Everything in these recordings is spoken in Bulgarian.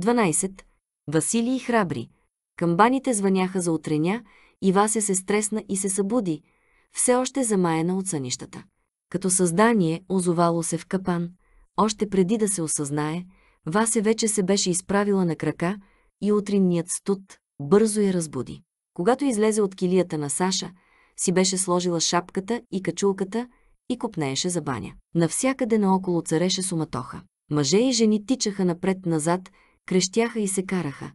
12. Василий храбри. Камбаните звъняха за утреня и Вася се стресна и се събуди, все още замаяна от сънищата. Като създание озовало се в капан, още преди да се осъзнае, Вася вече се беше изправила на крака и утринният студ бързо я разбуди. Когато излезе от килията на Саша, си беше сложила шапката и качулката и копнееше за баня. Навсякъде наоколо цареше суматоха. Мъже и жени тичаха напред-назад крещяха и се караха.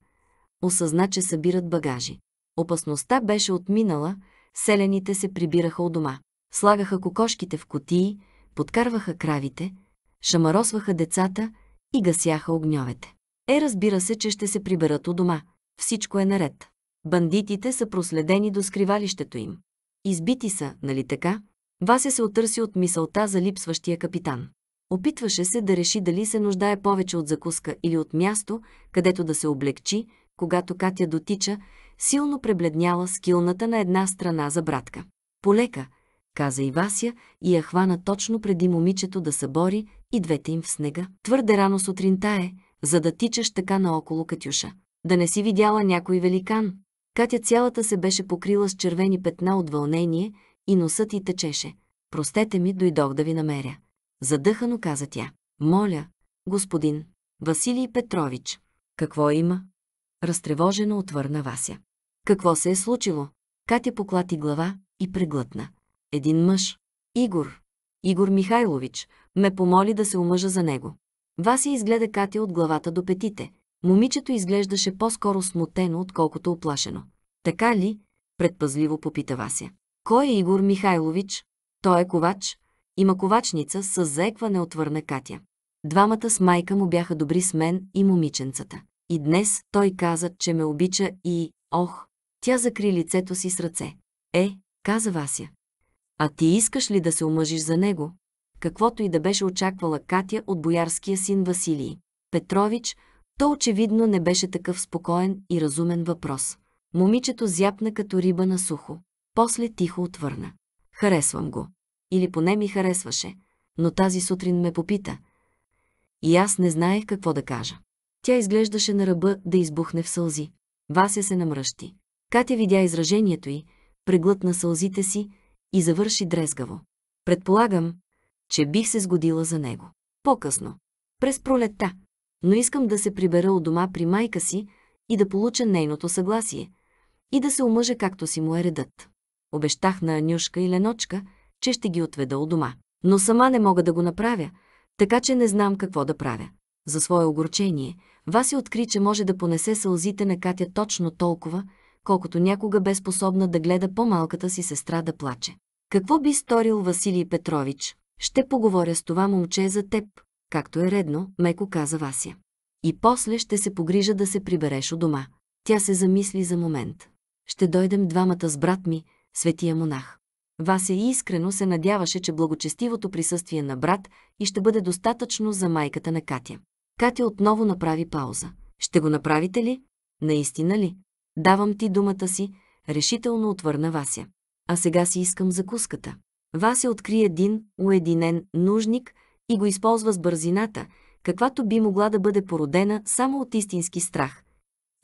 Осъзна, че събират багажи. Опасността беше отминала, селените се прибираха от дома. Слагаха кокошките в котии, подкарваха кравите, шамаросваха децата и гасяха огньовете. Е, разбира се, че ще се приберат у дома. Всичко е наред. Бандитите са проследени до скривалището им. Избити са, нали така? Вася се отърси от мисълта за липсващия капитан. Опитваше се да реши дали се нуждае повече от закуска или от място, където да се облегчи, когато Катя дотича, силно пребледняла скилната на една страна за братка. Полека, каза и Вася и я хвана точно преди момичето да събори и двете им в снега. Твърде рано сутринта е, за да тичаш така наоколо Катюша. Да не си видяла някой великан. Катя цялата се беше покрила с червени петна от вълнение и носът й течеше. Простете ми, дойдох да ви намеря. Задъхано каза тя. Моля, господин, Василий Петрович. Какво има? Разтревожено отвърна Вася. Какво се е случило? Катя поклати глава и преглътна. Един мъж. Игор. Игор Михайлович ме помоли да се омъжа за него. Вася изгледа Катя от главата до петите. Момичето изглеждаше по-скоро смутено, отколкото оплашено. Така ли? Предпазливо попита Вася. Кой е Игор Михайлович? Той е ковач, и маковачница с заекване отвърна Катя. Двамата с майка му бяха добри с мен и момиченцата. И днес той каза, че ме обича и... Ох! Тя закри лицето си с ръце. Е, каза Вася. А ти искаш ли да се омъжиш за него? Каквото и да беше очаквала Катя от боярския син Василий. Петрович, то очевидно не беше такъв спокоен и разумен въпрос. Момичето зяпна като риба на сухо. После тихо отвърна. Харесвам го или поне ми харесваше, но тази сутрин ме попита. И аз не знаех какво да кажа. Тя изглеждаше на ръба да избухне в сълзи. Вася се намръщи. Катя видя изражението й, преглътна сълзите си и завърши дрезгаво. Предполагам, че бих се сгодила за него. По-късно. През пролетта. Но искам да се прибера от дома при майка си и да получа нейното съгласие. И да се омъжа както си му е редът. Обещах на Анюшка и Леночка – че ще ги отведа у от дома. Но сама не мога да го направя, така че не знам какво да правя. За свое огорчение, Васи откри, че може да понесе сълзите на Катя точно толкова, колкото някога бе способна да гледа по-малката си сестра да плаче. Какво би сторил Василий Петрович? Ще поговоря с това момче за теб, както е редно, меко каза Вася. И после ще се погрижа да се прибереш у дома. Тя се замисли за момент. Ще дойдем двамата с брат ми, светия монах. Васе искрено се надяваше, че благочестивото присъствие на брат и ще бъде достатъчно за майката на Катя. Катя отново направи пауза. Ще го направите ли? Наистина ли? Давам ти думата си, решително отвърна Вася. А сега си искам закуската. Вася откри един уединен нужник и го използва с бързината, каквато би могла да бъде породена само от истински страх.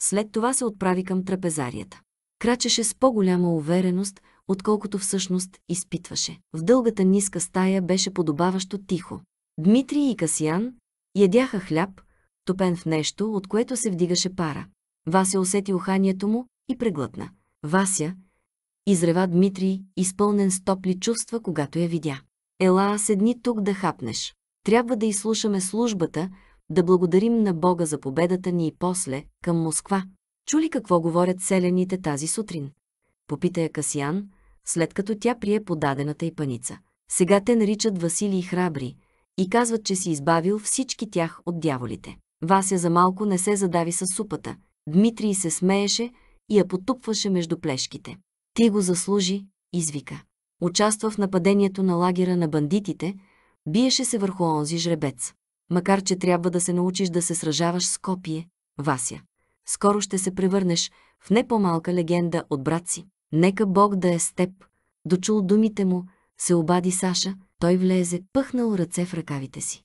След това се отправи към трапезарията. Крачеше с по-голяма увереност, отколкото всъщност изпитваше. В дългата ниска стая беше подобаващо тихо. Дмитрий и Касиян ядяха хляб, топен в нещо, от което се вдигаше пара. Вася усети уханието му и преглътна. Вася, изрева Дмитрий, изпълнен с топли чувства, когато я видя. Ела, седни тук да хапнеш. Трябва да изслушаме службата, да благодарим на Бога за победата ни и после към Москва. Чули какво говорят селените тази сутрин? Попита я Касиян, след като тя прие подадената й паница. Сега те наричат Василий храбри и казват, че си избавил всички тях от дяволите. Вася за малко не се задави с супата. Дмитрий се смееше и я потупваше между плешките. Ти го заслужи, извика. Участва в нападението на лагера на бандитите, биеше се върху онзи жребец. Макар, че трябва да се научиш да се сражаваш с копие, Вася. Скоро ще се превърнеш в не по-малка легенда от брат си. Нека Бог да е с теб. Дочул думите му, се обади Саша, той влезе, пъхнал ръце в ръкавите си.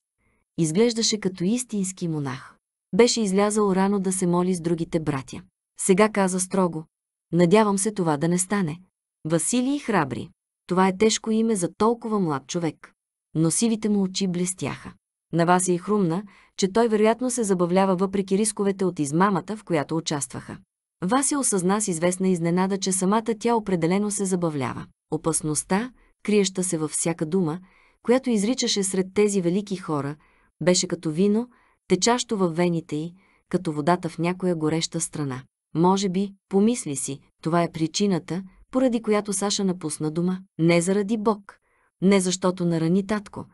Изглеждаше като истински монах. Беше излязал рано да се моли с другите братя. Сега каза строго. Надявам се това да не стане. Василий Храбри. Това е тежко име за толкова млад човек. Но сивите му очи блестяха. На вас е и хрумна, че той вероятно се забавлява въпреки рисковете от измамата, в която участваха. Вася осъзна с известна изненада, че самата тя определено се забавлява. Опасността, криеща се във всяка дума, която изричаше сред тези велики хора, беше като вино, течащо във вените й, като водата в някоя гореща страна. Може би, помисли си, това е причината, поради която Саша напусна дома. Не заради Бог, не защото нарани татко,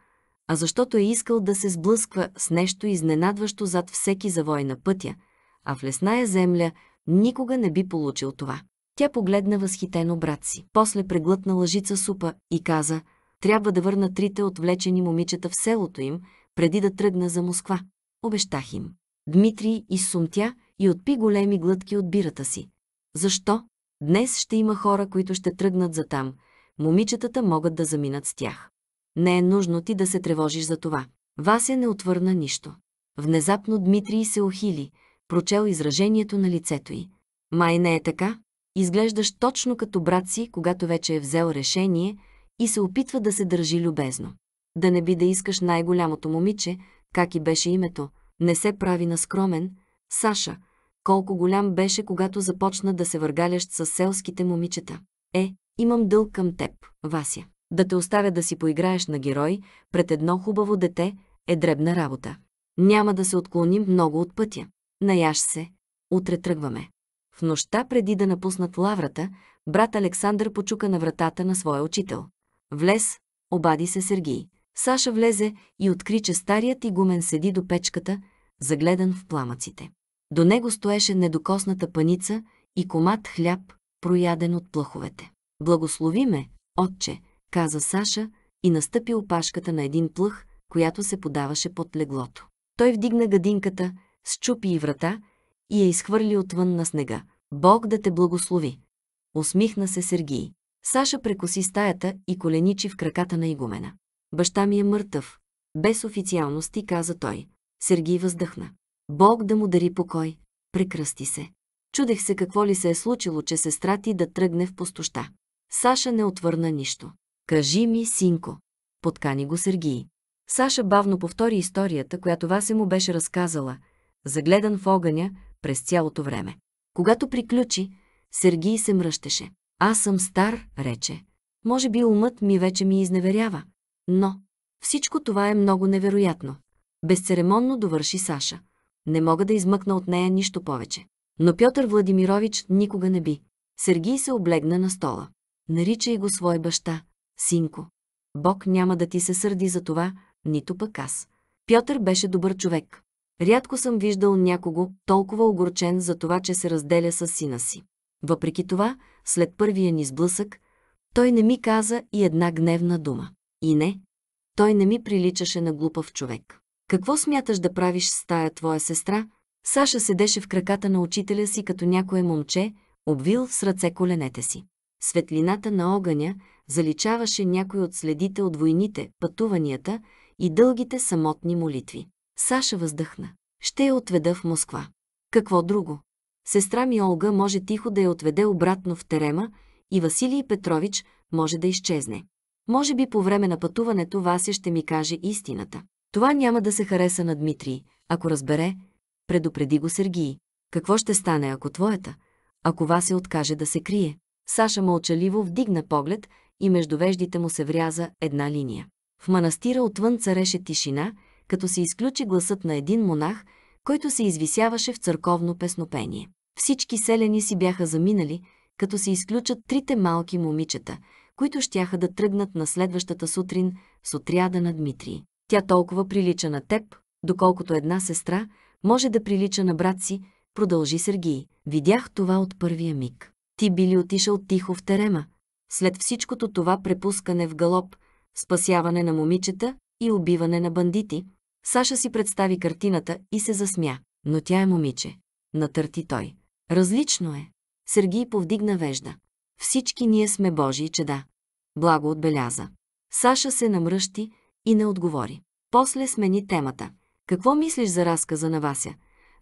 а защото е искал да се сблъсква с нещо изненадващо зад всеки завой на пътя, а в лесная земля Никога не би получил това. Тя погледна възхитено брат си. После преглътна лъжица супа и каза, трябва да върна трите отвлечени момичета в селото им, преди да тръгна за Москва. Обещах им. Дмитрий изсумтя и отпи големи глътки от бирата си. Защо? Днес ще има хора, които ще тръгнат за там. Момичетата могат да заминат с тях. Не е нужно ти да се тревожиш за това. Вася не отвърна нищо. Внезапно Дмитрий се охили – прочел изражението на лицето й. Май не е така. Изглеждаш точно като брат си, когато вече е взел решение и се опитва да се държи любезно. Да не би да искаш най-голямото момиче, как и беше името, не се прави на скромен, Саша, колко голям беше, когато започна да се въргалящ с селските момичета. Е, имам дълг към теб, Вася. Да те оставя да си поиграеш на герой пред едно хубаво дете е дребна работа. Няма да се отклоним много от пътя. Наяш се, утре тръгваме. В нощта преди да напуснат лаврата, брат Александър почука на вратата на своя учител. Влез, обади се Сергий. Саша влезе и откри, че старият игумен седи до печката, загледан в пламъците. До него стоеше недокосната паница и комат хляб, прояден от плъховете. «Благослови ме, отче», каза Саша и настъпи опашката на един плъх, която се подаваше под леглото. Той вдигна гадинката, счупи и врата и я изхвърли отвън на снега. Бог да те благослови! Усмихна се Сергий. Саша прекоси стаята и коленичи в краката на игумена. Баща ми е мъртъв. Без официалности, каза той. Сергий въздъхна. Бог да му дари покой. Прекръсти се. Чудех се какво ли се е случило, че сестра ти да тръгне в пустоща. Саша не отвърна нищо. Кажи ми, синко. Подкани го Сергий. Саша бавно повтори историята, която Васе му беше разказала – загледан в огъня през цялото време. Когато приключи, Сергий се мръщеше. Аз съм стар, рече. Може би умът ми вече ми изневерява. Но всичко това е много невероятно. Безцеремонно довърши Саша. Не мога да измъкна от нея нищо повече. Но Пьотър Владимирович никога не би. Сергий се облегна на стола. Наричай го свой баща, синко. Бог няма да ти се сърди за това, нито пък аз. Пьотър беше добър човек. Рядко съм виждал някого толкова огорчен за това, че се разделя с сина си. Въпреки това, след първия ни сблъсък, той не ми каза и една гневна дума. И не, той не ми приличаше на глупав човек. Какво смяташ да правиш с тая твоя сестра? Саша седеше в краката на учителя си като някое момче, обвил с ръце коленете си. Светлината на огъня заличаваше някой от следите от войните, пътуванията и дългите самотни молитви. Саша въздъхна. Ще я отведа в Москва. Какво друго? Сестра ми Олга може тихо да я отведе обратно в терема и Василий Петрович може да изчезне. Може би по време на пътуването Вася ще ми каже истината. Това няма да се хареса на Дмитрий, ако разбере, предупреди го Сергий. Какво ще стане, ако твоята, ако Вася откаже да се крие? Саша мълчаливо вдигна поглед и между веждите му се вряза една линия. В манастира отвън цареше тишина – като се изключи гласът на един монах, който се извисяваше в църковно песнопение. Всички селени си бяха заминали, като се изключат трите малки момичета, които щяха да тръгнат на следващата сутрин с отряда на Дмитрий. Тя толкова прилича на теб, доколкото една сестра може да прилича на брат си, продължи Сергий. Видях това от първия миг. Ти били отишъл тихо в терема. След всичкото това препускане в галоп, спасяване на момичета и убиване на бандити – Саша си представи картината и се засмя. Но тя е момиче. Натърти той. Различно е. Сергий повдигна вежда. Всички ние сме Божии чеда. Благо отбеляза. Саша се намръщи и не отговори. После смени темата. Какво мислиш за разказа на Вася?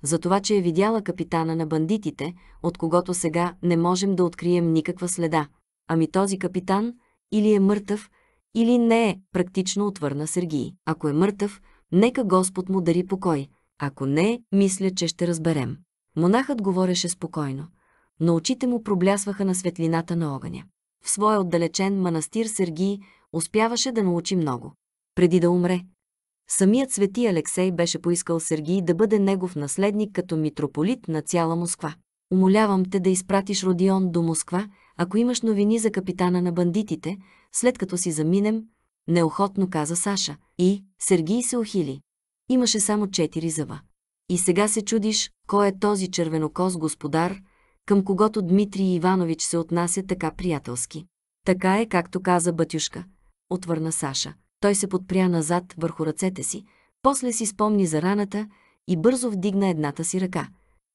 За това, че е видяла капитана на бандитите, от когото сега не можем да открием никаква следа. Ами този капитан или е мъртъв, или не е, практично отвърна Сергий. Ако е мъртъв, Нека Господ му дари покой. Ако не, мисля, че ще разберем. Монахът говореше спокойно, но очите му проблясваха на светлината на огъня. В своя отдалечен манастир Сергий успяваше да научи много. Преди да умре, самият свети Алексей беше поискал Сергий да бъде негов наследник като митрополит на цяла Москва. Умолявам те да изпратиш Родион до Москва, ако имаш новини за капитана на бандитите, след като си заминем, неохотно каза Саша. И Сергий се ухили. Имаше само четири зъба. И сега се чудиш, кой е този червенокос господар, към когото Дмитрий Иванович се отнася така приятелски. Така е, както каза Батюшка, отвърна Саша. Той се подпря назад върху ръцете си, после си спомни за раната и бързо вдигна едната си ръка,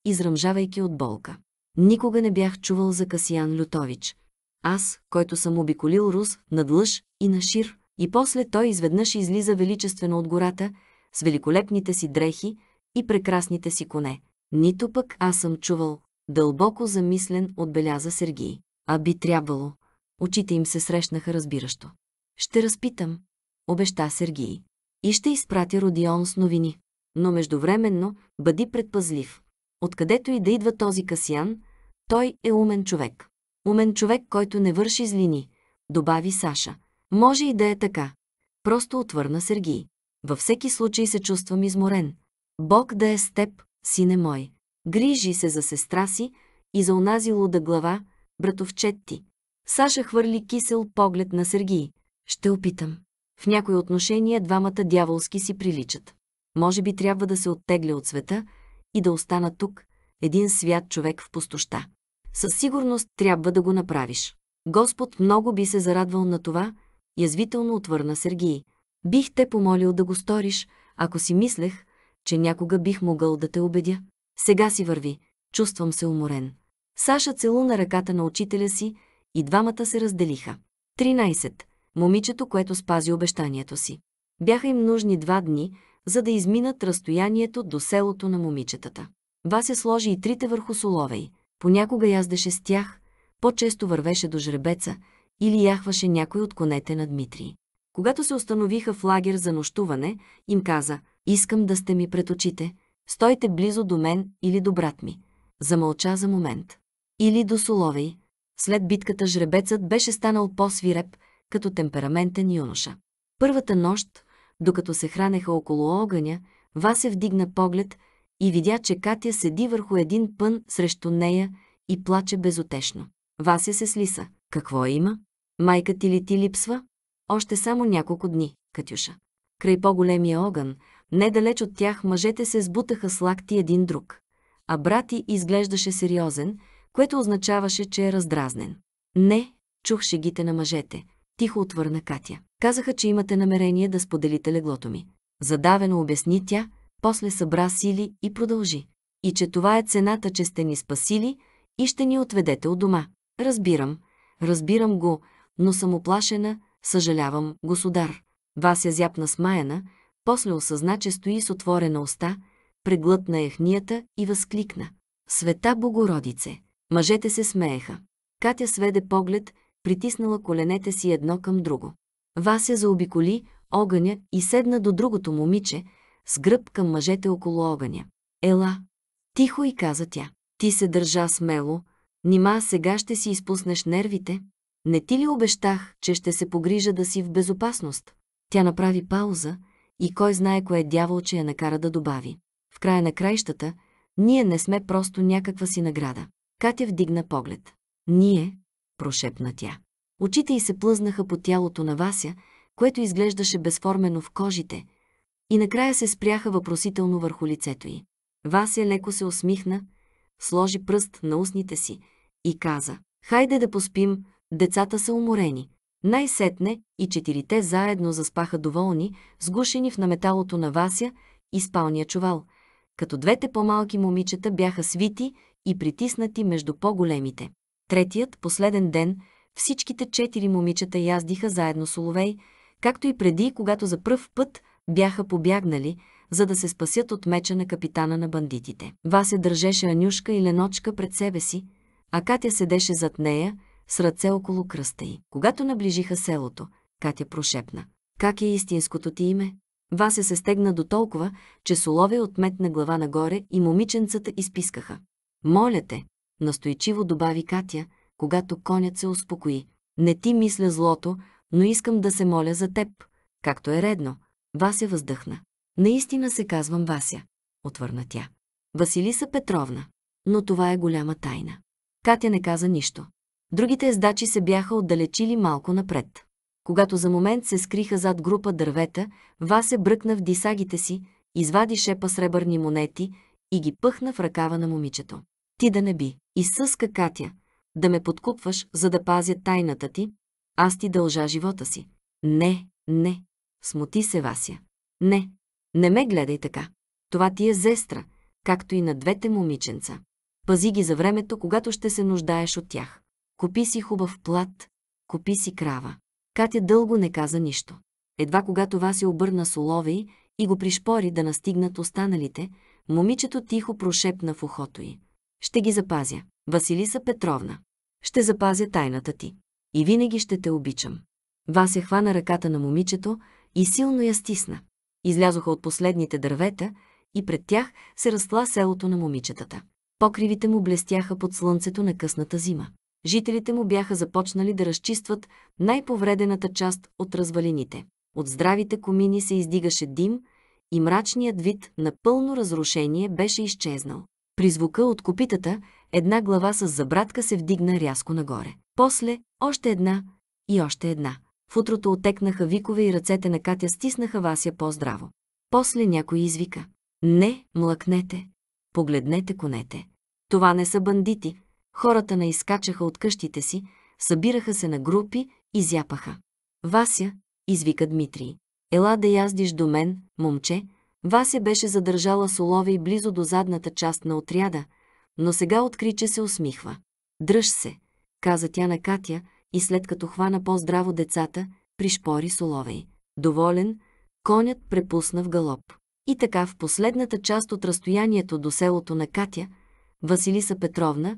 изръмжавайки от болка. Никога не бях чувал за Касиян Лютович. Аз, който съм обиколил Рус, надлъж и на шир, и после той изведнъж излиза величествено от гората с великолепните си дрехи и прекрасните си коне. Нито пък аз съм чувал, дълбоко замислен отбеляза Сергий. А би трябвало. Очите им се срещнаха разбиращо. Ще разпитам, обеща Сергий. И ще изпрати Родион с новини. Но междувременно бъди предпазлив. Откъдето и да идва този Касиян, той е умен човек. Умен човек, който не върши злини, добави Саша. Може и да е така. Просто отвърна Сергий. Във всеки случай се чувствам изморен. Бог да е с теб, сине мой. Грижи се за сестра си и за онази луда глава, братовчет ти. Саша хвърли кисел поглед на Сергий. Ще опитам. В някои отношения двамата дяволски си приличат. Може би трябва да се оттегля от света и да остана тук, един свят човек в пустоща. Със сигурност трябва да го направиш. Господ много би се зарадвал на това, язвително отвърна Сергий. Бих те помолил да го сториш, ако си мислех, че някога бих могъл да те убедя. Сега си върви, чувствам се уморен. Саша целуна ръката на учителя си и двамата се разделиха. 13. Момичето, което спази обещанието си. Бяха им нужни два дни, за да изминат разстоянието до селото на момичетата. Вася сложи и трите върху соловей. Понякога яздеше с тях, по-често вървеше до жребеца, или яхваше някой от конете на Дмитрий. Когато се установиха в лагер за нощуване, им каза «Искам да сте ми пред очите, стойте близо до мен или до брат ми». Замълча за момент. Или до Соловей. След битката жребецът беше станал по-свиреп, като темпераментен юноша. Първата нощ, докато се хранеха около огъня, Васе вдигна поглед и видя, че Катя седи върху един пън срещу нея и плаче безотешно. Вася се слиса. Какво има? Майка ти ли ти липсва? Още само няколко дни, Катюша. Край по-големия огън, недалеч от тях мъжете се сбутаха с лакти един друг. А брати изглеждаше сериозен, което означаваше, че е раздразнен. Не, чух шегите на мъжете. Тихо отвърна Катя. Казаха, че имате намерение да споделите леглото ми. Задавено обясни тя, после събра сили и продължи. И че това е цената, че сте ни спасили и ще ни отведете от дома. Разбирам, разбирам го, но съм оплашена, съжалявам, государ. Вася зяпна смаяна, после осъзна, че стои с отворена уста, преглътна ехнията и възкликна. Света Богородице! Мъжете се смееха. Катя сведе поглед, притиснала коленете си едно към друго. Вася заобиколи огъня и седна до другото момиче, с гръб към мъжете около огъня. Ела! Тихо и каза тя. Ти се държа смело, нима сега ще си изпуснеш нервите. Не ти ли обещах, че ще се погрижа да си в безопасност? Тя направи пауза и кой знае кое дявол, че я накара да добави. В края на краищата, ние не сме просто някаква си награда. Катя вдигна поглед. Ние, прошепна тя. Очите й се плъзнаха по тялото на Вася, което изглеждаше безформено в кожите, и накрая се спряха въпросително върху лицето й. Вася леко се усмихна, сложи пръст на устните си и каза «Хайде да поспим, Децата са уморени. Най-сетне и четирите заедно заспаха доволни, сгушени в наметалото на Вася и спалния чувал, като двете по-малки момичета бяха свити и притиснати между по-големите. Третият, последен ден, всичките четири момичета яздиха заедно с Оловей, както и преди, когато за пръв път бяха побягнали, за да се спасят от меча на капитана на бандитите. Вася държеше Анюшка и Леночка пред себе си, а Катя седеше зад нея – с ръце около кръста й. Когато наближиха селото, Катя прошепна. Как е истинското ти име? Вася се стегна до толкова, че Солове отметна глава нагоре и момиченцата изпискаха. Моля те, настойчиво добави Катя, когато конят се успокои. Не ти мисля злото, но искам да се моля за теб, както е редно. Вася въздъхна. Наистина се казвам Вася, отвърна тя. Василиса Петровна. Но това е голяма тайна. Катя не каза нищо. Другите ездачи се бяха отдалечили малко напред. Когато за момент се скриха зад група дървета, Васе бръкна в дисагите си, извади шепа сребърни монети и ги пъхна в ръкава на момичето. Ти да не би, изсъска Катя, да ме подкупваш, за да пазя тайната ти, аз ти дължа живота си. Не, не, смути се Вася. Не, не ме гледай така. Това ти е зестра, както и на двете момиченца. Пази ги за времето, когато ще се нуждаеш от тях. Купи си хубав плат, купи си крава. Катя дълго не каза нищо. Едва когато Васи обърна с и го пришпори да настигнат останалите, момичето тихо прошепна в ухото й. Ще ги запазя, Василиса Петровна. Ще запазя тайната ти. И винаги ще те обичам. Вася хвана ръката на момичето и силно я стисна. Излязоха от последните дървета и пред тях се разтла селото на момичетата. Покривите му блестяха под слънцето на късната зима жителите му бяха започнали да разчистват най-повредената част от развалините. От здравите комини се издигаше дим и мрачният вид на пълно разрушение беше изчезнал. При звука от копитата една глава с забратка се вдигна рязко нагоре. После още една и още една. В утрото отекнаха викове и ръцете на Катя стиснаха Вася по-здраво. После някой извика. Не, млъкнете. Погледнете конете. Това не са бандити, Хората не изкачаха от къщите си, събираха се на групи и зяпаха. Вася, извика Дмитрий. Ела да яздиш до мен, момче. Вася беше задържала соловей близо до задната част на отряда, но сега откри, че се усмихва. Дръж се, каза тя на Катя и след като хвана по-здраво децата, пришпори соловей. Доволен, конят препусна в галоп. И така в последната част от разстоянието до селото на Катя, Василиса Петровна,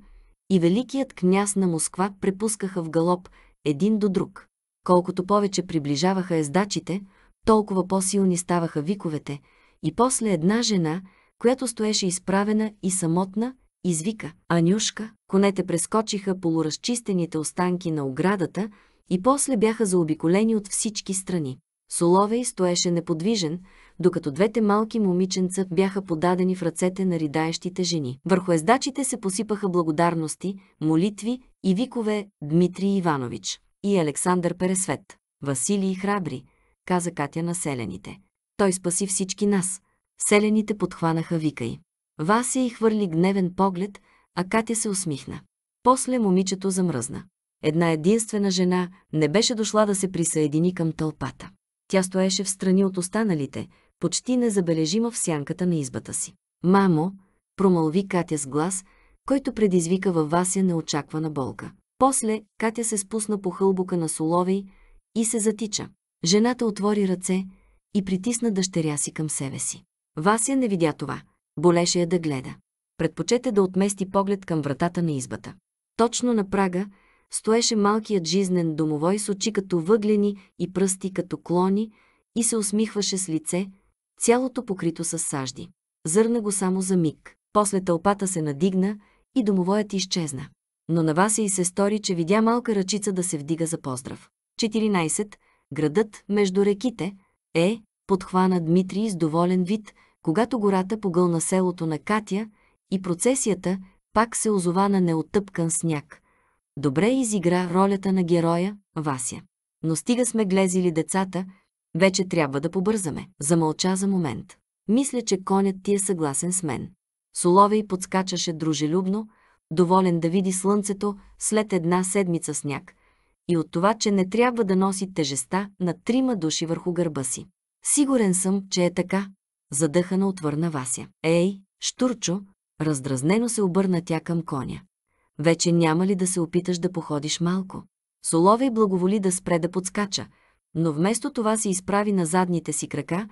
и великият княз на Москва препускаха в галоп един до друг. Колкото повече приближаваха ездачите, толкова по-силни ставаха виковете, и после една жена, която стоеше изправена и самотна, извика «Анюшка!» Конете прескочиха полуразчистените останки на оградата и после бяха заобиколени от всички страни. Соловей стоеше неподвижен, докато двете малки момиченца бяха подадени в ръцете на ридаещите жени. Върху ездачите се посипаха благодарности, молитви и викове Дмитрий Иванович и Александър Пересвет. Василий Храбри, каза Катя на селените. Той спаси всички нас. Селените подхванаха вика й. Вася и хвърли гневен поглед, а Катя се усмихна. После момичето замръзна. Една единствена жена не беше дошла да се присъедини към тълпата. Тя стоеше в страни от останалите, почти незабележима в сянката на избата си. «Мамо!» – промълви Катя с глас, който предизвика във Вася е неочаквана болка. После Катя се спусна по хълбука на Соловей и се затича. Жената отвори ръце и притисна дъщеря си към себе си. Вася не видя това. Болеше я да гледа. Предпочете да отмести поглед към вратата на избата. Точно на прага стоеше малкият жизнен домовой с очи като въглени и пръсти като клони и се усмихваше с лице, цялото покрито с сажди. Зърна го само за миг. После тълпата се надигна и домовоят изчезна. Но на Вася и се стори, че видя малка ръчица да се вдига за поздрав. 14. Градът между реките е, подхвана Дмитрий с доволен вид, когато гората погълна селото на Катя и процесията пак се озова на неотъпкан сняг. Добре изигра ролята на героя, Вася. Но стига сме глезили децата – вече трябва да побързаме. Замълча за момент. Мисля, че конят ти е съгласен с мен. Соловей подскачаше дружелюбно, доволен да види слънцето след една седмица сняг и от това, че не трябва да носи тежеста на трима души върху гърба си. Сигурен съм, че е така, задъхано отвърна Вася. Ей, Штурчо, раздразнено се обърна тя към коня. Вече няма ли да се опиташ да походиш малко? Соловей благоволи да спре да подскача – но вместо това се изправи на задните си крака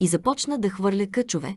и започна да хвърля къчове,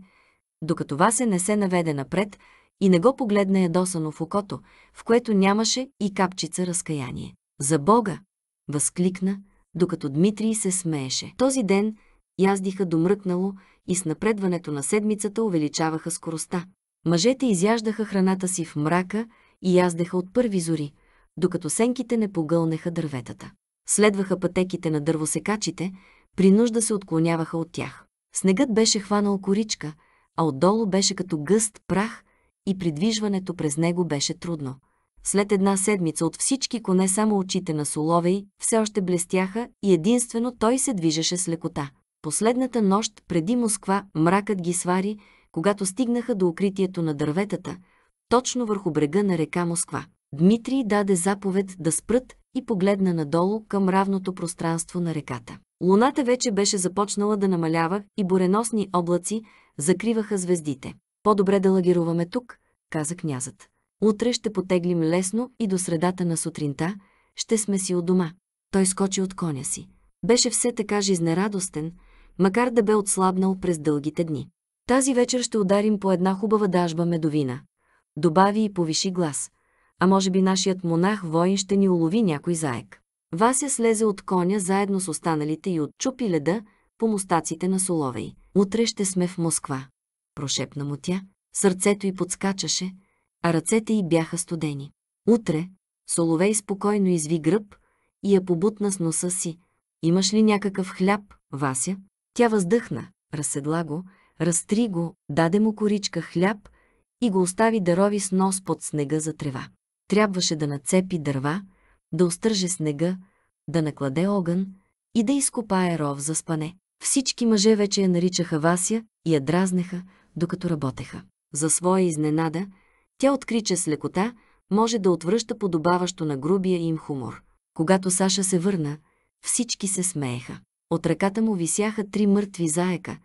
докато Васе не се наведе напред и не го погледна ядосано в окото, в което нямаше и капчица разкаяние. «За Бога!» – възкликна, докато Дмитрий се смееше. Този ден яздиха домръкнало и с напредването на седмицата увеличаваха скоростта. Мъжете изяждаха храната си в мрака и яздеха от първи зори, докато сенките не погълнеха дърветата. Следваха пътеките на дървосекачите, при нужда се отклоняваха от тях. Снегът беше хванал коричка, а отдолу беше като гъст прах и придвижването през него беше трудно. След една седмица от всички коне само очите на Соловей все още блестяха и единствено той се движеше с лекота. Последната нощ преди Москва мракът ги свари, когато стигнаха до укритието на дърветата, точно върху брега на река Москва. Дмитрий даде заповед да спрат и погледна надолу към равното пространство на реката. Луната вече беше започнала да намалява и буреносни облаци закриваха звездите. По-добре да лагеруваме тук, каза князът. Утре ще потеглим лесно и до средата на сутринта ще сме си от дома. Той скочи от коня си. Беше все така жизнерадостен, макар да бе отслабнал през дългите дни. Тази вечер ще ударим по една хубава дажба медовина. Добави и повиши глас а може би нашият монах воин ще ни улови някой заек. Вася слезе от коня заедно с останалите и отчупи леда по мустаците на Соловей. Утре ще сме в Москва. Прошепна му тя. Сърцето й подскачаше, а ръцете й бяха студени. Утре Соловей спокойно изви гръб и я побутна с носа си. Имаш ли някакъв хляб, Вася? Тя въздъхна, разседла го, разтри го, даде му коричка хляб и го остави да рови с нос под снега за трева. Трябваше да нацепи дърва, да остърже снега, да накладе огън и да изкопае ров за спане. Всички мъже вече я наричаха Вася и я дразнеха, докато работеха. За своя изненада, тя откри, че с лекота може да отвръща подобаващо на грубия им хумор. Когато Саша се върна, всички се смееха. От ръката му висяха три мъртви заека,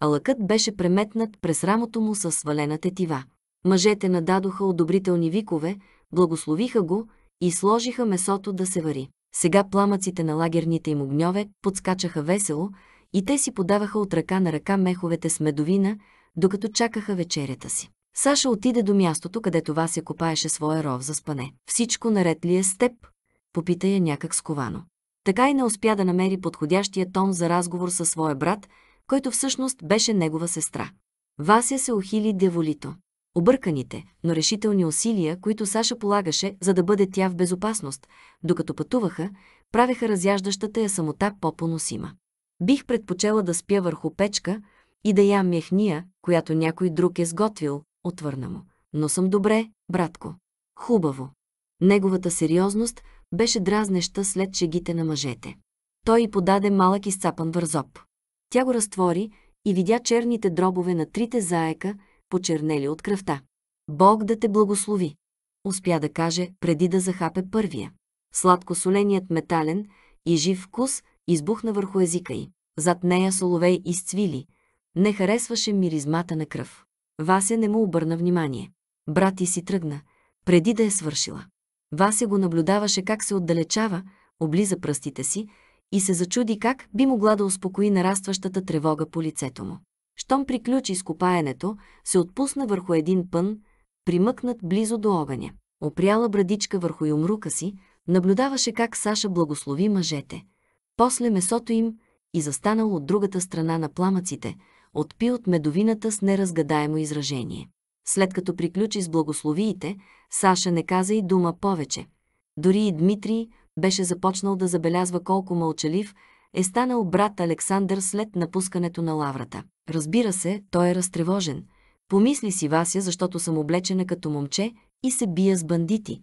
а лъкът беше преметнат през рамото му със свалена тетива. Мъжете нададоха одобрителни викове, благословиха го и сложиха месото да се вари. Сега пламъците на лагерните им огньове подскачаха весело и те си подаваха от ръка на ръка меховете с медовина, докато чакаха вечерята си. Саша отиде до мястото, където Вася копаеше своя ров за спане. Всичко наред ли е с теб? Попита я някак сковано. Така и не успя да намери подходящия тон за разговор със своя брат, който всъщност беше негова сестра. Вася се ухили деволито. Обърканите, но решителни усилия, които Саша полагаше, за да бъде тя в безопасност, докато пътуваха, правеха разяждащата я самота по-поносима. Бих предпочела да спя върху печка и да ям мехния, която някой друг е сготвил, отвърна му. Но съм добре, братко. Хубаво. Неговата сериозност беше дразнеща след шегите на мъжете. Той й подаде малък изцапан вързоп. Тя го разтвори и видя черните дробове на трите заека – почернели от кръвта. Бог да те благослови, успя да каже, преди да захапе първия. Сладко-соленият метален и жив вкус избухна върху езика й. Зад нея соловей изцвили. Не харесваше миризмата на кръв. Вася не му обърна внимание. Брат и си тръгна, преди да е свършила. Вася го наблюдаваше как се отдалечава, облиза пръстите си и се зачуди как би могла да успокои нарастващата тревога по лицето му. Щом приключи с копаенето, се отпусна върху един пън, примъкнат близо до огъня. Опряла брадичка върху юмрука си, наблюдаваше как Саша благослови мъжете. После месото им и застанал от другата страна на пламъците, отпи от медовината с неразгадаемо изражение. След като приключи с благословиите, Саша не каза и дума повече. Дори и Дмитрий беше започнал да забелязва колко мълчалив е станал брат Александър след напускането на лаврата. Разбира се, той е разтревожен. Помисли си Вася, защото съм облечена като момче и се бия с бандити.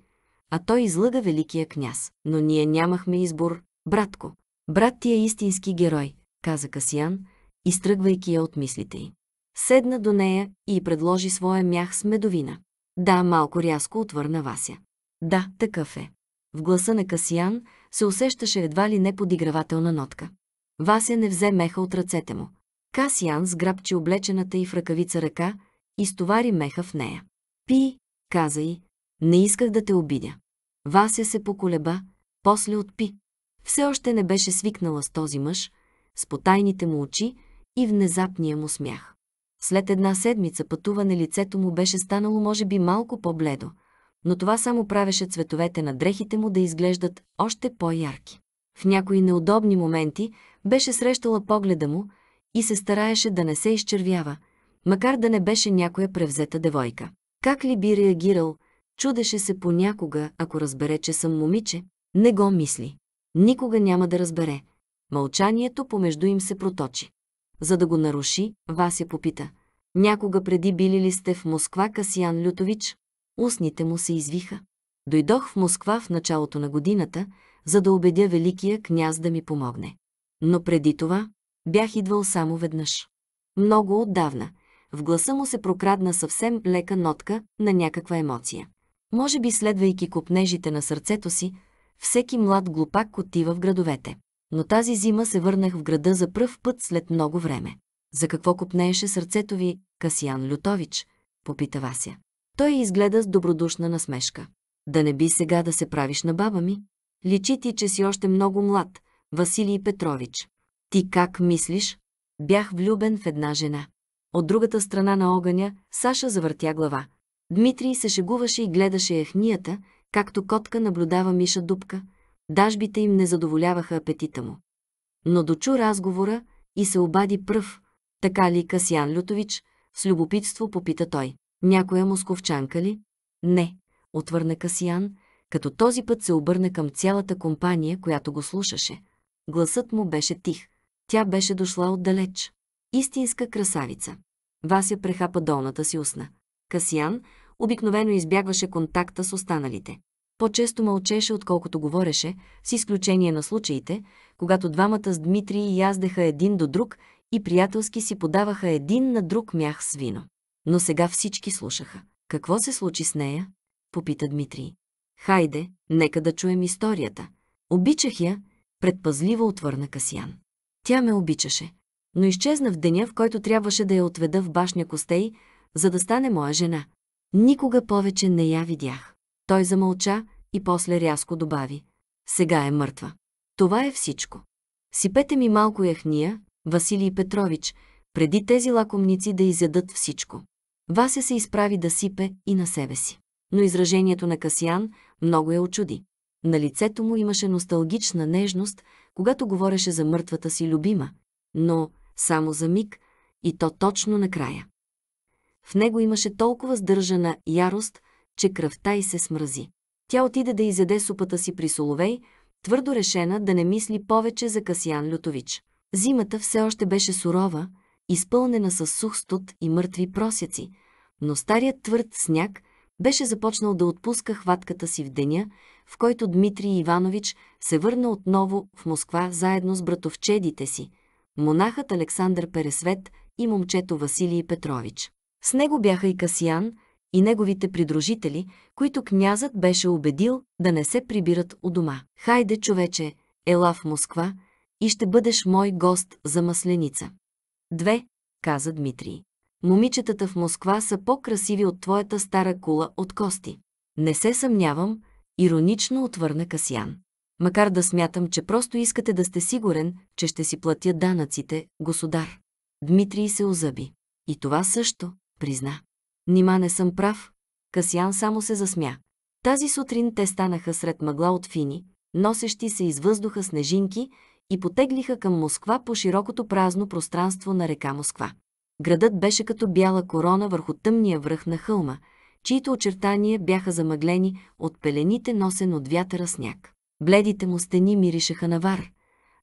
А той излъга великия княз. Но ние нямахме избор. Братко, брат ти е истински герой, каза Касиян, изтръгвайки я от мислите й. Седна до нея и предложи своя мях с медовина. Да, малко рязко отвърна Вася. Да, такъв е. В гласа на Касиян се усещаше едва ли неподигравателна нотка. Вася не взе меха от ръцете му. Касиан сграбчи облечената и в ръкавица ръка и стовари меха в нея. Пи, каза й, не исках да те обидя. Вася се поколеба, после отпи. Все още не беше свикнала с този мъж, с потайните му очи и внезапния му смях. След една седмица пътуване лицето му беше станало може би малко по-бледо, но това само правеше цветовете на дрехите му да изглеждат още по-ярки. В някои неудобни моменти беше срещала погледа му, и се стараеше да не се изчервява, макар да не беше някоя превзета девойка. Как ли би реагирал, чудеше се понякога, ако разбере, че съм момиче, не го мисли. Никога няма да разбере. Мълчанието помежду им се проточи. За да го наруши, Вася попита. Някога преди били ли сте в Москва, Касиян Лютович? Устните му се извиха. Дойдох в Москва в началото на годината, за да убедя великия княз да ми помогне. Но преди това, Бях идвал само веднъж. Много отдавна. В гласа му се прокрадна съвсем лека нотка на някаква емоция. Може би следвайки копнежите на сърцето си, всеки млад глупак отива в градовете. Но тази зима се върнах в града за пръв път след много време. За какво копнееше сърцето ви, Касиян Лютович? Попита Вася. Той изгледа с добродушна насмешка. Да не би сега да се правиш на баба ми? Личи ти, че си още много млад, Василий Петрович. Ти как мислиш? Бях влюбен в една жена. От другата страна на огъня Саша завъртя глава. Дмитрий се шегуваше и гледаше яхнията, както котка наблюдава Миша дупка. Дажбите им не задоволяваха апетита му. Но дочу разговора и се обади пръв. Така ли Касян Лютович? С любопитство попита той. Някоя московчанка ли? Не, отвърна Касиян, като този път се обърна към цялата компания, която го слушаше. Гласът му беше тих. Тя беше дошла отдалеч. Истинска красавица. Вася прехапа долната си усна. Касиян обикновено избягваше контакта с останалите. По-често мълчеше, отколкото говореше, с изключение на случаите, когато двамата с Дмитрий яздеха един до друг и приятелски си подаваха един на друг мях с вино. Но сега всички слушаха. Какво се случи с нея? Попита Дмитрий. Хайде, нека да чуем историята. Обичах я, предпазливо отвърна Касиян. Тя ме обичаше. Но изчезна в деня, в който трябваше да я отведа в башня Костей, за да стане моя жена. Никога повече не я видях. Той замълча и после рязко добави. Сега е мъртва. Това е всичко. Сипете ми малко яхния, Василий Петрович, преди тези лакомници да изядат всичко. Вася се изправи да сипе и на себе си. Но изражението на Касиян много я очуди. На лицето му имаше носталгична нежност – когато говореше за мъртвата си любима, но само за миг и то точно накрая. В него имаше толкова сдържана ярост, че кръвта й се смрази. Тя отиде да изеде супата си при Соловей, твърдо решена да не мисли повече за Касиян Лютович. Зимата все още беше сурова, изпълнена с сух студ и мъртви просяци, но старият твърд сняг беше започнал да отпуска хватката си в деня, в който Дмитрий Иванович се върна отново в Москва заедно с братовчедите си, монахът Александър Пересвет и момчето Василий Петрович. С него бяха и Касиян и неговите придружители, които князът беше убедил да не се прибират у дома. «Хайде, човече, ела в Москва и ще бъдеш мой гост за масленица». «Две», каза Дмитрий. «Момичетата в Москва са по-красиви от твоята стара кула от кости. Не се съмнявам, Иронично отвърна Касян. Макар да смятам, че просто искате да сте сигурен, че ще си платя данъците, государ. Дмитрий се озъби. И това също, призна. Нима не съм прав. Касян само се засмя. Тази сутрин те станаха сред мъгла от фини, носещи се из въздуха снежинки и потеглиха към Москва по широкото празно пространство на река Москва. Градът беше като бяла корона върху тъмния връх на хълма – чието очертания бяха замъглени от пелените носен от вятъра сняг. Бледите му стени миришеха на вар,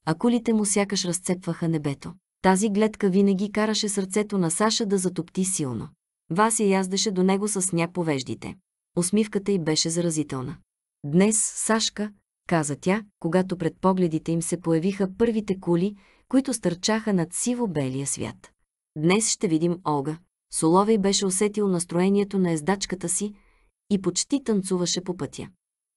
а кулите му сякаш разцепваха небето. Тази гледка винаги караше сърцето на Саша да затопти силно. Вася яздеше до него с сня повеждите. Усмивката й беше заразителна. Днес, Сашка, каза тя, когато пред погледите им се появиха първите кули, които стърчаха над сиво-белия свят. Днес ще видим Олга. Соловей беше усетил настроението на ездачката си и почти танцуваше по пътя.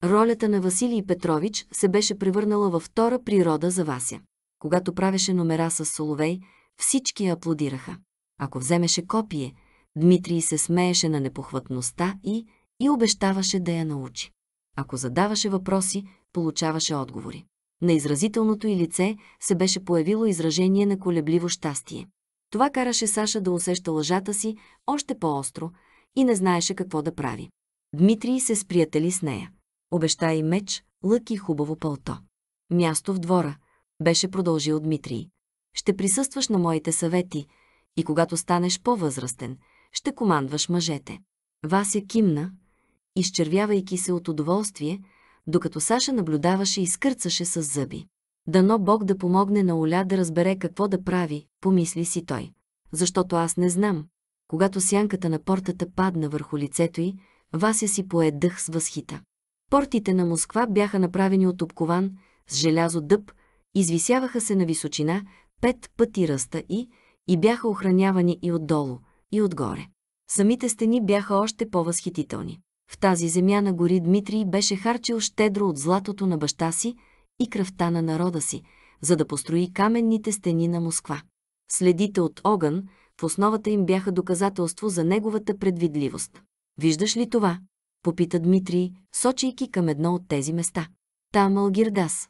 Ролята на Василий Петрович се беше превърнала във втора природа за Вася. Когато правеше номера с Соловей, всички аплодираха. Ако вземеше копие, Дмитрий се смееше на непохватността и, и обещаваше да я научи. Ако задаваше въпроси, получаваше отговори. На изразителното й лице се беше появило изражение на колебливо щастие. Това караше Саша да усеща лъжата си още по-остро и не знаеше какво да прави. Дмитрий се сприятели с нея. Обеща и меч, лък и хубаво пълто. Място в двора, беше продължил Дмитрий. Ще присъстваш на моите съвети и когато станеш по-възрастен, ще командваш мъжете. Вася кимна, изчервявайки се от удоволствие, докато Саша наблюдаваше и скърцаше с зъби. Дано Бог да помогне на Оля да разбере какво да прави, помисли си той. Защото аз не знам. Когато сянката на портата падна върху лицето й, Вася си пое дъх с възхита. Портите на Москва бяха направени от обкован, с желязо дъб, извисяваха се на височина, пет пъти ръста и, и бяха охранявани и отдолу, и отгоре. Самите стени бяха още по-възхитителни. В тази земя на гори Дмитрий беше харчил щедро от златото на баща си, и кръвта на народа си, за да построи каменните стени на Москва. Следите от огън в основата им бяха доказателство за неговата предвидливост. Виждаш ли това? Попита Дмитрий, сочейки към едно от тези места. Там алгирдас.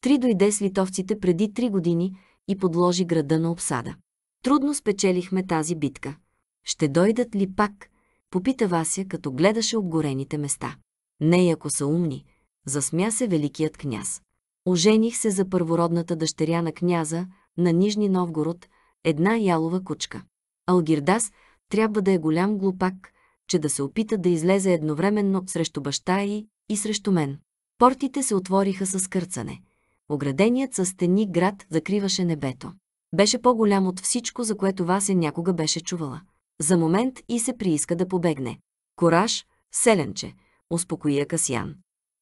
Три дойде с литовците преди три години и подложи града на обсада. Трудно спечелихме тази битка. Ще дойдат ли пак? Попита Вася, като гледаше обгорените места. Не, ако са умни, засмя се великият княз. Ожених се за първородната дъщеря на княза на Нижни Новгород, една ялова кучка. Алгирдас трябва да е голям глупак, че да се опита да излезе едновременно срещу баща и, и срещу мен. Портите се отвориха с кърцане. Ограденият със стени град закриваше небето. Беше по-голям от всичко, за което Васе някога беше чувала. За момент и се прииска да побегне. Кораж, селенче, успокоя Касян.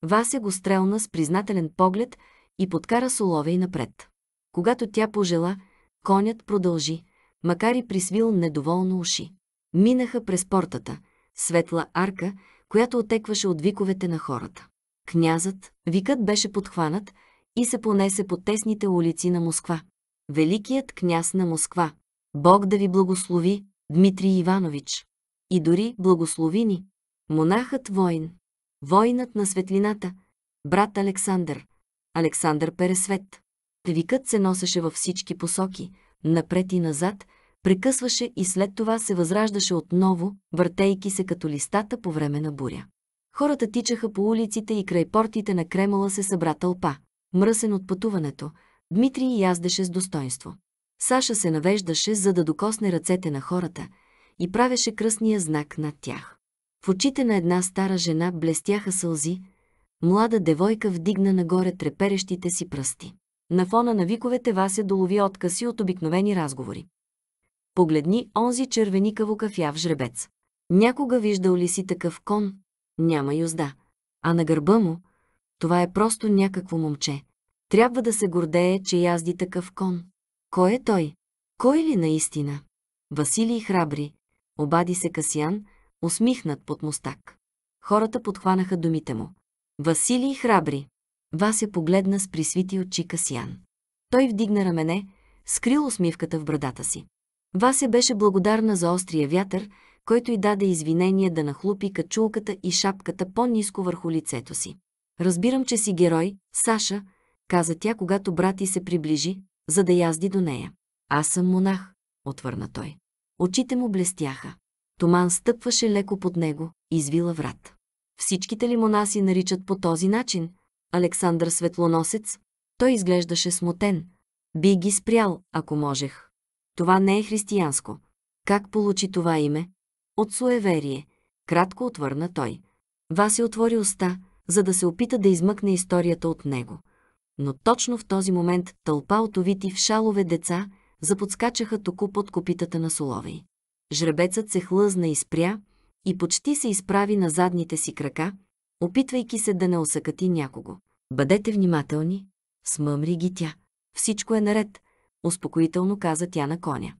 Вася го стрелна с признателен поглед и подкара Соловей напред. Когато тя пожела, конят продължи, макар и присвил недоволно уши. Минаха през портата, светла арка, която отекваше от виковете на хората. Князът, викът беше подхванат и се понесе по тесните улици на Москва. Великият княз на Москва. Бог да ви благослови, Дмитрий Иванович. И дори благословини. Монахът воин, воинът на светлината. Брат Александър. Александър Пересвет. Викът се носеше във всички посоки, напред и назад, прекъсваше и след това се възраждаше отново, въртейки се като листата по време на буря. Хората тичаха по улиците и край портите на Кремъла се събра тълпа. Мръсен от пътуването, Дмитрий яздеше с достоинство. Саша се навеждаше, за да докосне ръцете на хората и правеше кръстния знак над тях. В очите на една стара жена блестяха сълзи, млада девойка вдигна нагоре треперещите си пръсти. На фона на виковете вася долови откъси от обикновени разговори. Погледни онзи червеникаво кафяв жребец. Някога виждал ли си такъв кон? Няма юзда. А на гърба му, това е просто някакво момче. Трябва да се гордее, че язди такъв кон. Кой е той? Кой ли наистина? Василий храбри, обади се Касиян, усмихнат под мустак. Хората подхванаха думите му. Василий храбри. Вася погледна с присвити очи Касиян. Той вдигна рамене, скрил усмивката в брадата си. Вася беше благодарна за острия вятър, който й даде извинение да нахлупи качулката и шапката по-низко върху лицето си. Разбирам, че си герой, Саша, каза тя, когато брат й се приближи, за да язди до нея. Аз съм монах, отвърна той. Очите му блестяха. Томан стъпваше леко под него, извила врат. Всичките ли монаси наричат по този начин? Александър Светлоносец. Той изглеждаше смутен. Би ги спрял, ако можех. Това не е християнско. Как получи това име? От суеверие. Кратко отвърна той. Васи отвори уста, за да се опита да измъкне историята от него. Но точно в този момент тълпа от овити в шалове деца заподскачаха току под копитата на Соловей. Жребецът се хлъзна и спря, и почти се изправи на задните си крака, опитвайки се да не осъкати някого. Бъдете внимателни, смъмри ги тя. Всичко е наред, успокоително каза тя на коня.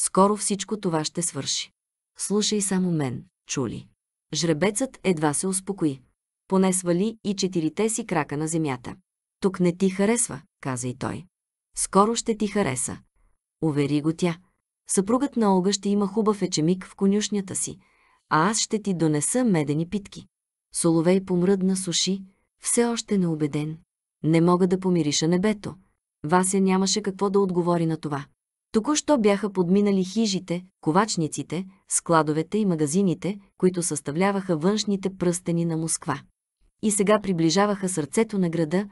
Скоро всичко това ще свърши. Слушай само мен, чули. Жребецът едва се успокои. Поне свали и четирите си крака на земята. Тук не ти харесва, каза и той. Скоро ще ти хареса. Увери го тя. Съпругът на Олга ще има хубав ечемик в конюшнята си, а аз ще ти донеса медени питки. Соловей помръдна с уши, все още неубеден. Не мога да помириша небето. Вася нямаше какво да отговори на това. Току-що бяха подминали хижите, ковачниците, складовете и магазините, които съставляваха външните пръстени на Москва. И сега приближаваха сърцето на града,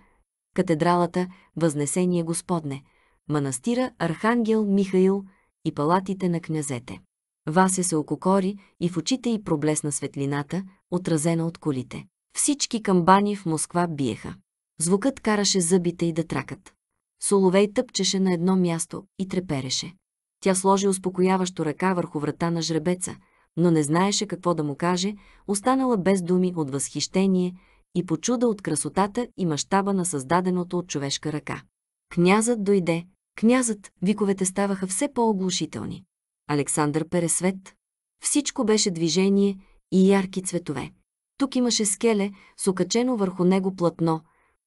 катедралата Възнесение Господне, манастира Архангел Михаил и палатите на князете. Вася се ококори и в очите й проблесна светлината, отразена от колите. Всички камбани в Москва биеха. Звукът караше зъбите й да тракат. Соловей тъпчеше на едно място и трепереше. Тя сложи успокояващо ръка върху врата на жребеца, но не знаеше какво да му каже, останала без думи от възхищение и почуда от красотата и мащаба на създаденото от човешка ръка. Князът дойде. Князът, виковете ставаха все по-оглушителни. Александър Пересвет. Всичко беше движение и ярки цветове. Тук имаше скеле с окачено върху него платно,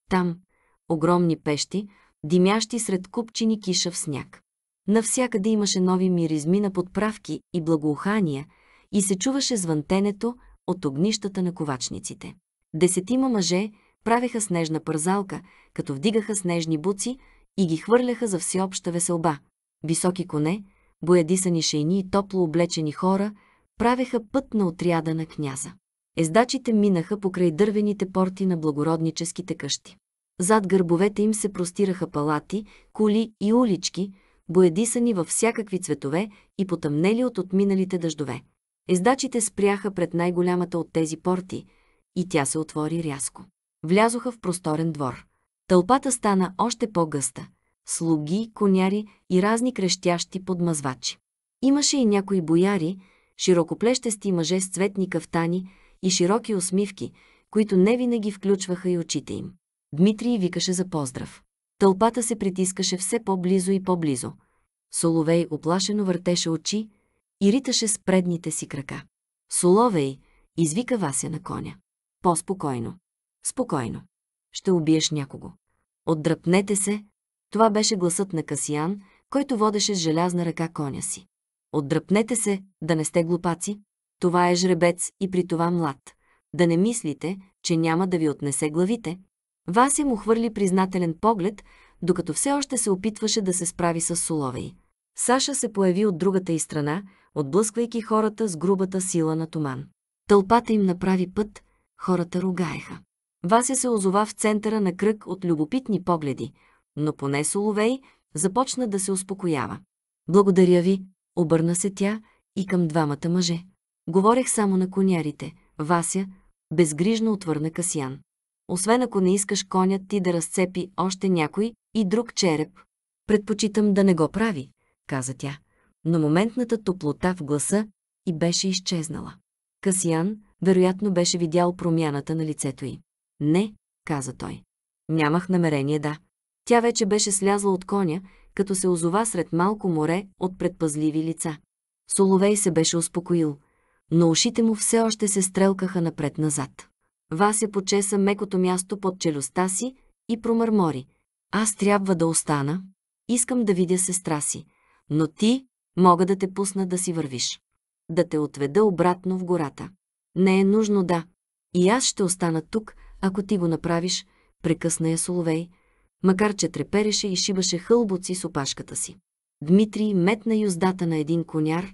там – огромни пещи, димящи сред купчини киша в сняг. Навсякъде имаше нови миризми на подправки и благоухания и се чуваше звънтенето от огнищата на ковачниците. Десетима мъже правеха снежна пързалка, като вдигаха снежни буци и ги хвърляха за всеобща веселба. Високи коне – боядисани шейни и топло облечени хора правеха път на отряда на княза. Ездачите минаха покрай дървените порти на благородническите къщи. Зад гърбовете им се простираха палати, кули и улички, боядисани във всякакви цветове и потъмнели от отминалите дъждове. Ездачите спряха пред най-голямата от тези порти и тя се отвори рязко. Влязоха в просторен двор. Тълпата стана още по-гъста – слуги, коняри и разни крещящи подмазвачи. Имаше и някои бояри, широкоплещести мъже с цветни кафтани и широки усмивки, които не винаги включваха и очите им. Дмитрий викаше за поздрав. Тълпата се притискаше все по-близо и по-близо. Соловей оплашено въртеше очи и риташе с предните си крака. Соловей, извика Вася на коня. По-спокойно. Спокойно. Ще убиеш някого. Отдръпнете се, това беше гласът на Касиян, който водеше с желязна ръка коня си. Отдръпнете се, да не сте глупаци. Това е жребец и при това млад. Да не мислите, че няма да ви отнесе главите. Вася му хвърли признателен поглед, докато все още се опитваше да се справи с Соловей. Саша се появи от другата и страна, отблъсквайки хората с грубата сила на туман. Тълпата им направи път, хората ругаеха. Вася се озова в центъра на кръг от любопитни погледи – но поне Соловей започна да се успокоява. Благодаря ви, обърна се тя и към двамата мъже. Говорех само на конярите, Вася, безгрижно отвърна Касян. Освен ако не искаш конят ти да разцепи още някой и друг череп. Предпочитам да не го прави, каза тя, но моментната топлота в гласа и беше изчезнала. Касиян, вероятно, беше видял промяната на лицето й. Не, каза той. Нямах намерение да. Тя вече беше слязла от коня, като се озова сред малко море от предпазливи лица. Соловей се беше успокоил, но ушите му все още се стрелкаха напред-назад. Вася почеса мекото място под челюстта си и промърмори. Аз трябва да остана. Искам да видя сестра си. Но ти мога да те пусна да си вървиш. Да те отведа обратно в гората. Не е нужно да. И аз ще остана тук, ако ти го направиш, прекъсна я Соловей, макар че трепереше и шибаше хълбоци с опашката си. Дмитрий метна юздата на един коняр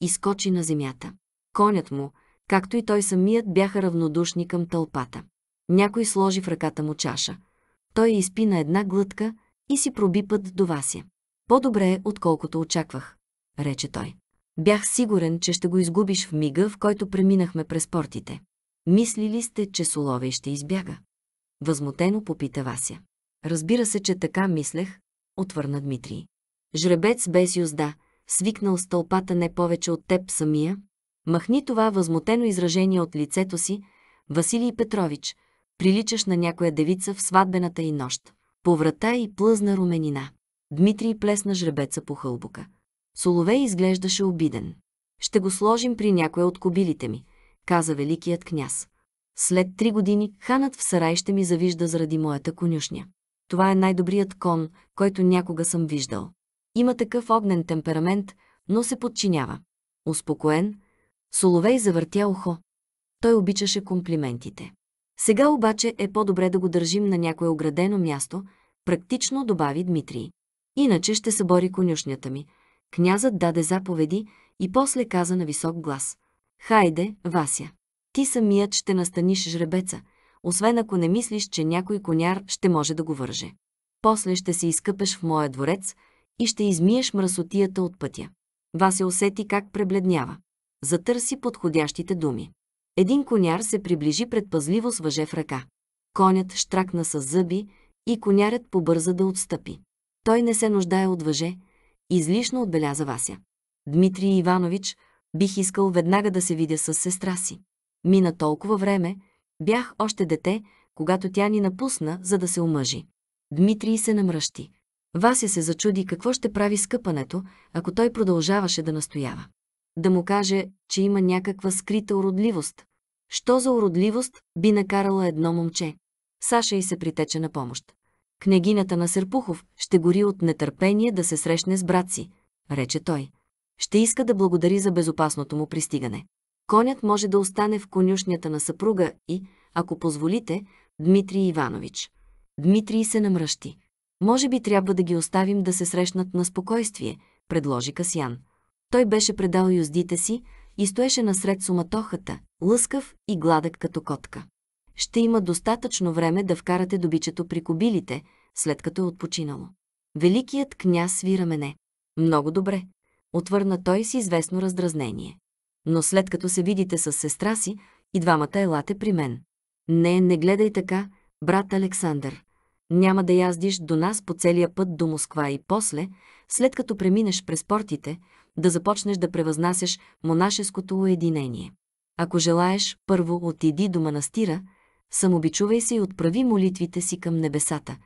и скочи на земята. Конят му, както и той самият, бяха равнодушни към тълпата. Някой сложи в ръката му чаша. Той изпи на една глътка и си проби път до Вася. По-добре е, отколкото очаквах, рече той. Бях сигурен, че ще го изгубиш в мига, в който преминахме през портите. Мислили сте, че Соловей ще избяга? Възмутено попита Вася. Разбира се, че така мислех, отвърна Дмитрий. Жребец без юзда, свикнал стълпата не повече от теб самия, махни това възмутено изражение от лицето си, Василий Петрович, приличаш на някоя девица в сватбената и нощ. Поврата и плъзна руменина. Дмитрий плесна жребеца по хълбука. Соловей изглеждаше обиден. Ще го сложим при някоя от кобилите ми, каза великият княз. След три години ханът в сарай ще ми завижда заради моята конюшня. Това е най-добрият кон, който някога съм виждал. Има такъв огнен темперамент, но се подчинява. Успокоен, Соловей завъртя ухо. Той обичаше комплиментите. Сега обаче е по-добре да го държим на някое оградено място, практично добави Дмитрий. Иначе ще събори конюшнята ми. Князът даде заповеди и после каза на висок глас. Хайде, Вася, ти самият ще настаниш жребеца – освен ако не мислиш, че някой коняр ще може да го върже. После ще се изкъпеш в моя дворец и ще измиеш мръсотията от пътя. Вася усети как пребледнява. Затърси подходящите думи. Един коняр се приближи предпазливо с въже в ръка. Конят штракна с зъби и конярят побърза да отстъпи. Той не се нуждае от въже, излишно отбеляза Вася. Дмитрий Иванович, бих искал веднага да се видя с сестра си. Мина толкова време, Бях още дете, когато тя ни напусна, за да се омъжи. Дмитрий се намръщи. Вася се зачуди какво ще прави скъпането, ако той продължаваше да настоява. Да му каже, че има някаква скрита уродливост. Що за уродливост би накарала едно момче? Саша и се притече на помощ. Княгината на Серпухов ще гори от нетърпение да се срещне с брат си, рече той. Ще иска да благодари за безопасното му пристигане. Конят може да остане в конюшнята на съпруга и, ако позволите, Дмитрий Иванович. Дмитрий се намръщи. Може би трябва да ги оставим да се срещнат на спокойствие, предложи Касян. Той беше предал юздите си и стоеше насред суматохата, лъскав и гладък като котка. Ще има достатъчно време да вкарате добичето при кобилите, след като е отпочинало. Великият княз свира мене. Много добре, отвърна той с известно раздразнение но след като се видите с сестра си, и двамата елате при мен. Не, не гледай така, брат Александър. Няма да яздиш до нас по целия път до Москва и после, след като преминеш през портите, да започнеш да превъзнасяш монашеското уединение. Ако желаеш, първо отиди до манастира, самобичувай се и отправи молитвите си към небесата,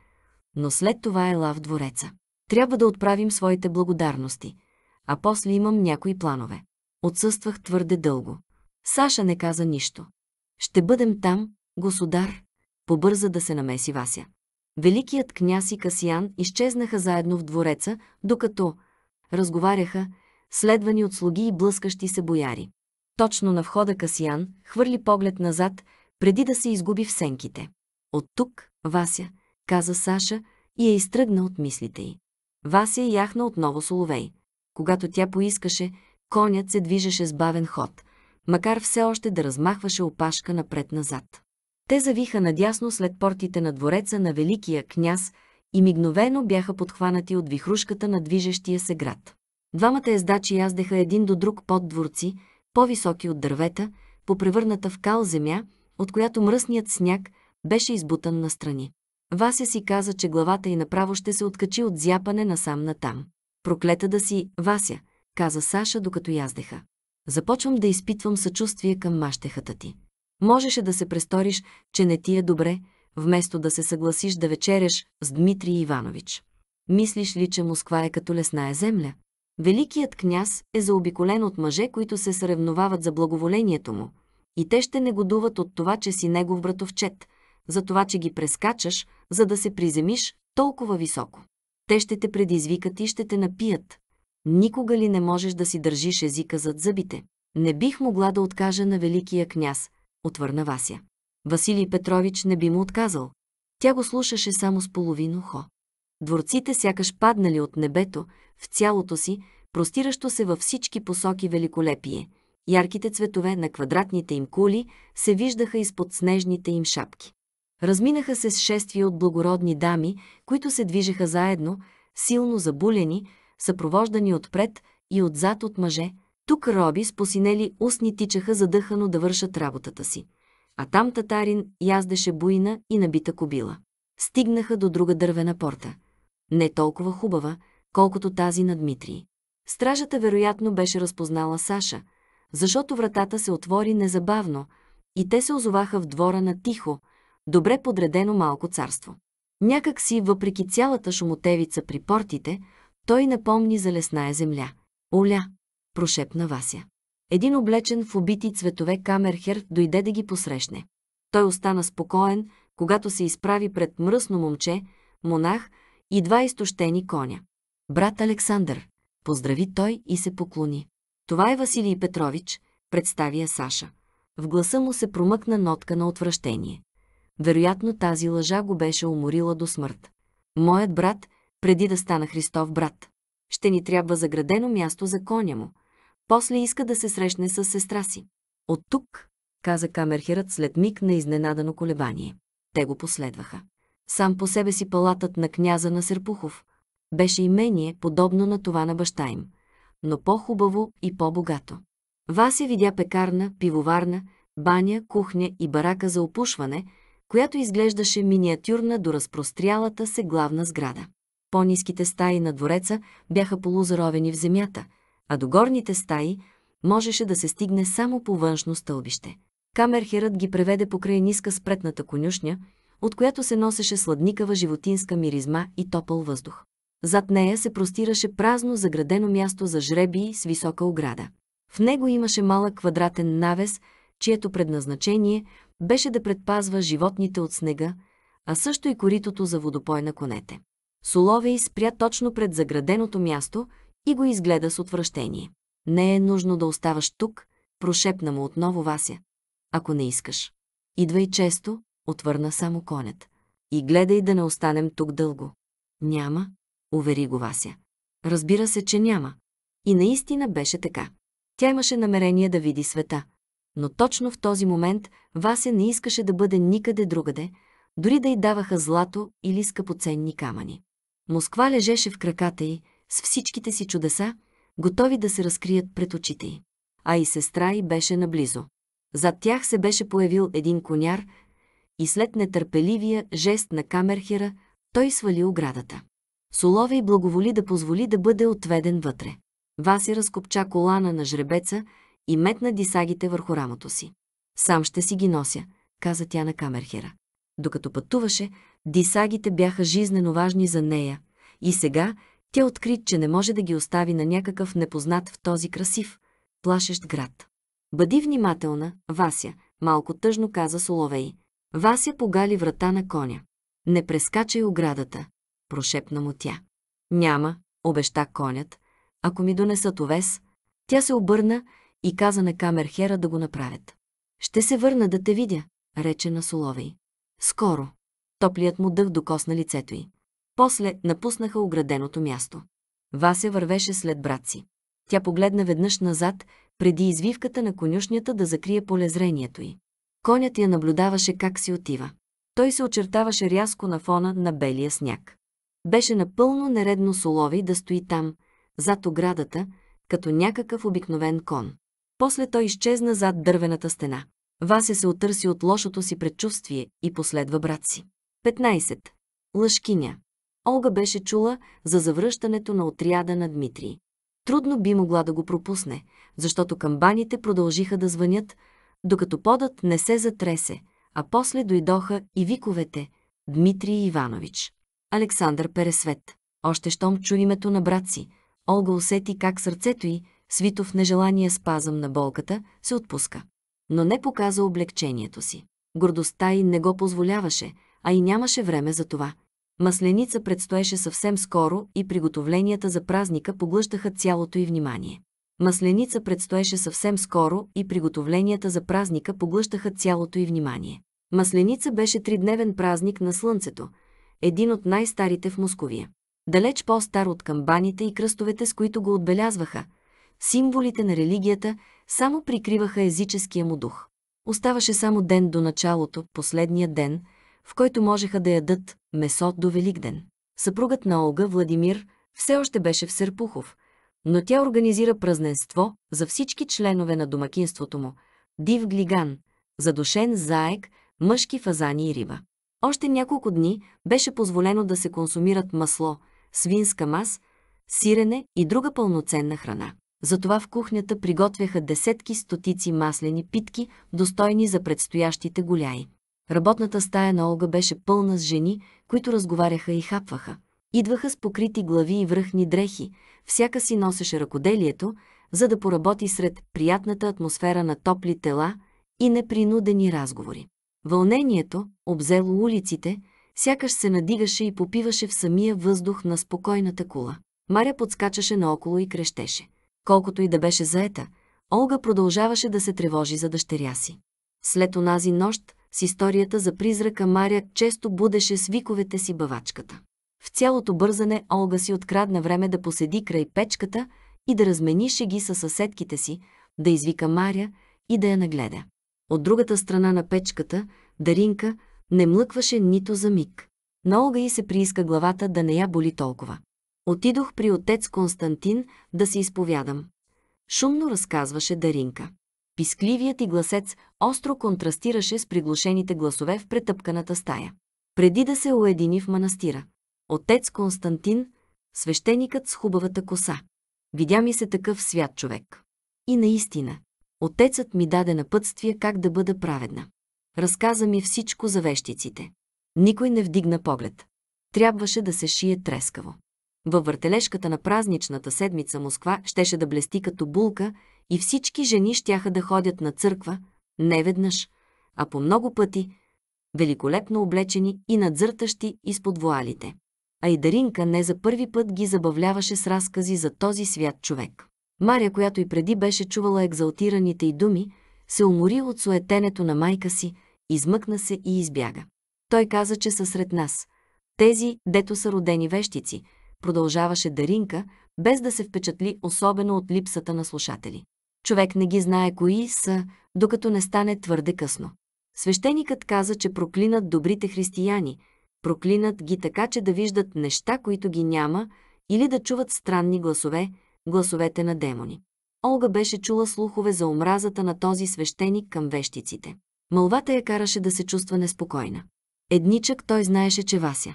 но след това ела в двореца. Трябва да отправим своите благодарности, а после имам някои планове. Отсъствах твърде дълго. Саша не каза нищо. Ще бъдем там, государ, побърза да се намеси Вася. Великият княз и Касиян изчезнаха заедно в двореца, докато разговаряха, следвани от слуги и блъскащи се бояри. Точно на входа Касиян хвърли поглед назад, преди да се изгуби в сенките. От тук, Вася, каза Саша и я изтръгна от мислите й. Вася яхна отново соловей. Когато тя поискаше, конят се движеше с бавен ход, макар все още да размахваше опашка напред-назад. Те завиха надясно след портите на двореца на Великия княз и мигновено бяха подхванати от вихрушката на движещия се град. Двамата ездачи яздеха един до друг под дворци, по-високи от дървета, по превърната в кал земя, от която мръсният сняг беше избутан настрани. Вася си каза, че главата й направо ще се откачи от зяпане насам натам. Проклета да си, Вася, каза Саша, докато яздеха. Започвам да изпитвам съчувствие към мащехата ти. Можеше да се престориш, че не ти е добре, вместо да се съгласиш да вечеряш с Дмитрий Иванович. Мислиш ли, че Москва е като лесна е земля? Великият княз е заобиколен от мъже, които се съревновават за благоволението му. И те ще негодуват от това, че си негов братовчет, за това, че ги прескачаш, за да се приземиш толкова високо. Те ще те предизвикат и ще те напият, Никога ли не можеш да си държиш езика зад зъбите? Не бих могла да откажа на великия княз, отвърна Вася. Василий Петрович не би му отказал. Тя го слушаше само с половино хо. Дворците сякаш паднали от небето, в цялото си, простиращо се във всички посоки великолепие. Ярките цветове на квадратните им кули се виждаха изпод снежните им шапки. Разминаха се с шествие от благородни дами, които се движеха заедно, силно забулени, съпровождани отпред и отзад от мъже. Тук роби с посинели устни тичаха задъхано да вършат работата си. А там татарин яздеше буйна и набита кобила. Стигнаха до друга дървена порта. Не толкова хубава, колкото тази на Дмитрий. Стражата вероятно беше разпознала Саша, защото вратата се отвори незабавно и те се озоваха в двора на тихо, добре подредено малко царство. Някак си, въпреки цялата шумотевица при портите, той напомни за лесная земля. Оля, прошепна Вася. Един облечен в убити цветове камерхер дойде да ги посрещне. Той остана спокоен, когато се изправи пред мръсно момче, монах и два изтощени коня. Брат Александър, поздрави той и се поклони. Това е Василий Петрович, представи я Саша. В гласа му се промъкна нотка на отвращение. Вероятно тази лъжа го беше уморила до смърт. Моят брат, преди да стана Христов брат. Ще ни трябва заградено място за коня му. После иска да се срещне с сестра си. От тук, каза камерхерът след миг на изненадано колебание. Те го последваха. Сам по себе си палатът на княза на Серпухов. Беше имение, подобно на това на баща им, но по-хубаво и по-богато. Вася видя пекарна, пивоварна, баня, кухня и барака за опушване, която изглеждаше миниатюрна до разпрострялата се главна сграда. По-низките стаи на двореца бяха полузаровени в земята, а до горните стаи можеше да се стигне само по външно стълбище. Камерхерът ги преведе покрай ниска спретната конюшня, от която се носеше сладникава животинска миризма и топъл въздух. Зад нея се простираше празно заградено място за жребии с висока ограда. В него имаше малък квадратен навес, чието предназначение беше да предпазва животните от снега, а също и коритото за водопой на конете. Соловей спря точно пред заграденото място и го изгледа с отвращение. Не е нужно да оставаш тук, прошепна му отново Вася. Ако не искаш. Идвай често, отвърна само конят. И гледай да не останем тук дълго. Няма, увери го Вася. Разбира се, че няма. И наистина беше така. Тя имаше намерение да види света. Но точно в този момент Вася не искаше да бъде никъде другаде, дори да й даваха злато или скъпоценни камъни. Москва лежеше в краката й, с всичките си чудеса, готови да се разкрият пред очите й. А и сестра й беше наблизо. Зад тях се беше появил един коняр и след нетърпеливия жест на камерхера той свали оградата. Соловей благоволи да позволи да бъде отведен вътре. Васи разкопча колана на жребеца и метна дисагите върху рамото си. «Сам ще си ги нося», каза тя на камерхера. Докато пътуваше, Дисагите бяха жизнено важни за нея и сега тя откри, че не може да ги остави на някакъв непознат в този красив, плашещ град. Бъди внимателна, Вася, малко тъжно каза Соловей. Вася погали врата на коня. Не прескачай оградата, прошепна му тя. Няма, обеща конят. Ако ми донесат овес, тя се обърна и каза на камерхера да го направят. Ще се върна да те видя, рече на Соловей. Скоро топлият му дъх докосна лицето й. После напуснаха ограденото място. Вася вървеше след брат си. Тя погледна веднъж назад, преди извивката на конюшнята да закрие полезрението й. Конят я наблюдаваше как си отива. Той се очертаваше рязко на фона на белия сняг. Беше напълно нередно солови да стои там, зад оградата, като някакъв обикновен кон. После той изчезна зад дървената стена. Вася се отърси от лошото си предчувствие и последва брат си. 15. Лъжкиня. Олга беше чула за завръщането на отряда на Дмитрий. Трудно би могла да го пропусне, защото камбаните продължиха да звънят, докато подът не се затресе, а после дойдоха и виковете Дмитрий Иванович. Александър Пересвет. Още щом чу името на брат си, Олга усети как сърцето й, свито в нежелание спазъм на болката, се отпуска. Но не показа облегчението си. Гордостта й не го позволяваше – а и нямаше време за това. Масленица предстоеше съвсем скоро и приготовленията за празника поглъщаха цялото й внимание. Масленица предстоеше съвсем скоро и приготовленията за празника поглъщаха цялото й внимание. Масленица беше тридневен празник на Слънцето, един от най-старите в Московия. Далеч по-стар от камбаните и кръстовете, с които го отбелязваха, символите на религията само прикриваха езическия му дух. Оставаше само ден до началото, последния ден, в който можеха да ядат месо до Великден. Съпругът на Олга, Владимир, все още беше в Серпухов, но тя организира празненство за всички членове на домакинството му – див глиган, задушен заек, мъжки фазани и риба. Още няколко дни беше позволено да се консумират масло, свинска мас, сирене и друга пълноценна храна. Затова в кухнята приготвяха десетки стотици маслени питки, достойни за предстоящите голяи. Работната стая на Олга беше пълна с жени, които разговаряха и хапваха. Идваха с покрити глави и връхни дрехи, всяка си носеше ръкоделието, за да поработи сред приятната атмосфера на топли тела и непринудени разговори. Вълнението, обзело улиците, сякаш се надигаше и попиваше в самия въздух на спокойната кула. Маря подскачаше наоколо и крещеше. Колкото и да беше заета, Олга продължаваше да се тревожи за дъщеря си. След онази нощ, с историята за призрака Маря често будеше с виковете си бавачката. В цялото бързане Олга си открадна време да поседи край печката и да размени шеги със съседките си, да извика Маря и да я нагледа. От другата страна на печката, Даринка не млъкваше нито за миг. На Олга и се прииска главата да не я боли толкова. Отидох при отец Константин да се изповядам. Шумно разказваше Даринка. Пискливият и гласец остро контрастираше с приглушените гласове в претъпканата стая. Преди да се уедини в манастира, отец Константин, свещеникът с хубавата коса. Видя ми се такъв свят човек. И наистина, отецът ми даде напътствие как да бъда праведна. Разказа ми всичко за вещиците. Никой не вдигна поглед. Трябваше да се шие трескаво. Във въртележката на празничната седмица Москва щеше да блести като булка и всички жени щяха да ходят на църква, не веднъж, а по много пъти, великолепно облечени и надзъртащи изпод вуалите. А и Даринка не за първи път ги забавляваше с разкази за този свят човек. Мария, която и преди беше чувала екзалтираните й думи, се умори от суетенето на майка си, измъкна се и избяга. Той каза, че са сред нас. Тези, дето са родени вещици, продължаваше Даринка, без да се впечатли особено от липсата на слушатели. Човек не ги знае кои са, докато не стане твърде късно. Свещеникът каза, че проклинат добрите християни, проклинат ги така, че да виждат неща, които ги няма, или да чуват странни гласове, гласовете на демони. Олга беше чула слухове за омразата на този свещеник към вещиците. Мълвата я караше да се чувства неспокойна. Едничък той знаеше, че Вася.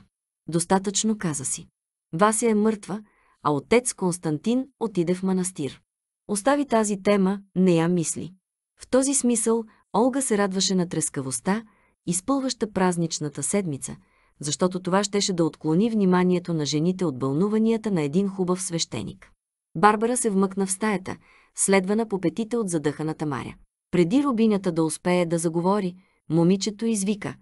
Достатъчно каза си. Вася е мъртва, а отец Константин отиде в манастир. Остави тази тема, не я мисли. В този смисъл Олга се радваше на трескавостта, изпълваща празничната седмица, защото това щеше да отклони вниманието на жените от бълнуванията на един хубав свещеник. Барбара се вмъкна в стаята, следвана по петите от задъханата Маря. Преди рубинята да успее да заговори, момичето извика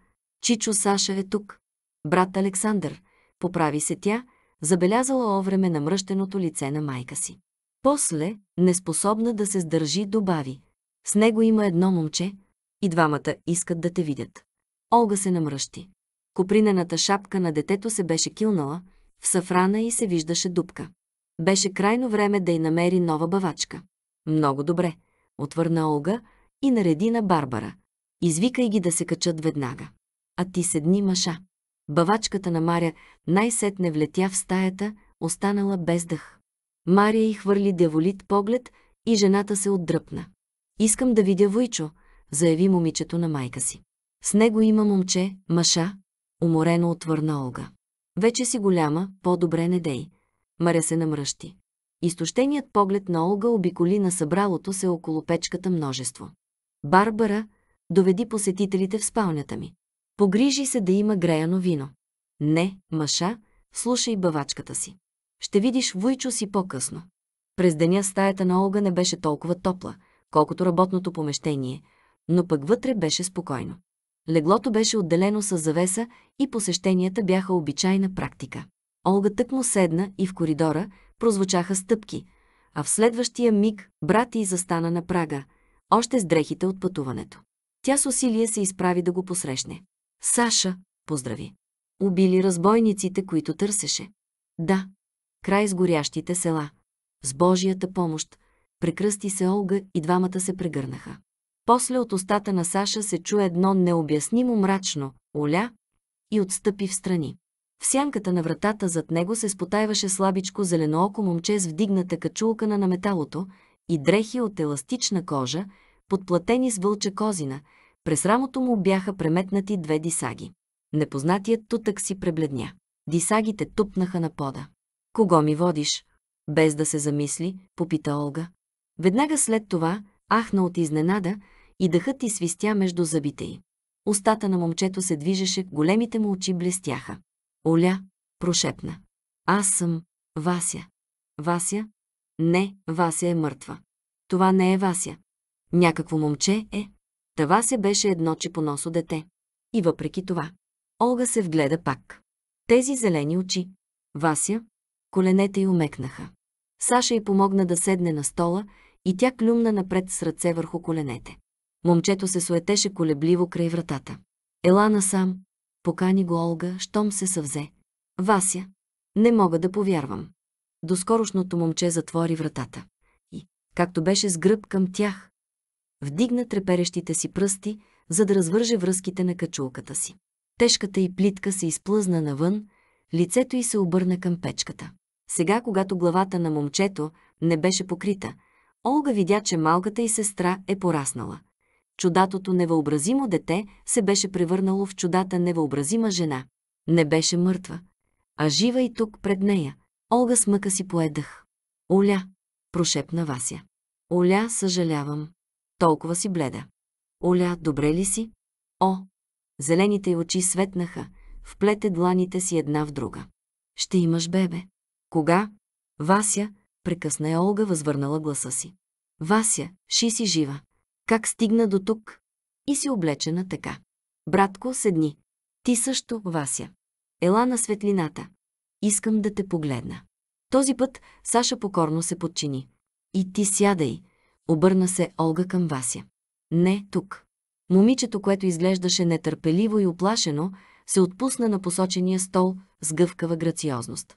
«Чичо Саша е тук». Брат Александър, поправи се тя, забелязала овреме на мръщеното лице на майка си. После, неспособна да се сдържи, добави. С него има едно момче и двамата искат да те видят. Олга се намръщи. Копринената шапка на детето се беше килнала, в сафрана и се виждаше дупка. Беше крайно време да й намери нова бавачка. Много добре, отвърна Олга и нареди на Барбара. Извикай ги да се качат веднага. А ти седни маша. Бавачката на Маря най-сетне влетя в стаята, останала без дъх. Мария й хвърли деволит поглед и жената се отдръпна. Искам да видя Войчо, заяви момичето на майка си. С него има момче, Маша, уморено отвърна Олга. Вече си голяма, по-добре не дей. Маря се намръщи. Изтощеният поглед на Олга обиколи на събралото се около печката множество. Барбара доведи посетителите в спалнята ми. Погрижи се да има греяно вино. Не, Маша, слушай бавачката си. Ще видиш Войчо си по-късно. През деня стаята на Олга не беше толкова топла, колкото работното помещение, но пък вътре беше спокойно. Леглото беше отделено с завеса и посещенията бяха обичайна практика. Олга тъкмо седна и в коридора прозвучаха стъпки, а в следващия миг брат и застана на прага, още с дрехите от пътуването. Тя с усилие се изправи да го посрещне. Саша, поздрави. Убили разбойниците, които търсеше. Да, край с горящите села. С Божията помощ, прекръсти се Олга и двамата се прегърнаха. После от устата на Саша се чу едно необяснимо мрачно «Оля» и отстъпи в страни. В сянката на вратата зад него се спотайваше слабичко зеленооко момче с вдигната качулка на металото и дрехи от еластична кожа, подплатени с вълча козина, през рамото му бяха преметнати две дисаги. Непознатият тутък си пребледня. Дисагите тупнаха на пода. Кого ми водиш? Без да се замисли, попита Олга. Веднага след това ахна от изненада и дъхът ти свистя между зъбите й. Устата на момчето се движеше, големите му очи блестяха. Оля, прошепна. Аз съм Вася. Вася? Не, Вася е мъртва. Това не е Вася. Някакво момче е. Та Вася беше едно чепоносо дете. И въпреки това, Олга се вгледа пак. Тези зелени очи. Вася, коленете й умекнаха. Саша й помогна да седне на стола и тя клюмна напред с ръце върху коленете. Момчето се суетеше колебливо край вратата. Ела насам, покани го Олга, щом се съвзе. Вася, не мога да повярвам. Доскорошното момче затвори вратата. И, както беше с гръб към тях, вдигна треперещите си пръсти, за да развърже връзките на качулката си. Тежката и плитка се изплъзна навън, лицето й се обърна към печката. Сега, когато главата на момчето не беше покрита, Олга видя, че малката и сестра е пораснала. Чудатото невъобразимо дете се беше превърнало в чудата невъобразима жена. Не беше мъртва, а жива и тук пред нея. Олга с мъка си поедах. Оля, прошепна Вася. Оля, съжалявам. Толкова си бледа. Оля, добре ли си? О! Зелените й очи светнаха, вплете дланите си една в друга. Ще имаш бебе. Кога? Вася, прекъсна е Олга, възвърнала гласа си. Вася, ши си жива. Как стигна до тук? И си облечена така. Братко, седни. Ти също, Вася. Ела на светлината. Искам да те погледна. Този път Саша покорно се подчини. И ти сядай, обърна се Олга към Вася. Не, тук. Момичето, което изглеждаше нетърпеливо и оплашено, се отпусна на посочения стол с гъвкава грациозност.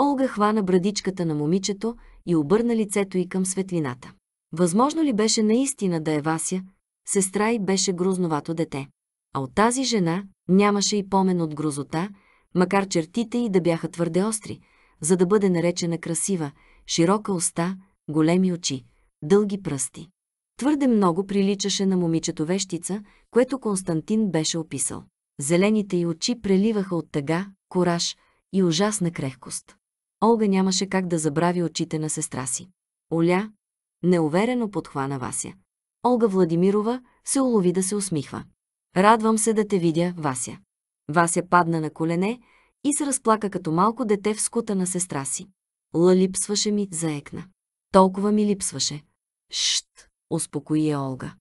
Олга хвана брадичката на момичето и обърна лицето й към светлината. Възможно ли беше наистина да е Вася, сестра й беше грозновато дете. А от тази жена нямаше и помен от грозота, макар чертите й да бяха твърде остри, за да бъде наречена красива, широка уста, големи очи, дълги пръсти. Твърде много приличаше на момичето вещица, което Константин беше описал. Зелените й очи преливаха от тъга, кораж и ужасна крехкост. Олга нямаше как да забрави очите на сестра си. Оля, неуверено подхвана Вася. Олга Владимирова се улови да се усмихва. Радвам се да те видя, Вася. Вася падна на колене и се разплака като малко дете в скута на сестра си. Ла липсваше ми, заекна. Толкова ми липсваше. Шт, успокои я Олга.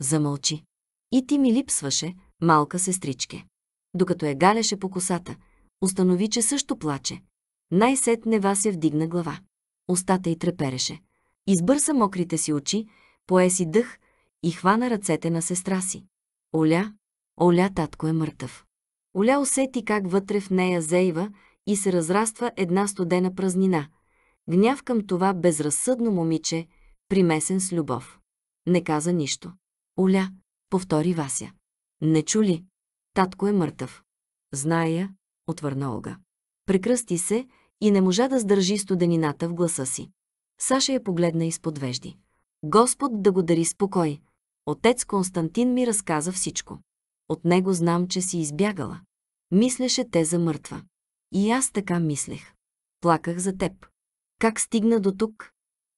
Замълчи. И ти ми липсваше, малка сестричке. Докато я галеше по косата, установи, че също плаче. Най-сетне Вася вдигна глава. Остата й трепереше. Избърса мокрите си очи, пое си дъх и хвана ръцете на сестра си. Оля, Оля татко е мъртъв. Оля усети как вътре в нея зейва и се разраства една студена празнина. Гняв към това безразсъдно момиче, примесен с любов. Не каза нищо. Оля, повтори Вася. Не чули. Татко е мъртъв. Зная, отвърна Ога. Прекръсти се, и не можа да сдържи студенината в гласа си. Саша я погледна изподвежди. Господ да го дари спокой. Отец Константин ми разказа всичко. От него знам, че си избягала. Мислеше те за мъртва. И аз така мислех. Плаках за теб. Как стигна до тук?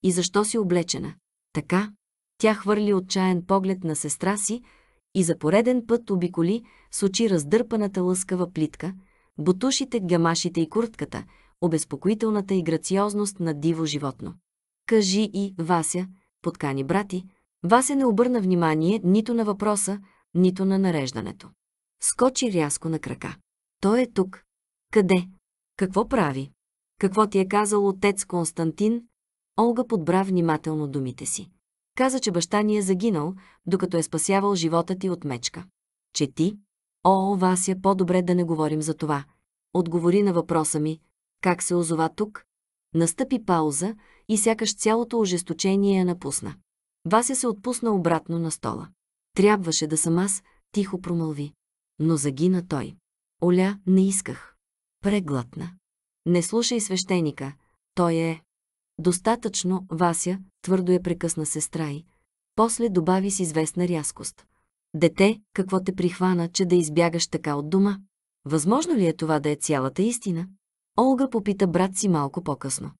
И защо си облечена? Така? Тя хвърли отчаян поглед на сестра си и за пореден път обиколи с очи раздърпаната лъскава плитка, бутушите, гамашите и куртката – обезпокоителната и грациозност на диво животно. Кажи и, Вася, подкани брати, Вася не обърна внимание нито на въпроса, нито на нареждането. Скочи рязко на крака. Той е тук. Къде? Какво прави? Какво ти е казал отец Константин? Олга подбра внимателно думите си. Каза, че баща ни е загинал, докато е спасявал живота ти от мечка. Че ти? О, Вася, по-добре да не говорим за това. Отговори на въпроса ми, как се озова тук? Настъпи пауза и сякаш цялото ожесточение я напусна. Вася се отпусна обратно на стола. Трябваше да съм аз, тихо промълви. Но загина той. Оля, не исках. Преглътна. Не слушай свещеника. Той е... Достатъчно, Вася, твърдо я прекъсна сестра й. После добави с известна рязкост. Дете, какво те прихвана, че да избягаш така от дома? Възможно ли е това да е цялата истина? Олга попита брат си малко по-късно.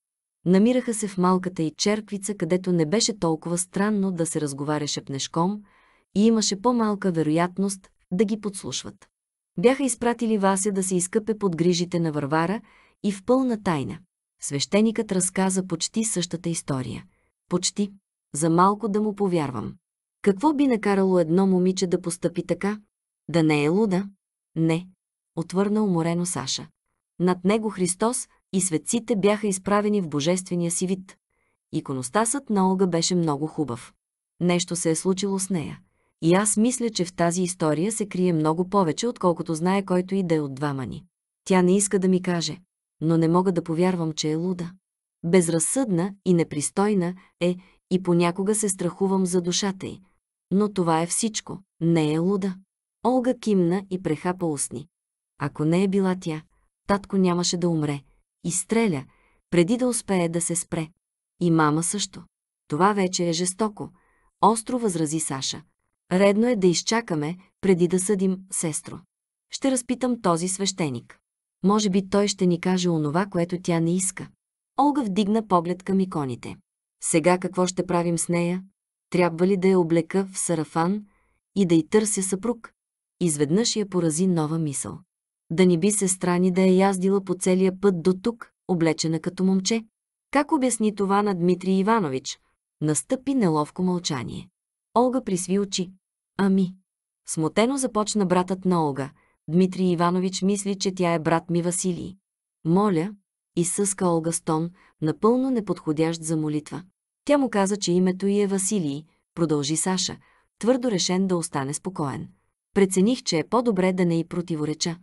Намираха се в малката и черквица, където не беше толкова странно да се разговаряше пнешком и имаше по-малка вероятност да ги подслушват. Бяха изпратили Вася да се изкъпе под грижите на Варвара и в пълна тайна. Свещеникът разказа почти същата история. Почти. За малко да му повярвам. Какво би накарало едно момиче да постъпи така? Да не е луда? Не. Отвърна уморено Саша. Над него Христос и светците бяха изправени в божествения си вид. Иконостасът на Олга беше много хубав. Нещо се е случило с нея. И аз мисля, че в тази история се крие много повече, отколкото знае който и да е от двама ни. Тя не иска да ми каже, но не мога да повярвам, че е луда. Безразсъдна и непристойна е и понякога се страхувам за душата й. Но това е всичко. Не е луда. Олга кимна и прехапа устни. Ако не е била тя, Татко нямаше да умре. Изстреля, преди да успее да се спре. И мама също. Това вече е жестоко. Остро възрази Саша. Редно е да изчакаме, преди да съдим, сестро. Ще разпитам този свещеник. Може би той ще ни каже онова, което тя не иска. Олга вдигна поглед към иконите. Сега какво ще правим с нея? Трябва ли да я облека в сарафан и да й търся съпруг? Изведнъж я порази нова мисъл да ни би се страни да е яздила по целия път до тук, облечена като момче. Как обясни това на Дмитрий Иванович? Настъпи неловко мълчание. Олга присви очи. Ами. Смутено започна братът на Олга. Дмитрий Иванович мисли, че тя е брат ми Василий. Моля, изсъска Олга Стон, напълно неподходящ за молитва. Тя му каза, че името й е Василий, продължи Саша, твърдо решен да остане спокоен. Прецених, че е по-добре да не й противореча.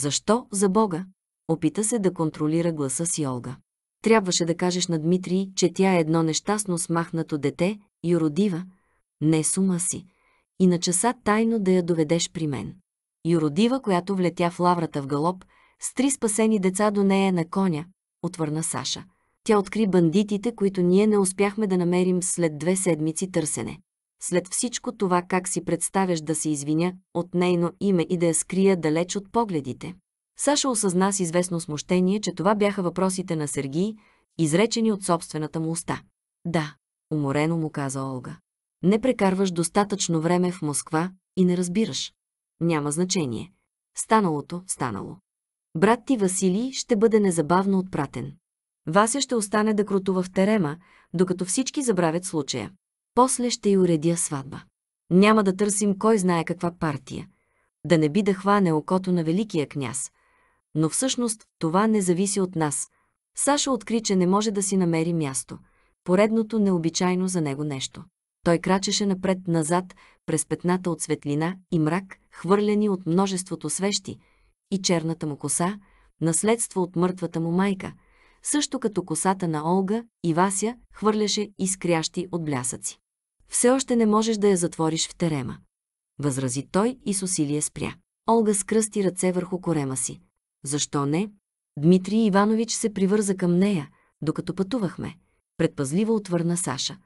Защо, за Бога? Опита се да контролира гласа си Олга. Трябваше да кажеш на Дмитрий, че тя е едно нещастно смахнато дете, юродива, не сума си, и на часа тайно да я доведеш при мен. Юродива, която влетя в лаврата в галоп, с три спасени деца до нея на коня, отвърна Саша. Тя откри бандитите, които ние не успяхме да намерим след две седмици търсене след всичко това как си представяш да се извиня от нейно име и да я скрия далеч от погледите. Саша осъзна с известно смущение, че това бяха въпросите на Сергий, изречени от собствената му уста. Да, уморено му каза Олга. Не прекарваш достатъчно време в Москва и не разбираш. Няма значение. Станалото, станало. Брат ти Василий ще бъде незабавно отпратен. Вася ще остане да крутува в терема, докато всички забравят случая. После ще й уредя сватба. Няма да търсим кой знае каква партия. Да не би да хване окото на великия княз. Но всъщност това не зависи от нас. Саша откри, че не може да си намери място. Поредното необичайно за него нещо. Той крачеше напред-назад през петната от светлина и мрак, хвърлени от множеството свещи, и черната му коса, наследство от мъртвата му майка, също като косата на Олга и Вася хвърляше изкрящи от блясъци все още не можеш да я затвориш в терема. Възрази той и с усилие спря. Олга скръсти ръце върху корема си. Защо не? Дмитрий Иванович се привърза към нея, докато пътувахме. Предпазливо отвърна Саша.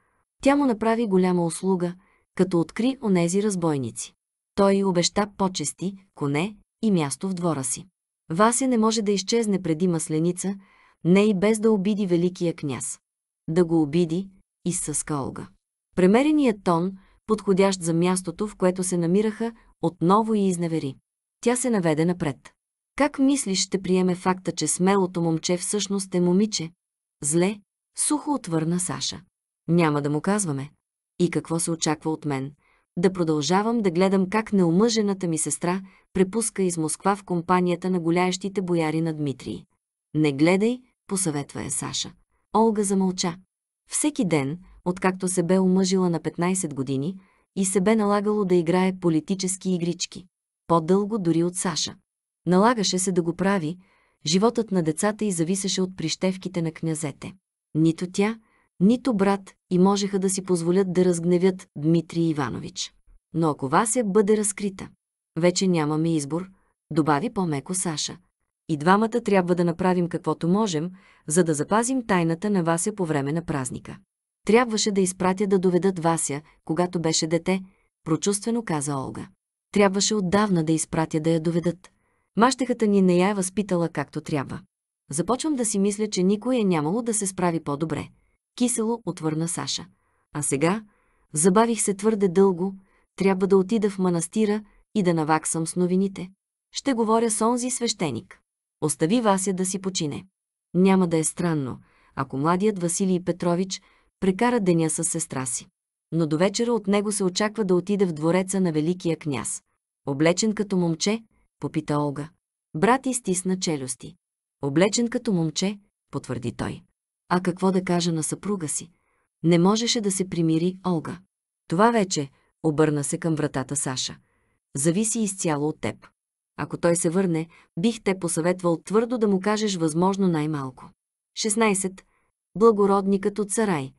Тя му направи голяма услуга, като откри онези разбойници. Той обеща почести, коне и място в двора си. Вася не може да изчезне преди масленица, не и без да обиди великия княз. Да го обиди, изсъска Олга. Премереният тон, подходящ за мястото, в което се намираха, отново и изневери. Тя се наведе напред. Как мислиш ще приеме факта, че смелото момче всъщност е момиче? Зле, сухо отвърна Саша. Няма да му казваме. И какво се очаква от мен? Да продължавам да гледам как неумъжената ми сестра препуска из Москва в компанията на голяещите бояри на Дмитрий. Не гледай, посъветва я Саша. Олга замълча. Всеки ден, откакто се бе омъжила на 15 години и се бе налагало да играе политически игрички. По-дълго дори от Саша. Налагаше се да го прави, животът на децата й зависеше от прищевките на князете. Нито тя, нито брат и можеха да си позволят да разгневят Дмитрий Иванович. Но ако Вася бъде разкрита, вече нямаме избор, добави по-меко Саша. И двамата трябва да направим каквото можем, за да запазим тайната на Вася по време на празника. Трябваше да изпратя да доведат Вася, когато беше дете, прочувствено каза Олга. Трябваше отдавна да изпратя да я доведат. Мащехата ни не я е възпитала както трябва. Започвам да си мисля, че никой е нямало да се справи по-добре. Кисело отвърна Саша. А сега? Забавих се твърде дълго. Трябва да отида в манастира и да наваксам с новините. Ще говоря с онзи свещеник. Остави Вася да си почине. Няма да е странно, ако младият Василий Петрович прекара деня с сестра си. Но до вечера от него се очаква да отиде в двореца на великия княз. Облечен като момче, попита Олга. Брат изтисна челюсти. Облечен като момче, потвърди той. А какво да кажа на съпруга си? Не можеше да се примири Олга. Това вече, обърна се към вратата Саша. Зависи изцяло от теб. Ако той се върне, бих те посъветвал твърдо да му кажеш възможно най-малко. 16. Благородникът от Сарай.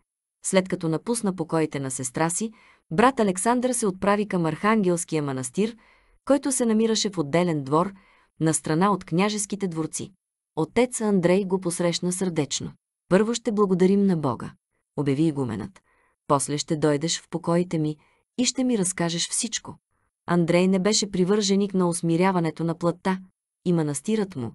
След като напусна покоите на сестра си, брат Александър се отправи към Архангелския манастир, който се намираше в отделен двор, на страна от княжеските дворци. Отец Андрей го посрещна сърдечно. Първо ще благодарим на Бога, обяви игуменът. После ще дойдеш в покоите ми и ще ми разкажеш всичко. Андрей не беше привърженик на усмиряването на плътта и манастирът му,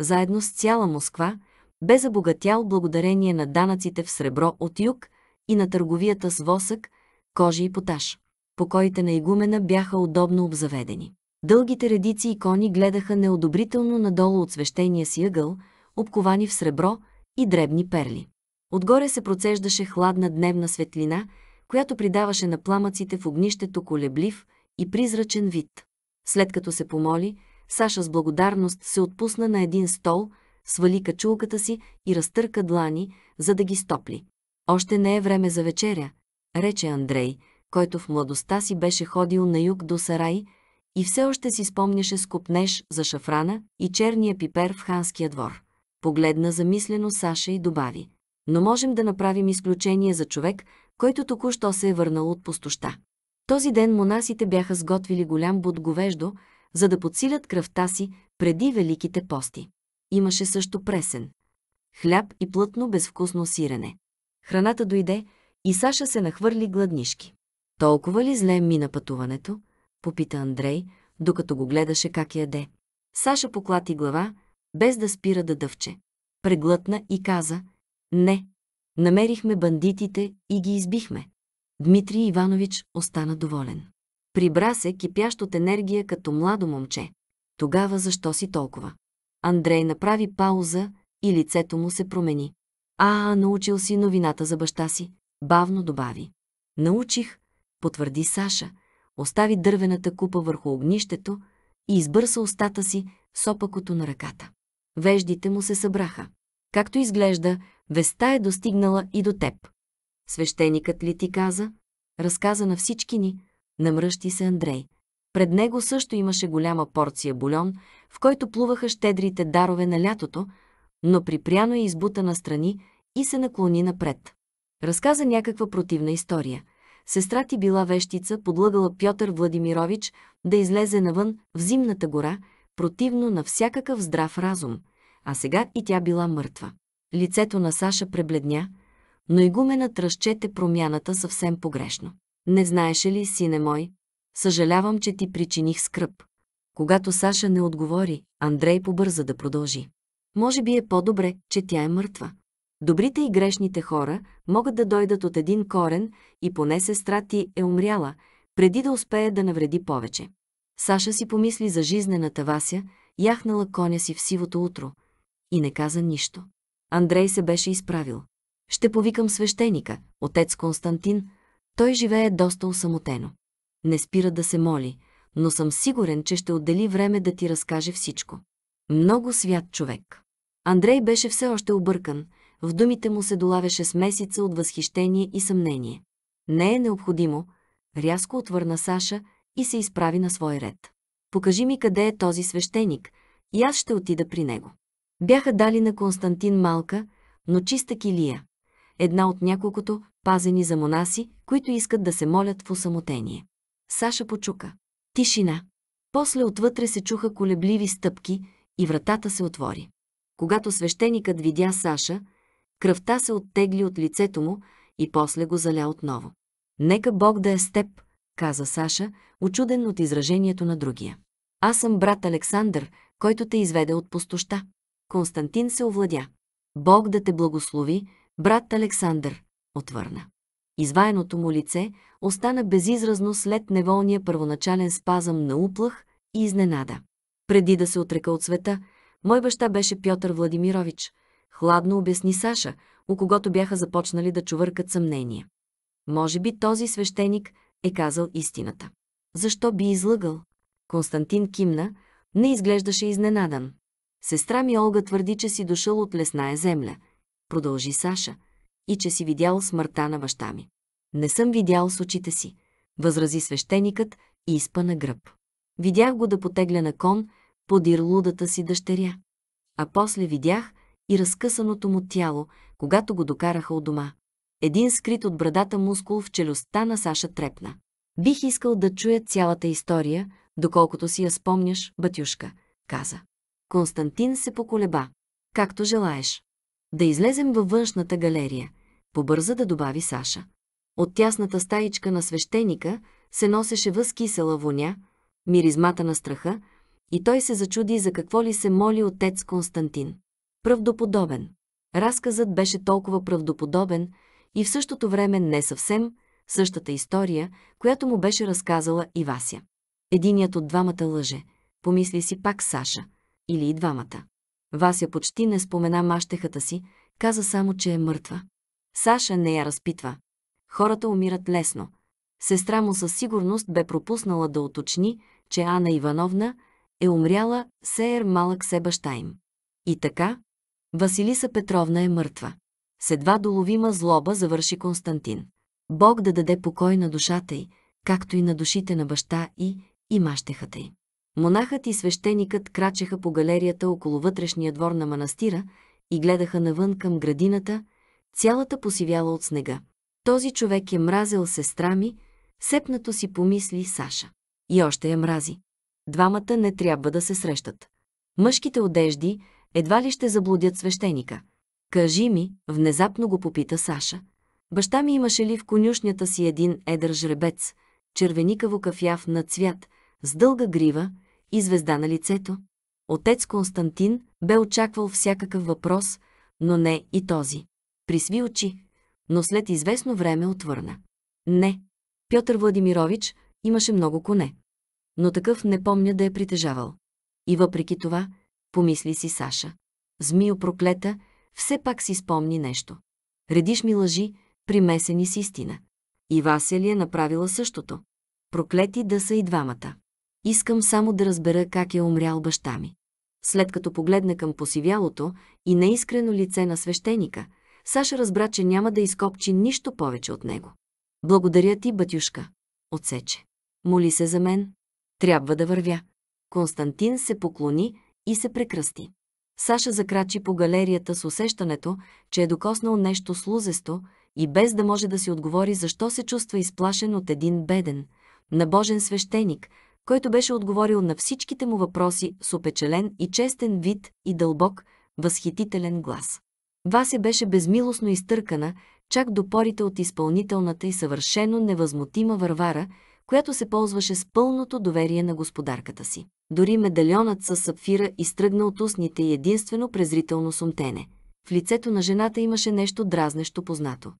заедно с цяла Москва, бе забогатял благодарение на данъците в сребро от юг – и на търговията с восък, кожи и поташ. Покоите на игумена бяха удобно обзаведени. Дългите редици и кони гледаха неодобрително надолу от свещения си ъгъл, обковани в сребро и дребни перли. Отгоре се процеждаше хладна дневна светлина, която придаваше на пламъците в огнището колеблив и призрачен вид. След като се помоли, Саша с благодарност се отпусна на един стол, свали качулката си и разтърка длани, за да ги стопли. Още не е време за вечеря, рече Андрей, който в младостта си беше ходил на юг до Сарай и все още си спомняше скупнеж за шафрана и черния пипер в ханския двор. Погледна замислено Саша и добави. Но можем да направим изключение за човек, който току-що се е върнал от пустоща. Този ден монасите бяха сготвили голям бут говеждо, за да подсилят кръвта си преди великите пости. Имаше също пресен. Хляб и плътно безвкусно сирене. Храната дойде и Саша се нахвърли гладнишки. Толкова ли зле мина пътуването? Попита Андрей, докато го гледаше как яде. Саша поклати глава, без да спира да дъвче. Преглътна и каза «Не, намерихме бандитите и ги избихме». Дмитрий Иванович остана доволен. Прибра се кипящ от енергия като младо момче. Тогава защо си толкова? Андрей направи пауза и лицето му се промени. А, научил си новината за баща си, бавно добави. Научих, потвърди Саша, остави дървената купа върху огнището и избърса устата си с опакото на ръката. Веждите му се събраха. Както изглежда, веста е достигнала и до теб. Свещеникът ли ти каза? Разказа на всички ни, намръщи се Андрей. Пред него също имаше голяма порция бульон, в който плуваха щедрите дарове на лятото, но припряно е избута на страни и се наклони напред. Разказа някаква противна история. Сестра ти била вещица, подлъгала Пьотър Владимирович да излезе навън в зимната гора, противно на всякакъв здрав разум, а сега и тя била мъртва. Лицето на Саша пребледня, но игуменът разчете промяната съвсем погрешно. Не знаеше ли, сине мой? Съжалявам, че ти причиних скръп. Когато Саша не отговори, Андрей побърза да продължи. Може би е по-добре, че тя е мъртва. Добрите и грешните хора могат да дойдат от един корен и поне сестра ти е умряла, преди да успее да навреди повече. Саша си помисли за жизнената Вася, яхнала коня си в сивото утро и не каза нищо. Андрей се беше изправил. Ще повикам свещеника, отец Константин. Той живее доста осамотено. Не спира да се моли, но съм сигурен, че ще отдели време да ти разкаже всичко. Много свят човек. Андрей беше все още объркан. В думите му се долавяше смесица от възхищение и съмнение. Не е необходимо. Рязко отвърна Саша и се изправи на свой ред. Покажи ми къде е този свещеник и аз ще отида при него. Бяха дали на Константин малка, но чиста килия. Една от няколкото, пазени за монаси, които искат да се молят в усамотение. Саша почука. Тишина. После отвътре се чуха колебливи стъпки – и вратата се отвори. Когато свещеникът видя Саша, кръвта се оттегли от лицето му и после го заля отново. «Нека Бог да е с теб», каза Саша, очуден от изражението на другия. «Аз съм брат Александър, който те изведе от пустоща». Константин се овладя. «Бог да те благослови, брат Александър», отвърна. Изваеното му лице остана безизразно след неволния първоначален спазъм на уплах и изненада. Преди да се отрека от света, мой баща беше Пьотър Владимирович. Хладно обясни Саша, у когото бяха започнали да чувъркат съмнение. Може би този свещеник е казал истината. Защо би излъгал? Константин кимна, не изглеждаше изненадан. Сестра ми Олга твърди, че си дошъл от лесная земля, продължи Саша, и че си видял смъртта на баща ми. Не съм видял с очите си, възрази свещеникът и изпа на гръб. Видях го да потегля на кон подир лудата си дъщеря. А после видях и разкъсаното му тяло, когато го докараха от дома. Един скрит от брадата мускул в челюстта на Саша трепна. Бих искал да чуя цялата история, доколкото си я спомняш, Батюшка, каза. Константин се поколеба. Както желаеш. Да излезем във външната галерия, побърза да добави Саша. От тясната стаичка на свещеника се носеше възкисела воня, миризмата на страха, и той се зачуди за какво ли се моли отец Константин. Правдоподобен. Разказът беше толкова правдоподобен и в същото време не съвсем същата история, която му беше разказала и Вася. Единият от двамата лъже, помисли си пак Саша, или и двамата. Вася почти не спомена мащехата си, каза само, че е мъртва. Саша не я разпитва. Хората умират лесно. Сестра му със сигурност бе пропуснала да уточни, че Ана Ивановна е умряла Сеер малък се баща им. И така, Василиса Петровна е мъртва. С едва доловима злоба завърши Константин. Бог да даде покой на душата й, както и на душите на баща и и мащехата й. Монахът и свещеникът крачеха по галерията около вътрешния двор на манастира и гледаха навън към градината, цялата посивяла от снега. Този човек е мразил сестра ми, сепнато си помисли Саша. И още я мрази двамата не трябва да се срещат. Мъжките одежди едва ли ще заблудят свещеника. Кажи ми, внезапно го попита Саша. Баща ми имаше ли в конюшнята си един едър жребец, червеникаво кафяв на цвят, с дълга грива и звезда на лицето? Отец Константин бе очаквал всякакъв въпрос, но не и този. Присви очи, но след известно време отвърна. Не, Пьотър Владимирович имаше много коне но такъв не помня да е притежавал. И въпреки това, помисли си Саша. Змио проклета, все пак си спомни нещо. Редиш ми лъжи, примесени с истина. И Вася ли е направила същото? Проклети да са и двамата. Искам само да разбера как е умрял баща ми. След като погледна към посивялото и неискрено лице на свещеника, Саша разбра, че няма да изкопчи нищо повече от него. Благодаря ти, батюшка. Отсече. Моли се за мен, трябва да вървя. Константин се поклони и се прекръсти. Саша закрачи по галерията с усещането, че е докоснал нещо слузесто и без да може да си отговори защо се чувства изплашен от един беден, набожен свещеник, който беше отговорил на всичките му въпроси с опечелен и честен вид и дълбок, възхитителен глас. Вася беше безмилостно изтъркана, чак до порите от изпълнителната и съвършено невъзмутима вървара, която се ползваше с пълното доверие на господарката си. Дори медальонът с сапфира изтръгна от устните и единствено презрително сумтене. В лицето на жената имаше нещо дразнещо познато.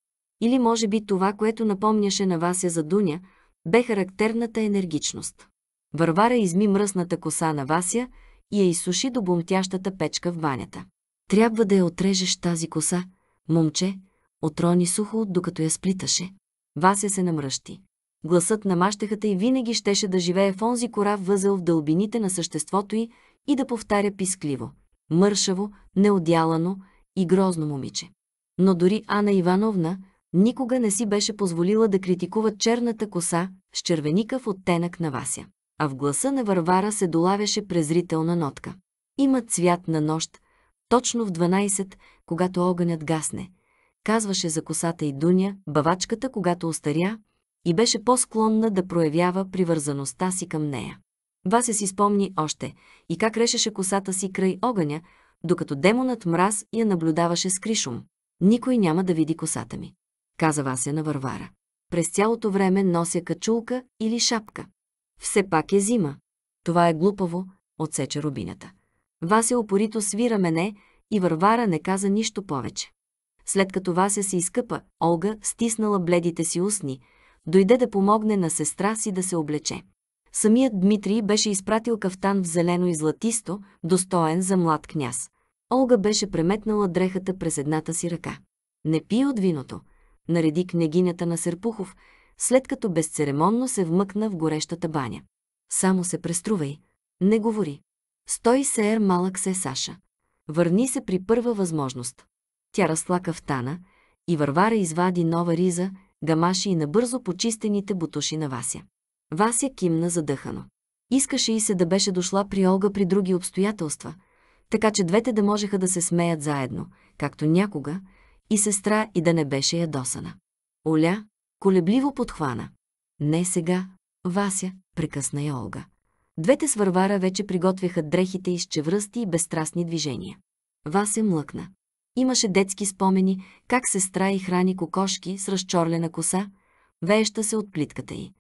Или може би това, което напомняше на Вася за Дуня, бе характерната енергичност. Варвара изми мръсната коса на Вася и я изсуши до бумтящата печка в банята. Трябва да я отрежеш тази коса, момче, отрони сухо, докато я сплиташе. Вася се намръщи. Гласът на мащехата й винаги щеше да живее в онзи кора възел в дълбините на съществото й и да повтаря пискливо, мършаво, неодялано и грозно момиче. Но дори Ана Ивановна никога не си беше позволила да критикува черната коса с червеникав оттенък на Вася. А в гласа на Варвара се долавяше презрителна нотка. Има цвят на нощ, точно в 12, когато огънят гасне. Казваше за косата и Дуня, бавачката, когато остаря, и беше по-склонна да проявява привързаността си към нея. Вася си спомни още и как решеше косата си край огъня, докато демонът мраз я наблюдаваше с кришум. Никой няма да види косата ми, каза Вася на Варвара. През цялото време нося качулка или шапка. Все пак е зима. Това е глупаво, отсече рубинята. Вася опорито свира мене и Варвара не каза нищо повече. След като Вася се изкъпа, Олга стиснала бледите си устни – дойде да помогне на сестра си да се облече. Самият Дмитрий беше изпратил кафтан в зелено и златисто, достоен за млад княз. Олга беше преметнала дрехата през едната си ръка. Не пи от виното, нареди княгинята на Серпухов, след като безцеремонно се вмъкна в горещата баня. Само се преструвай. Не говори. Стой се ер малък се, Саша. Върни се при първа възможност. Тя в кафтана и Варвара извади нова риза, гамаши и набързо почистените бутуши на Вася. Вася кимна задъхано. Искаше и се да беше дошла при Олга при други обстоятелства, така че двете да можеха да се смеят заедно, както някога, и сестра и да не беше ядосана. Оля колебливо подхвана. Не сега, Вася, прекъсна я Олга. Двете Варвара вече приготвяха дрехите из чевръсти и безстрастни движения. Вася млъкна. Имаше детски спомени, как сестра и храни кокошки с разчорлена коса, вееща се от плитката й.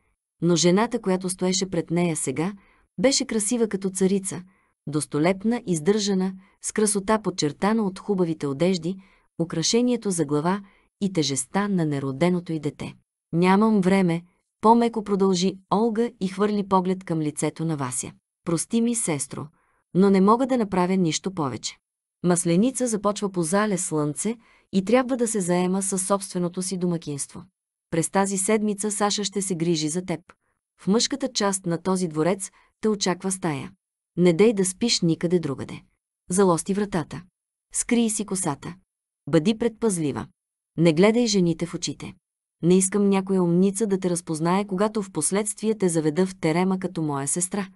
Но жената, която стоеше пред нея сега, беше красива като царица, достолепна, издържана, с красота подчертана от хубавите одежди, украшението за глава и тежестта на нероденото й дете. Нямам време, по-меко продължи Олга и хвърли поглед към лицето на Вася. Прости ми, сестро, но не мога да направя нищо повече. Масленица започва по зале слънце и трябва да се заема със собственото си домакинство. През тази седмица Саша ще се грижи за теб. В мъжката част на този дворец те очаква стая. Не дей да спиш никъде другаде. Залости вратата. Скрий си косата. Бъди предпазлива. Не гледай жените в очите. Не искам някоя умница да те разпознае, когато в последствие те заведа в терема като моя сестра.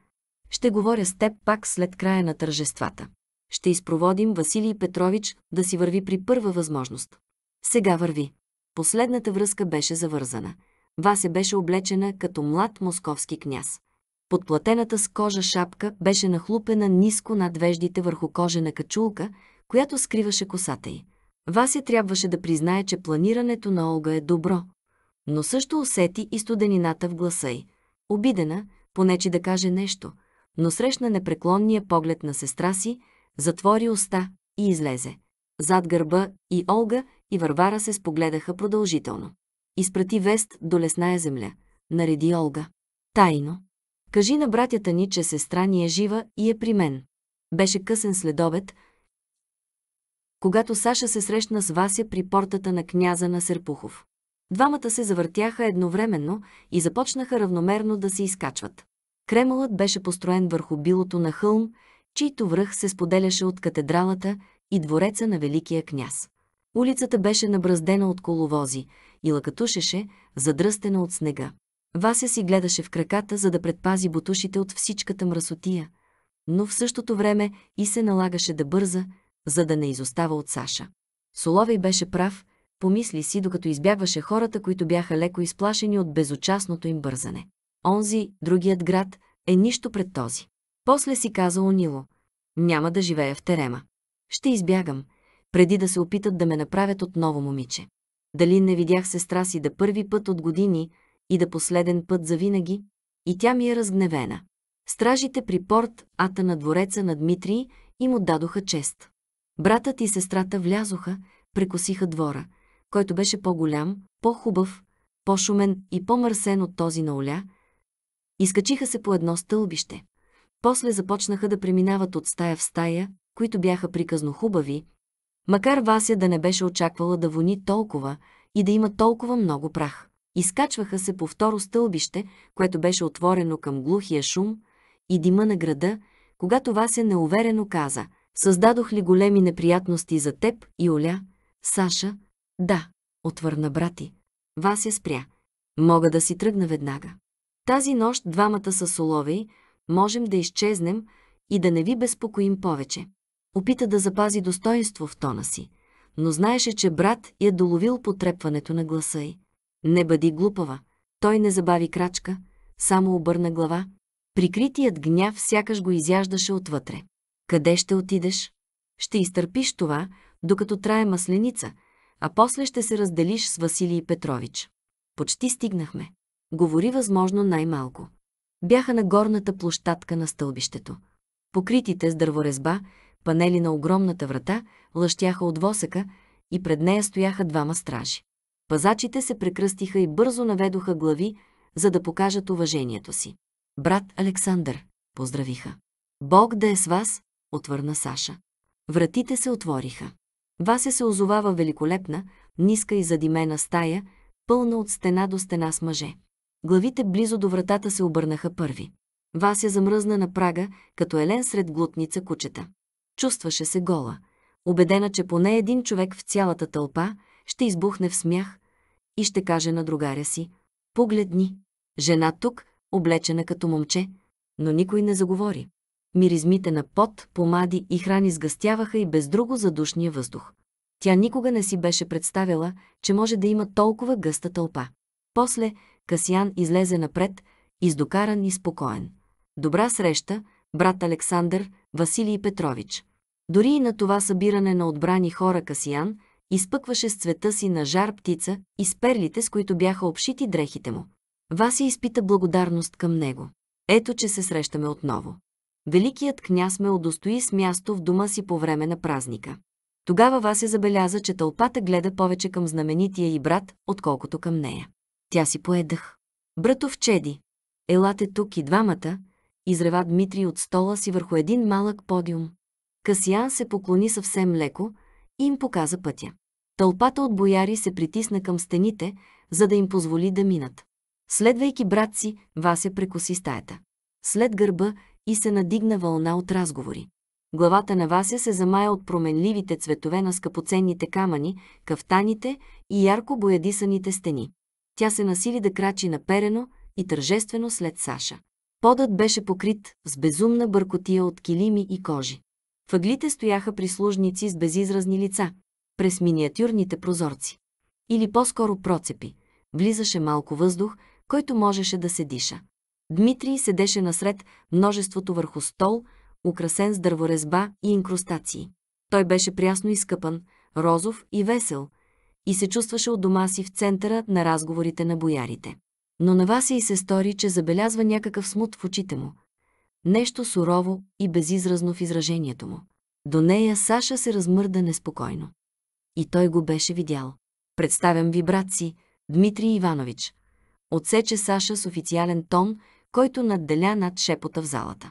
Ще говоря с теб пак след края на тържествата ще изпроводим Василий Петрович да си върви при първа възможност. Сега върви. Последната връзка беше завързана. Васе беше облечена като млад московски княз. Подплатената с кожа шапка беше нахлупена ниско над веждите върху кожена качулка, която скриваше косата й. Васе трябваше да признае, че планирането на Олга е добро, но също усети и студенината в гласа й. Обидена, понече да каже нещо, но срещна непреклонния поглед на сестра си, затвори уста и излезе. Зад гърба и Олга и Варвара се спогледаха продължително. Изпрати вест до лесная земля. Нареди Олга. Тайно. Кажи на братята ни, че сестра ни е жива и е при мен. Беше късен следобед, когато Саша се срещна с Вася при портата на княза на Серпухов. Двамата се завъртяха едновременно и започнаха равномерно да се изкачват. Кремълът беше построен върху билото на хълм чийто връх се споделяше от катедралата и двореца на Великия княз. Улицата беше набраздена от коловози и лакатушеше, задръстена от снега. Вася си гледаше в краката, за да предпази бутушите от всичката мръсотия, но в същото време и се налагаше да бърза, за да не изостава от Саша. Соловей беше прав, помисли си, докато избягваше хората, които бяха леко изплашени от безучастното им бързане. Онзи, другият град, е нищо пред този. После си каза Онило. Няма да живея в терема. Ще избягам, преди да се опитат да ме направят отново момиче. Дали не видях сестра си да първи път от години и да последен път завинаги, и тя ми е разгневена. Стражите при порт ата на двореца на Дмитрий и му дадоха чест. Братът и сестрата влязоха, прекосиха двора, който беше по-голям, по-хубав, по-шумен и по-мърсен от този на Оля, изкачиха се по едно стълбище после започнаха да преминават от стая в стая, които бяха приказно хубави, макар Вася да не беше очаквала да вони толкова и да има толкова много прах. Изкачваха се по второ стълбище, което беше отворено към глухия шум и дима на града, когато Вася неуверено каза «Създадох ли големи неприятности за теб и Оля?» «Саша?» «Да», отвърна брати. Вася спря. «Мога да си тръгна веднага». Тази нощ двамата са соловей, можем да изчезнем и да не ви безпокоим повече. Опита да запази достоинство в тона си, но знаеше, че брат я доловил потрепването на гласа й. Не бъди глупава. Той не забави крачка, само обърна глава. Прикритият гняв сякаш го изяждаше отвътре. Къде ще отидеш? Ще изтърпиш това, докато трае масленица, а после ще се разделиш с Василий Петрович. Почти стигнахме. Говори възможно най-малко бяха на горната площадка на стълбището. Покритите с дърворезба, панели на огромната врата, лъщяха от восъка и пред нея стояха двама стражи. Пазачите се прекръстиха и бързо наведоха глави, за да покажат уважението си. Брат Александър, поздравиха. Бог да е с вас, отвърна Саша. Вратите се отвориха. Вася се озовава великолепна, ниска и задимена стая, пълна от стена до стена с мъже главите близо до вратата се обърнаха първи. Вася замръзна на прага, като елен сред глутница кучета. Чувстваше се гола, убедена, че поне един човек в цялата тълпа ще избухне в смях и ще каже на другаря си «Погледни! Жена тук, облечена като момче, но никой не заговори. Миризмите на пот, помади и храни сгъстяваха и без друго задушния въздух. Тя никога не си беше представила, че може да има толкова гъста тълпа. После, Касян излезе напред, издокаран и спокоен. Добра среща, брат Александър, Василий Петрович. Дори и на това събиране на отбрани хора Касиян изпъкваше с цвета си на жар птица и с перлите, с които бяха обшити дрехите му. Васи изпита благодарност към него. Ето, че се срещаме отново. Великият княз ме удостои с място в дома си по време на празника. Тогава Вася забеляза, че тълпата гледа повече към знаменития и брат, отколкото към нея. Тя си поедах. Братов Чеди, елате тук и двамата, изрева Дмитрий от стола си върху един малък подиум. Касиян се поклони съвсем леко и им показа пътя. Тълпата от бояри се притисна към стените, за да им позволи да минат. Следвайки брат си, Вася прекоси стаята. След гърба и се надигна вълна от разговори. Главата на Вася се замая от променливите цветове на скъпоценните камъни, кафтаните и ярко боядисаните стени тя се насили да крачи наперено и тържествено след Саша. Подът беше покрит с безумна бъркотия от килими и кожи. Въглите стояха прислужници с безизразни лица, през миниатюрните прозорци. Или по-скоро процепи. Влизаше малко въздух, който можеше да се диша. Дмитрий седеше насред множеството върху стол, украсен с дърворезба и инкрустации. Той беше прясно изкъпан, розов и весел – и се чувстваше от дома си в центъра на разговорите на боярите. Но на вас и се стори, че забелязва някакъв смут в очите му. Нещо сурово и безизразно в изражението му. До нея Саша се размърда неспокойно. И той го беше видял. Представям ви брат си, Дмитрий Иванович. Отсече Саша с официален тон, който надделя над шепота в залата.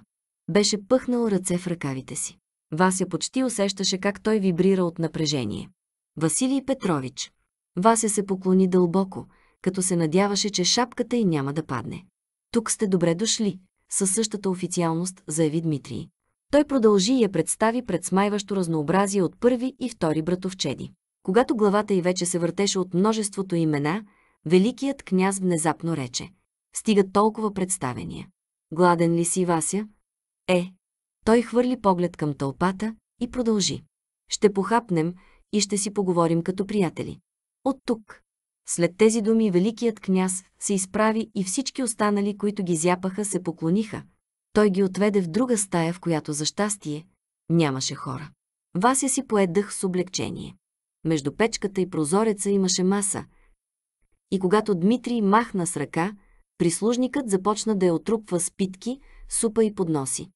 Беше пъхнал ръце в ръкавите си. Вася почти усещаше как той вибрира от напрежение. Василий Петрович. Вася се поклони дълбоко, като се надяваше, че шапката й няма да падне. Тук сте добре дошли, със същата официалност заяви Дмитрий. Той продължи и я представи пред смайващо разнообразие от първи и втори братовчеди. Когато главата й вече се въртеше от множеството имена, великият княз внезапно рече. Стига толкова представения. Гладен ли си, Вася? Е. Той хвърли поглед към тълпата и продължи. Ще похапнем, и ще си поговорим като приятели. От тук. След тези думи великият княз се изправи и всички останали, които ги зяпаха, се поклониха. Той ги отведе в друга стая, в която за щастие нямаше хора. Вася си поедах с облегчение. Между печката и прозореца имаше маса. И когато Дмитрий махна с ръка, прислужникът започна да я отрупва с питки, супа и подноси.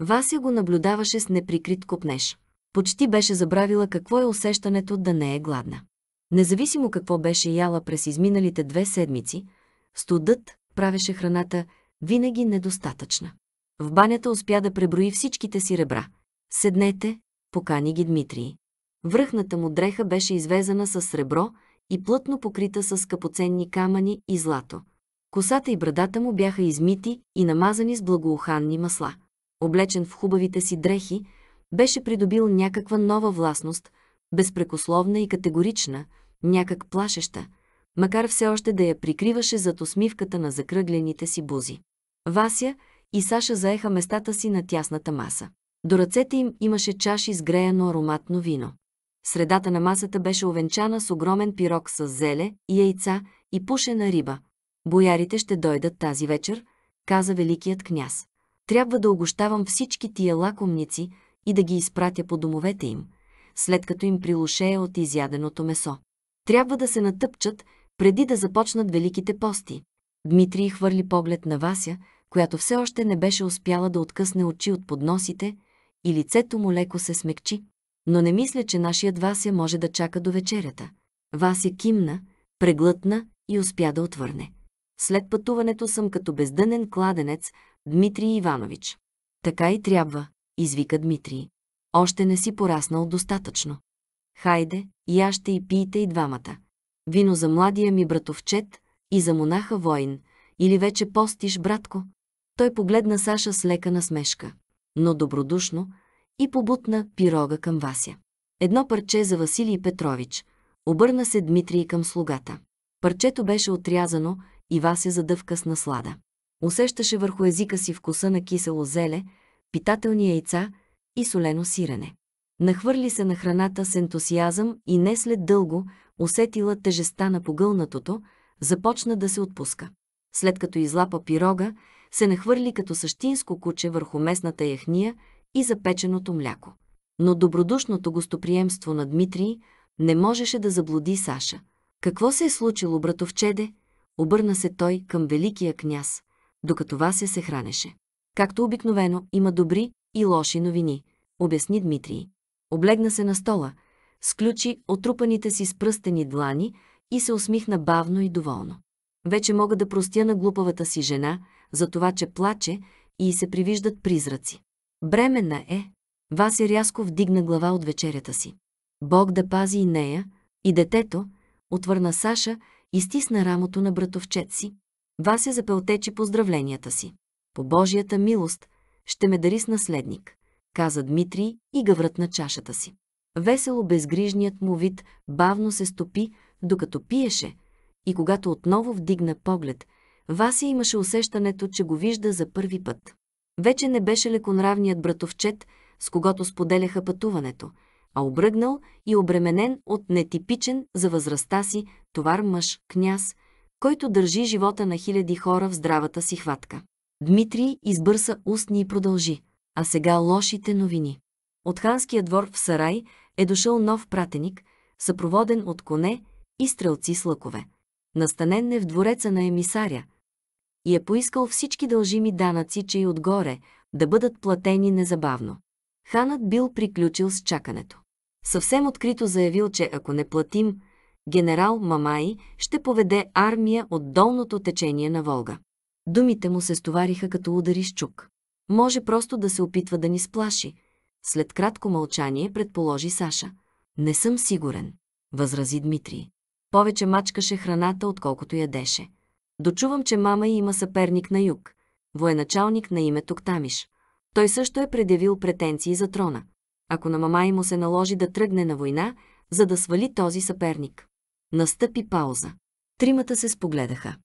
Вася го наблюдаваше с неприкрит копнеж. Почти беше забравила какво е усещането да не е гладна. Независимо какво беше яла през изминалите две седмици, студът правеше храната винаги недостатъчна. В банята успя да преброи всичките си ребра. Седнете, покани ги Дмитрий. Връхната му дреха беше извезена с сребро и плътно покрита с скъпоценни камъни и злато. Косата и брадата му бяха измити и намазани с благоуханни масла. Облечен в хубавите си дрехи, беше придобил някаква нова властност, безпрекословна и категорична, някак плашеща, макар все още да я прикриваше зад усмивката на закръглените си бузи. Вася и Саша заеха местата си на тясната маса. До ръцете им имаше чаши с греяно ароматно вино. Средата на масата беше овенчана с огромен пирог с зеле, яйца и пушена риба. Боярите ще дойдат тази вечер, каза великият княз. Трябва да огощавам всички тия лакомници, и да ги изпратя по домовете им, след като им прилушея от изяденото месо. Трябва да се натъпчат, преди да започнат великите пости. Дмитрий хвърли поглед на Вася, която все още не беше успяла да откъсне очи от подносите и лицето му леко се смекчи. Но не мисля, че нашият Вася може да чака до вечерята. Вася кимна, преглътна и успя да отвърне. След пътуването съм като бездънен кладенец Дмитрий Иванович. Така и трябва извика Дмитрий. Още не си пораснал достатъчно. Хайде, яще и пийте и двамата. Вино за младия ми братовчет и за монаха воин, или вече постиш, братко. Той погледна Саша с лека насмешка, но добродушно и побутна пирога към Вася. Едно парче за Василий Петрович. Обърна се Дмитрий към слугата. Парчето беше отрязано и Вася задъвка с наслада. Усещаше върху езика си вкуса на кисело зеле, питателни яйца и солено сирене. Нахвърли се на храната с ентусиазъм и не след дълго, усетила тежестта на погълнатото, започна да се отпуска. След като излапа пирога, се нахвърли като същинско куче върху местната яхния и запеченото мляко. Но добродушното гостоприемство на Дмитрий не можеше да заблуди Саша. Какво се е случило, братовчеде? Обърна се той към великия княз, докато Вася се хранеше. Както обикновено, има добри и лоши новини, обясни Дмитрий. Облегна се на стола, сключи отрупаните си с пръстени длани и се усмихна бавно и доволно. Вече мога да простя на глупавата си жена, за това, че плаче и се привиждат призраци. Бременна е. Васи рязко вдигна глава от вечерята си. Бог да пази и нея, и детето, отвърна Саша и стисна рамото на братовчет си. Вася запелтечи поздравленията си. По Божията милост ще ме дари с наследник, каза Дмитрий и гъврат на чашата си. Весело безгрижният му вид бавно се стопи, докато пиеше, и когато отново вдигна поглед, Васи имаше усещането, че го вижда за първи път. Вече не беше леконравният братовчет, с когото споделяха пътуването, а обръгнал и обременен от нетипичен за възрастта си товар мъж, княз, който държи живота на хиляди хора в здравата си хватка. Дмитрий избърса устни и продължи. А сега лошите новини. От ханския двор в Сарай е дошъл нов пратеник, съпроводен от коне и стрелци с лъкове. Настанен е в двореца на емисаря и е поискал всички дължими данъци, че и отгоре да бъдат платени незабавно. Ханът бил приключил с чакането. Съвсем открито заявил, че ако не платим, генерал Мамай ще поведе армия от долното течение на Волга. Думите му се стовариха като удари с чук. Може просто да се опитва да ни сплаши. След кратко мълчание предположи Саша. Не съм сигурен, възрази Дмитрий. Повече мачкаше храната, отколкото ядеше. Дочувам, че мама й има съперник на юг, военачалник на име Токтамиш. Той също е предявил претенции за трона. Ако на мама й му се наложи да тръгне на война, за да свали този съперник. Настъпи пауза. Тримата се спогледаха.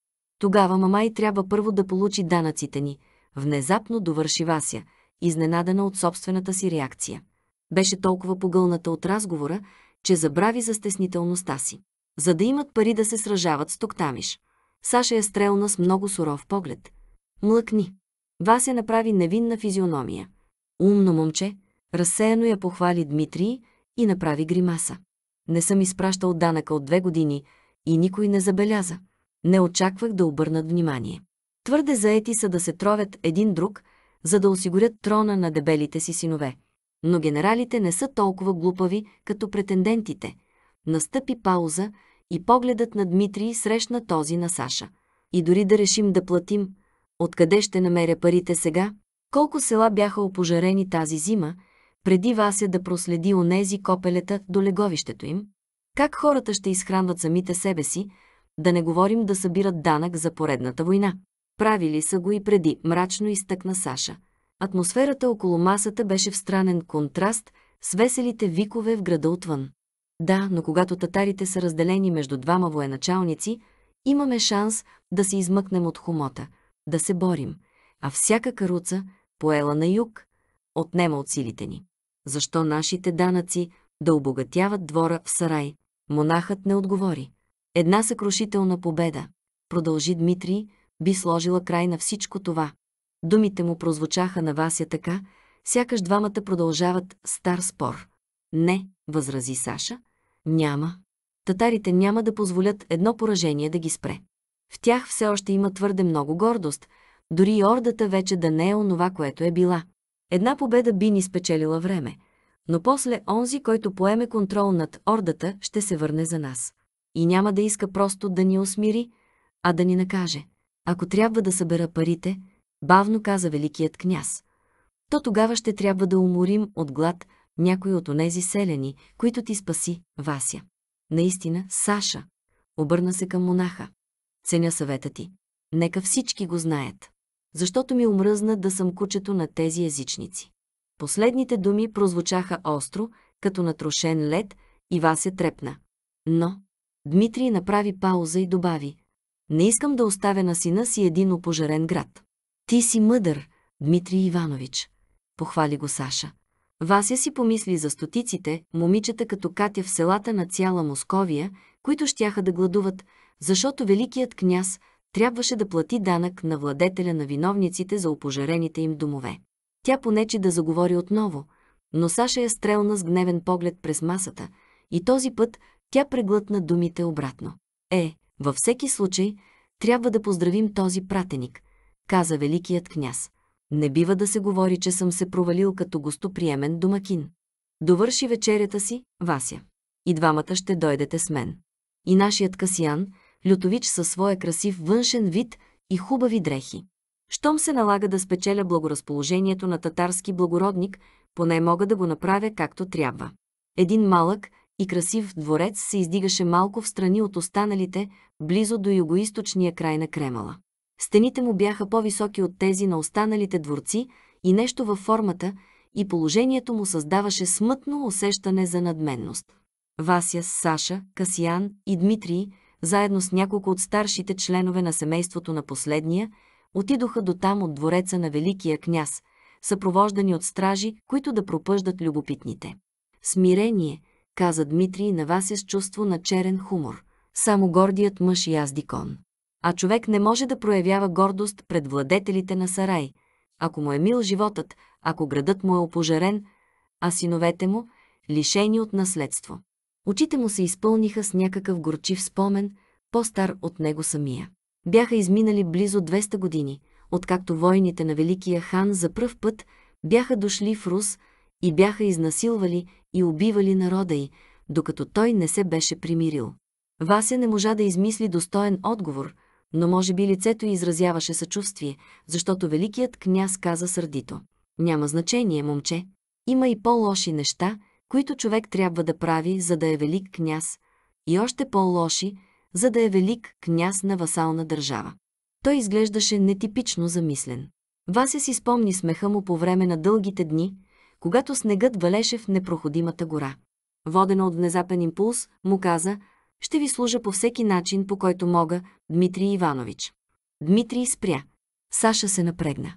Тогава мама и трябва първо да получи данъците ни. Внезапно довърши Вася, изненадана от собствената си реакция. Беше толкова погълната от разговора, че забрави за стеснителността си. За да имат пари да се сражават с Токтамиш. Саша е стрелна с много суров поглед. Млъкни. Вася направи невинна физиономия. Умно момче, разсеяно я похвали Дмитрий и направи гримаса. Не съм изпращал данъка от две години и никой не забеляза. Не очаквах да обърнат внимание. Твърде заети са да се тровят един друг, за да осигурят трона на дебелите си синове. Но генералите не са толкова глупави, като претендентите. Настъпи пауза и погледът на Дмитрий срещна този на Саша. И дори да решим да платим, откъде ще намеря парите сега, колко села бяха опожарени тази зима, преди Вася да проследи онези копелета до леговището им, как хората ще изхранват самите себе си, да не говорим да събират данък за поредната война. Правили са го и преди, мрачно изтъкна Саша. Атмосферата около масата беше в странен контраст с веселите викове в града отвън. Да, но когато татарите са разделени между двама военачалници, имаме шанс да се измъкнем от хомота, да се борим, а всяка каруца, поела на юг, отнема от силите ни. Защо нашите данъци да обогатяват двора в сарай? Монахът не отговори. Една съкрушителна победа, продължи Дмитрий, би сложила край на всичко това. Думите му прозвучаха на Вася така, сякаш двамата продължават стар спор. Не, възрази Саша, няма. Татарите няма да позволят едно поражение да ги спре. В тях все още има твърде много гордост, дори и ордата вече да не е онова, което е била. Една победа би ни спечелила време, но после онзи, който поеме контрол над ордата, ще се върне за нас и няма да иска просто да ни усмири, а да ни накаже. Ако трябва да събера парите, бавно каза великият княз, то тогава ще трябва да уморим от глад някой от онези селени, които ти спаси, Вася. Наистина, Саша, обърна се към монаха. Ценя съвета ти. Нека всички го знаят. Защото ми омръзна да съм кучето на тези езичници. Последните думи прозвучаха остро, като натрошен лед, и Вася трепна. Но, Дмитрий направи пауза и добави. Не искам да оставя на сина си един опожарен град. Ти си мъдър, Дмитрий Иванович, похвали го Саша. Вася си помисли за стотиците, момичета като Катя в селата на цяла Московия, които щяха да гладуват, защото великият княз трябваше да плати данък на владетеля на виновниците за опожарените им домове. Тя понече да заговори отново, но Саша я стрелна с гневен поглед през масата и този път тя преглътна думите обратно. Е, във всеки случай, трябва да поздравим този пратеник, каза великият княз. Не бива да се говори, че съм се провалил като гостоприемен домакин. Довърши вечерята си, Вася. И двамата ще дойдете с мен. И нашият Касиян, Лютович със своя красив външен вид и хубави дрехи. Щом се налага да спечеля благоразположението на татарски благородник, поне мога да го направя както трябва. Един малък, и красив дворец се издигаше малко в страни от останалите, близо до югоисточния край на Кремала. Стените му бяха по-високи от тези на останалите дворци и нещо във формата и положението му създаваше смътно усещане за надменност. Вася, Саша, Касиян и Дмитрий, заедно с няколко от старшите членове на семейството на последния, отидоха до там от двореца на Великия княз, съпровождани от стражи, които да пропъждат любопитните. Смирение, каза Дмитрий на Вася е с чувство на черен хумор. Само гордият мъж и кон. А човек не може да проявява гордост пред владетелите на сарай. Ако му е мил животът, ако градът му е опожарен, а синовете му – лишени от наследство. Очите му се изпълниха с някакъв горчив спомен, по-стар от него самия. Бяха изминали близо 200 години, откакто войните на Великия хан за пръв път бяха дошли в Рус – и бяха изнасилвали и убивали народа й, докато той не се беше примирил. Вася не можа да измисли достоен отговор, но може би лицето й изразяваше съчувствие, защото великият княз каза сърдито. Няма значение, момче. Има и по-лоши неща, които човек трябва да прави, за да е велик княз, и още по-лоши, за да е велик княз на васална държава. Той изглеждаше нетипично замислен. Вася си спомни смеха му по време на дългите дни, когато снегът валеше в непроходимата гора. Водена от внезапен импулс, му каза, ще ви служа по всеки начин, по който мога, Дмитрий Иванович. Дмитрий спря. Саша се напрегна.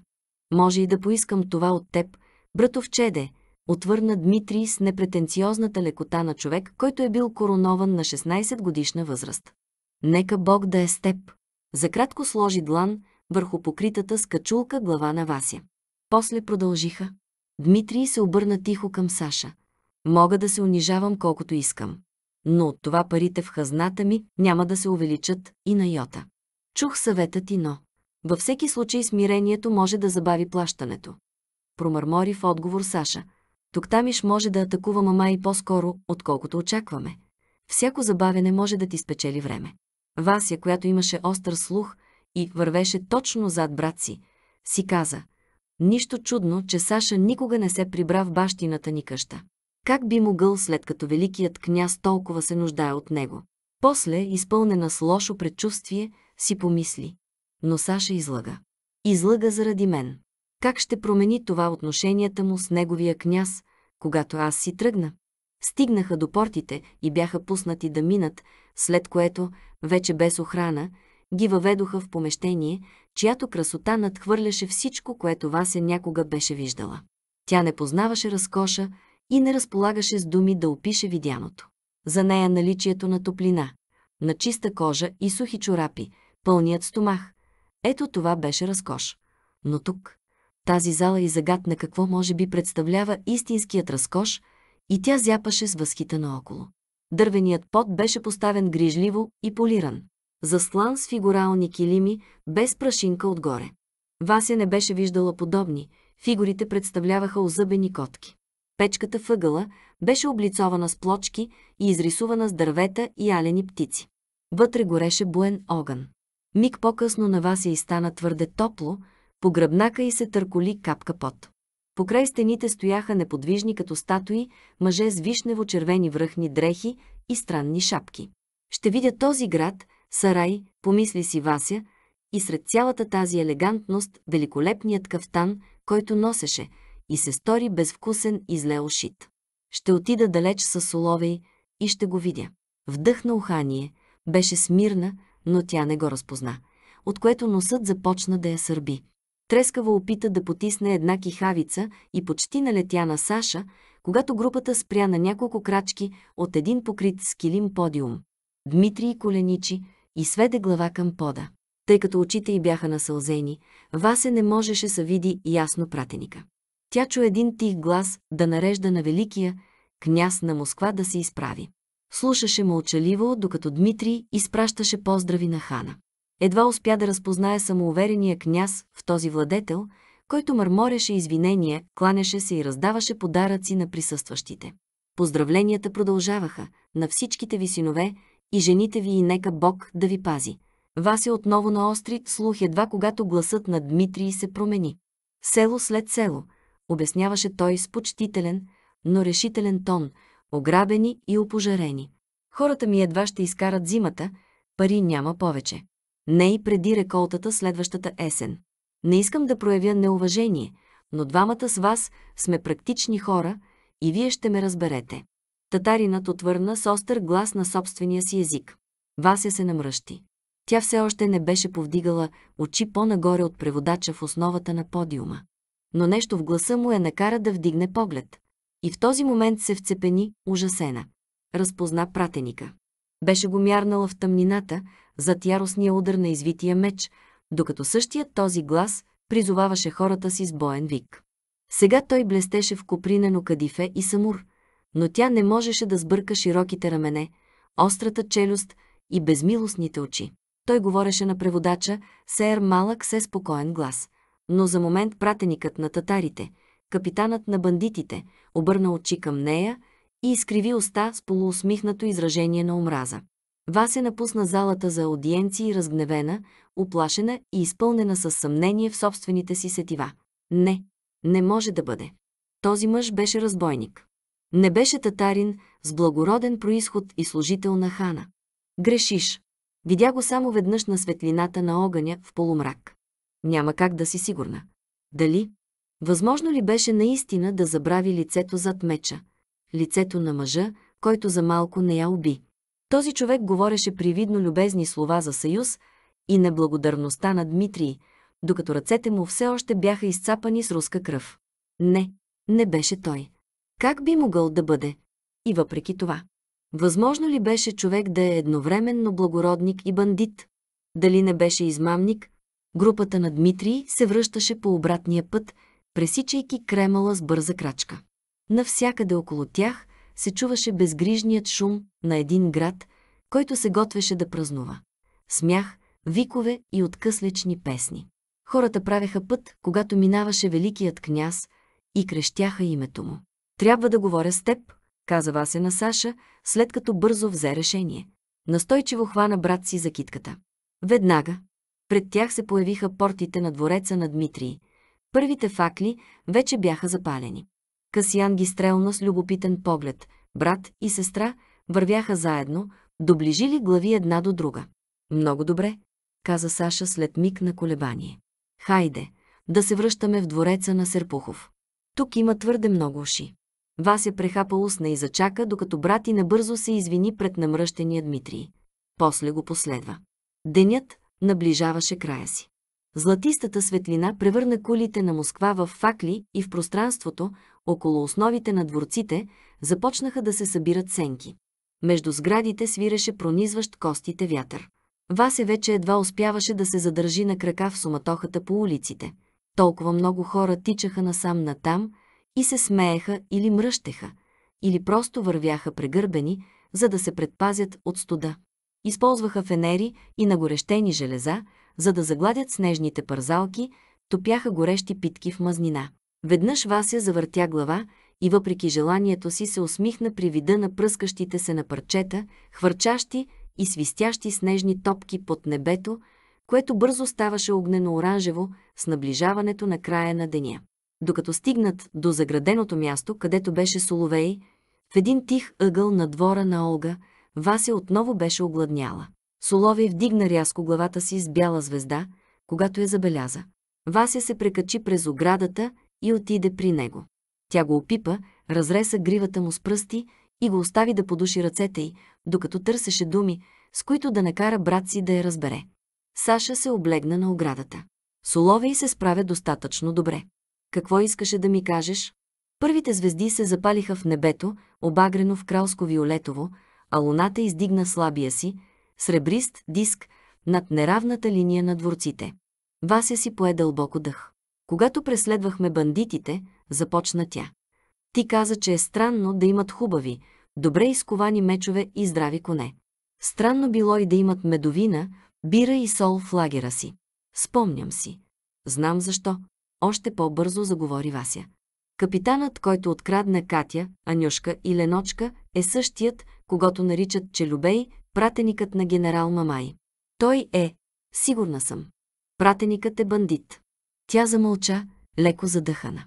Може и да поискам това от теб, братовчеде, отвърна Дмитрий с непретенциозната лекота на човек, който е бил коронован на 16 годишна възраст. Нека Бог да е с теб. Закратко сложи длан върху покритата с качулка глава на Вася. После продължиха. Дмитрий се обърна тихо към Саша. Мога да се унижавам колкото искам. Но от това парите в хазната ми няма да се увеличат и на йота. Чух съвета ти, но... Във всеки случай смирението може да забави плащането. Промърмори в отговор Саша. Токтамиш може да атакува мама и по-скоро, отколкото очакваме. Всяко забавене може да ти спечели време. Вася, която имаше остър слух и вървеше точно зад брат си, си каза – Нищо чудно, че Саша никога не се прибра в бащината ни къща. Как би могъл, след като великият княз толкова се нуждае от него? После, изпълнена с лошо предчувствие, си помисли. Но Саша излага. Излъга заради мен. Как ще промени това отношенията му с неговия княз, когато аз си тръгна? Стигнаха до портите и бяха пуснати да минат, след което, вече без охрана, ги въведоха в помещение, чиято красота надхвърляше всичко, което Вася някога беше виждала. Тя не познаваше разкоша и не разполагаше с думи да опише видяното. За нея наличието на топлина, на чиста кожа и сухи чорапи, пълният стомах. Ето това беше разкош. Но тук, тази зала и е загад на какво може би представлява истинският разкош, и тя зяпаше с възхита наоколо. Дървеният пот беше поставен грижливо и полиран заслан с фигурални килими, без прашинка отгоре. Вася не беше виждала подобни, фигурите представляваха озъбени котки. Печката въгъла беше облицована с плочки и изрисувана с дървета и алени птици. Вътре гореше буен огън. Миг по-късно на Вася и стана твърде топло, по гръбнака и се търколи капка пот. Покрай стените стояха неподвижни като статуи, мъже с вишнево-червени връхни дрехи и странни шапки. Ще видя този град, сарай, помисли си Вася, и сред цялата тази елегантност великолепният кафтан, който носеше, и се стори безвкусен и зле ушит. Ще отида далеч с Соловей и ще го видя. Вдъхна ухание, беше смирна, но тя не го разпозна, от което носът започна да я сърби. Трескаво опита да потисне една кихавица и почти налетя на Саша, когато групата спря на няколко крачки от един покрит с килим подиум. Дмитрий Коленичи, и сведе глава към пода. Тъй като очите й бяха насълзени, Васе не можеше са види ясно пратеника. Тя чу един тих глас да нарежда на великия княз на Москва да се изправи. Слушаше мълчаливо, докато Дмитрий изпращаше поздрави на хана. Едва успя да разпознае самоуверения княз в този владетел, който мърмореше извинения, кланеше се и раздаваше подаръци на присъстващите. Поздравленията продължаваха на всичките ви синове, и жените ви и нека Бог да ви пази. Вас е отново остри слух едва когато гласът на Дмитрий се промени. Село след село, обясняваше той с почтителен, но решителен тон, ограбени и опожарени. Хората ми едва ще изкарат зимата, пари няма повече. Не и преди реколтата следващата есен. Не искам да проявя неуважение, но двамата с вас сме практични хора и вие ще ме разберете. Татаринът отвърна с остър глас на собствения си език. Вася се намръщи. Тя все още не беше повдигала очи по-нагоре от преводача в основата на подиума. Но нещо в гласа му е накара да вдигне поглед. И в този момент се вцепени, ужасена. Разпозна пратеника. Беше го мярнала в тъмнината, зад яростния удар на извития меч, докато същият този глас призоваваше хората си с боен вик. Сега той блестеше в копринено кадифе и самур – но тя не можеше да сбърка широките рамене, острата челюст и безмилостните очи. Той говореше на преводача, сеер малък се спокоен глас. Но за момент пратеникът на татарите, капитанът на бандитите, обърна очи към нея и изкриви уста с полуусмихнато изражение на омраза. Васе напусна залата за аудиенции разгневена, оплашена и изпълнена със съмнение в собствените си сетива. Не, не може да бъде. Този мъж беше разбойник. Не беше татарин с благороден происход и служител на хана. Грешиш. Видя го само веднъж на светлината на огъня в полумрак. Няма как да си сигурна. Дали? Възможно ли беше наистина да забрави лицето зад меча? Лицето на мъжа, който за малко не я уби. Този човек говореше привидно любезни слова за съюз и неблагодарността на Дмитрий, докато ръцете му все още бяха изцапани с руска кръв. Не, не беше той. Как би могъл да бъде? И въпреки това. Възможно ли беше човек да е едновременно благородник и бандит? Дали не беше измамник? Групата на Дмитрий се връщаше по обратния път, пресичайки кремала с бърза крачка. Навсякъде около тях се чуваше безгрижният шум на един град, който се готвеше да празнува. Смях, викове и откъслечни песни. Хората правеха път, когато минаваше великият княз и крещяха името му. Трябва да говоря с теб, каза Вася на Саша, след като бързо взе решение. Настойчиво хвана брат си за китката. Веднага. Пред тях се появиха портите на двореца на Дмитрий. Първите факли вече бяха запалени. Касиян ги стрелна с любопитен поглед. Брат и сестра вървяха заедно, доближили глави една до друга. Много добре, каза Саша след миг на колебание. Хайде, да се връщаме в двореца на Серпухов. Тук има твърде много уши. Вася прехапа устна и зачака, докато брат и набързо се извини пред намръщения Дмитрий. После го последва. Денят наближаваше края си. Златистата светлина превърна кулите на Москва в факли и в пространството, около основите на дворците, започнаха да се събират сенки. Между сградите свиреше пронизващ костите вятър. Васе вече едва успяваше да се задържи на крака в суматохата по улиците. Толкова много хора тичаха насам-натам, и се смееха или мръщеха, или просто вървяха прегърбени, за да се предпазят от студа. Използваха фенери и нагорещени железа, за да загладят снежните парзалки, топяха горещи питки в мазнина. Веднъж Вася завъртя глава и въпреки желанието си се усмихна при вида на пръскащите се на парчета, хвърчащи и свистящи снежни топки под небето, което бързо ставаше огнено-оранжево с наближаването на края на деня докато стигнат до заграденото място, където беше Соловей, в един тих ъгъл на двора на Олга, Вася отново беше огладняла. Соловей вдигна рязко главата си с бяла звезда, когато я забеляза. Вася се прекачи през оградата и отиде при него. Тя го опипа, разреса гривата му с пръсти и го остави да подуши ръцете й, докато търсеше думи, с които да накара брат си да я разбере. Саша се облегна на оградата. Соловей се справя достатъчно добре. Какво искаше да ми кажеш? Първите звезди се запалиха в небето, обагрено в кралско виолетово, а луната издигна слабия си, сребрист диск над неравната линия на дворците. Вася си пое дълбоко дъх. Когато преследвахме бандитите, започна тя. Ти каза, че е странно да имат хубави, добре изковани мечове и здрави коне. Странно било и да имат медовина, бира и сол в лагера си. Спомням си. Знам защо още по-бързо заговори Вася. Капитанът, който открадна Катя, Анюшка и Леночка, е същият, когато наричат Челюбей, пратеникът на генерал Мамай. Той е, сигурна съм. Пратеникът е бандит. Тя замълча, леко задъхана.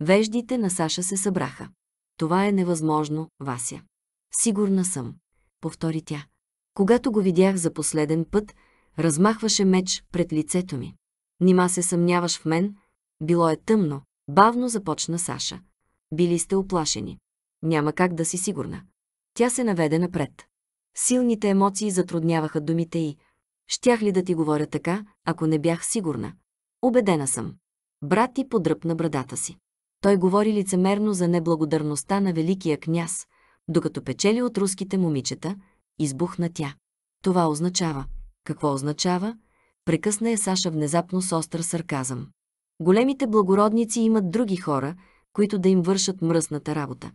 Веждите на Саша се събраха. Това е невъзможно, Вася. Сигурна съм, повтори тя. Когато го видях за последен път, размахваше меч пред лицето ми. Нима се съмняваш в мен, било е тъмно, бавно започна Саша. Били сте оплашени. Няма как да си сигурна. Тя се наведе напред. Силните емоции затрудняваха думите й. Щях ли да ти говоря така, ако не бях сигурна? Обедена съм. Брат ти подръпна брадата си. Той говори лицемерно за неблагодарността на великия княз, докато печели от руските момичета, избухна тя. Това означава. Какво означава? Прекъсна е Саша внезапно с остър сарказъм. Големите благородници имат други хора, които да им вършат мръсната работа.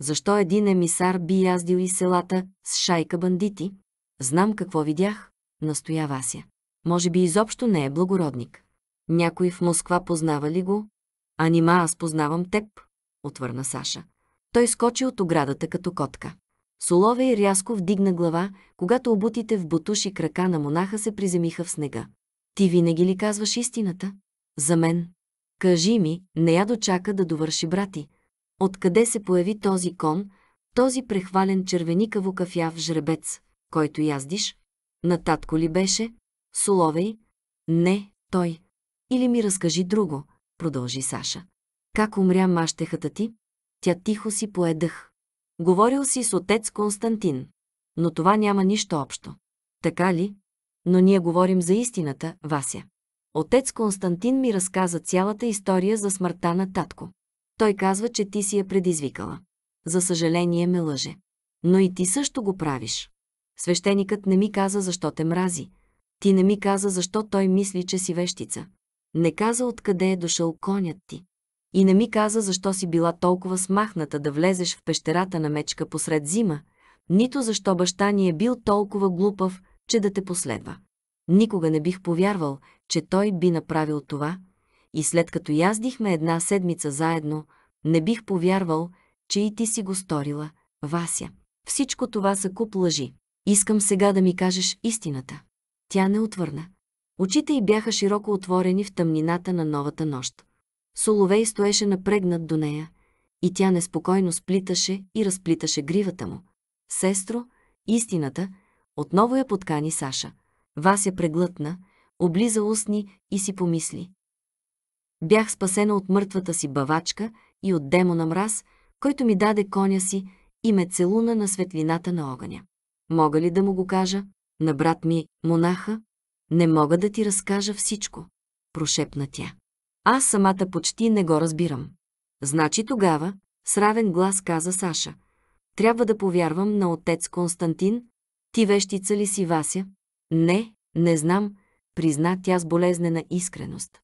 Защо един емисар би яздил из селата с шайка бандити? Знам какво видях, настоя Вася. Може би изобщо не е благородник. Някой в Москва познава ли го? А нима аз познавам теб, отвърна Саша. Той скочи от оградата като котка. Соловей рязко вдигна глава, когато обутите в бутуши крака на монаха се приземиха в снега. Ти винаги ли казваш истината? за мен. Кажи ми, не я дочака да довърши брати. Откъде се появи този кон, този прехвален червеникаво кафяв жребец, който яздиш? На татко ли беше? Соловей? Не, той. Или ми разкажи друго, продължи Саша. Как умря мащехата ти? Тя тихо си поедъх. Говорил си с отец Константин. Но това няма нищо общо. Така ли? Но ние говорим за истината, Вася. Отец Константин ми разказа цялата история за смъртта на татко. Той казва, че ти си я предизвикала. За съжаление ме лъже. Но и ти също го правиш. Свещеникът не ми каза защо те мрази. Ти не ми каза защо той мисли, че си вещица. Не каза откъде е дошъл конят ти. И не ми каза защо си била толкова смахната да влезеш в пещерата на мечка посред зима, нито защо баща ни е бил толкова глупав, че да те последва. Никога не бих повярвал, че той би направил това, и след като яздихме една седмица заедно, не бих повярвал, че и ти си го сторила, Вася. Всичко това са куп лъжи. Искам сега да ми кажеш истината. Тя не отвърна. Очите й бяха широко отворени в тъмнината на новата нощ. Соловей стоеше напрегнат до нея, и тя неспокойно сплиташе и разплиташе гривата му. Сестро, истината, отново я подкани Саша. Вася преглътна, облиза устни и си помисли. Бях спасена от мъртвата си бавачка и от демона мраз, който ми даде коня си и ме целуна на светлината на огъня. Мога ли да му го кажа? На брат ми, монаха? Не мога да ти разкажа всичко, прошепна тя. Аз самата почти не го разбирам. Значи тогава, с равен глас каза Саша, трябва да повярвам на отец Константин, ти вещица ли си, Вася? Не, не знам, призна тя с болезнена искреност.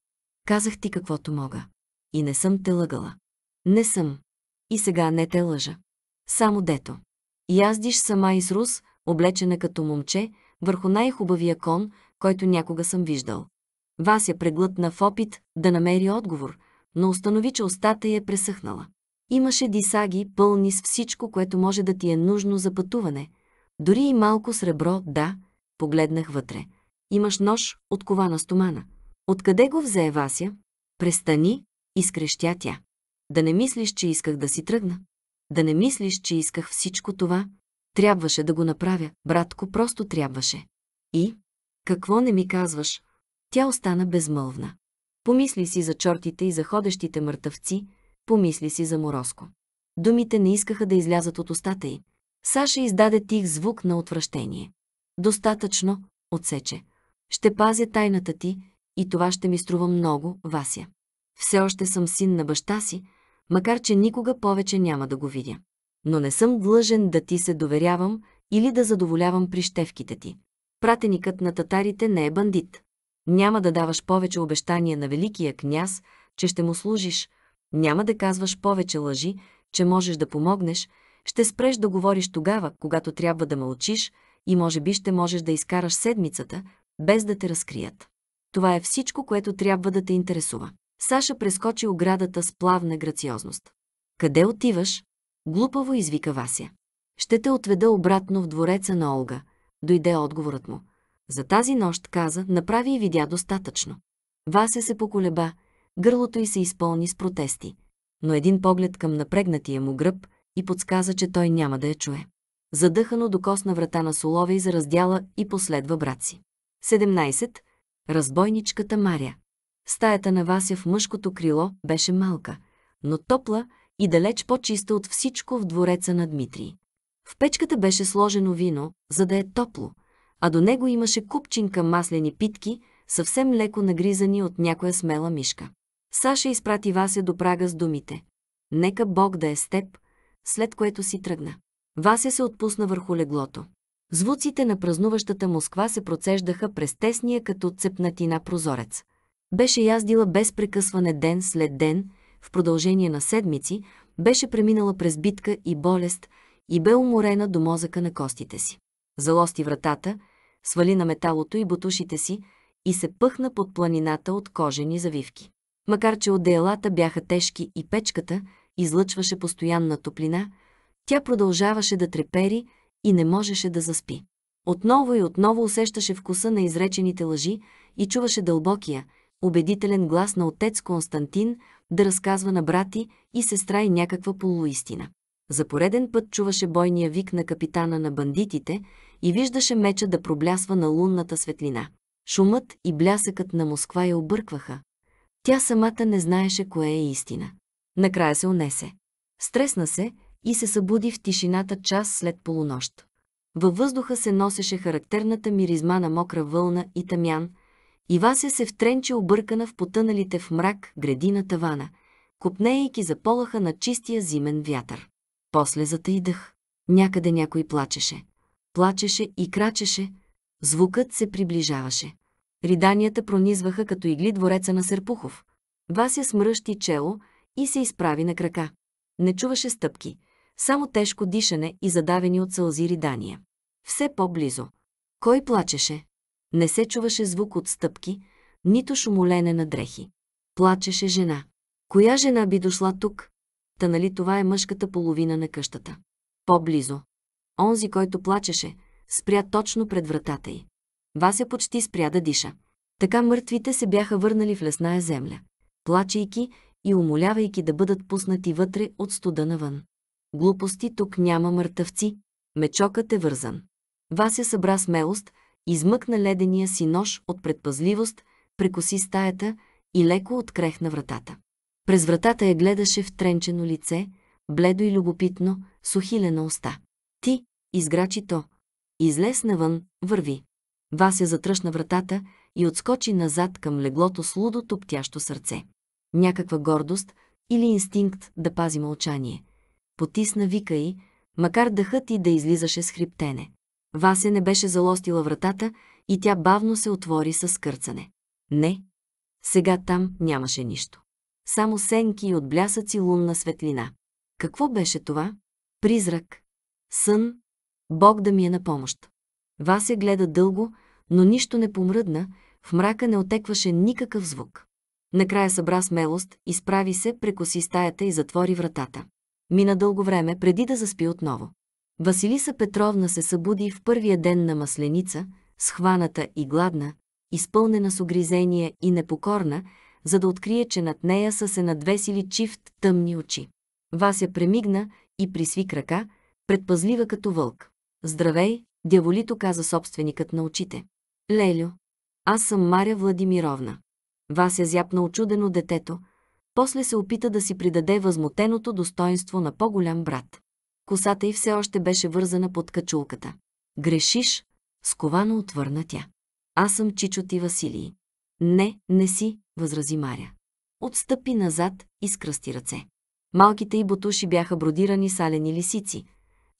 Казах ти каквото мога. И не съм те лъгала. Не съм. И сега не те лъжа. Само дето. Яздиш сама из Рус, облечена като момче, върху най-хубавия кон, който някога съм виждал. Вася преглътна в опит да намери отговор, но установи, че устата й е пресъхнала. Имаше дисаги, пълни с всичко, което може да ти е нужно за пътуване. Дори и малко сребро, да, погледнах вътре. Имаш нож, откована стомана. Откъде го взе Вася? Престани, изкрещя тя. Да не мислиш, че исках да си тръгна. Да не мислиш, че исках всичко това. Трябваше да го направя, братко, просто трябваше. И? Какво не ми казваш? Тя остана безмълвна. Помисли си за чортите и за ходещите мъртъвци, помисли си за Морозко. Думите не искаха да излязат от устата й. Саша издаде тих звук на отвращение. Достатъчно, отсече. Ще пазя тайната ти и това ще ми струва много, Вася. Все още съм син на баща си, макар че никога повече няма да го видя. Но не съм длъжен да ти се доверявам или да задоволявам прищевките ти. Пратеникът на татарите не е бандит. Няма да даваш повече обещания на великия княз, че ще му служиш. Няма да казваш повече лъжи, че можеш да помогнеш. Ще спреш да говориш тогава, когато трябва да мълчиш и може би ще можеш да изкараш седмицата, без да те разкрият. Това е всичко, което трябва да те интересува. Саша прескочи оградата с плавна грациозност. Къде отиваш? Глупаво извика Вася. Ще те отведа обратно в двореца на Олга. Дойде отговорът му. За тази нощ, каза, направи и видя достатъчно. Вася се поколеба, гърлото й се изпълни с протести. Но един поглед към напрегнатия му гръб и подсказа, че той няма да я чуе. Задъхано докосна врата на Соловей за раздяла и последва брат си. 17. Разбойничката Маря. Стаята на Вася в мъжкото крило беше малка, но топла и далеч по-чиста от всичко в двореца на Дмитрий. В печката беше сложено вино, за да е топло, а до него имаше купчинка маслени питки, съвсем леко нагризани от някоя смела мишка. Саша изпрати Вася до прага с думите. Нека Бог да е с теб, след което си тръгна. Вася се отпусна върху леглото. Звуците на празнуващата Москва се процеждаха през тесния като цепнатина прозорец. Беше яздила без прекъсване ден след ден, в продължение на седмици, беше преминала през битка и болест и бе уморена до мозъка на костите си. Залости вратата, свали на металото и бутушите си и се пъхна под планината от кожени завивки. Макар че отделата бяха тежки и печката излъчваше постоянна топлина, тя продължаваше да трепери, и не можеше да заспи. Отново и отново усещаше вкуса на изречените лъжи и чуваше дълбокия, убедителен глас на отец Константин да разказва на брати и сестра и някаква полуистина. За пореден път чуваше бойния вик на капитана на бандитите и виждаше меча да проблясва на лунната светлина. Шумът и блясъкът на Москва я объркваха. Тя самата не знаеше кое е истина. Накрая се унесе. Стресна се, и се събуди в тишината час след полунощ. Във въздуха се носеше характерната миризма на мокра вълна и тамян. и Вася се втренче объркана в потъналите в мрак гради на тавана, копнеейки за полаха на чистия зимен вятър. После затъйдах. Някъде някой плачеше. Плачеше и крачеше. Звукът се приближаваше. Риданията пронизваха като игли двореца на Серпухов. Вася смръщи чело и се изправи на крака. Не чуваше стъпки. Само тежко дишане и задавени от сълзи ридания. Все по-близо. Кой плачеше? Не се чуваше звук от стъпки, нито шумолене на дрехи. Плачеше жена. Коя жена би дошла тук? Та нали това е мъжката половина на къщата. По-близо. Онзи, който плачеше, спря точно пред вратата й. Вася почти спря да диша. Така мъртвите се бяха върнали в лесная земля, плачейки и умолявайки да бъдат пуснати вътре от студа навън. Глупости тук няма мъртъвци, мечокът е вързан. Вася събра смелост, измъкна ледения си нож от предпазливост, прекоси стаята и леко открехна вратата. През вратата я гледаше в тренчено лице, бледо и любопитно, сухилена уста. Ти, изграчи то. Излез навън, върви. Вася затръшна вратата и отскочи назад към леглото с лудо топтящо сърце. Някаква гордост или инстинкт да пази мълчание потисна вика й, макар дъхът й да излизаше с хриптене. Вася не беше залостила вратата и тя бавно се отвори с кърцане. Не, сега там нямаше нищо. Само сенки и отблясъци лунна светлина. Какво беше това? Призрак. Сън. Бог да ми е на помощ. Вася гледа дълго, но нищо не помръдна, в мрака не отекваше никакъв звук. Накрая събра смелост, изправи се, прекоси стаята и затвори вратата. Мина дълго време преди да заспи отново. Василиса Петровна се събуди в първия ден на масленица, схваната и гладна, изпълнена с огризение и непокорна, за да открие, че над нея са се надвесили чифт тъмни очи. Вася премигна и присви крака, предпазлива като вълк. Здравей, дяволито каза собственикът на очите. Лелю, аз съм Маря Владимировна. Вася зяпна очудено детето, после се опита да си придаде възмутеното достоинство на по-голям брат. Косата й все още беше вързана под качулката. Грешиш, сковано отвърна тя. Аз съм Чичо ти Василий. Не, не си, възрази Маря. Отстъпи назад и скръсти ръце. Малките й бутуши бяха бродирани салени лисици,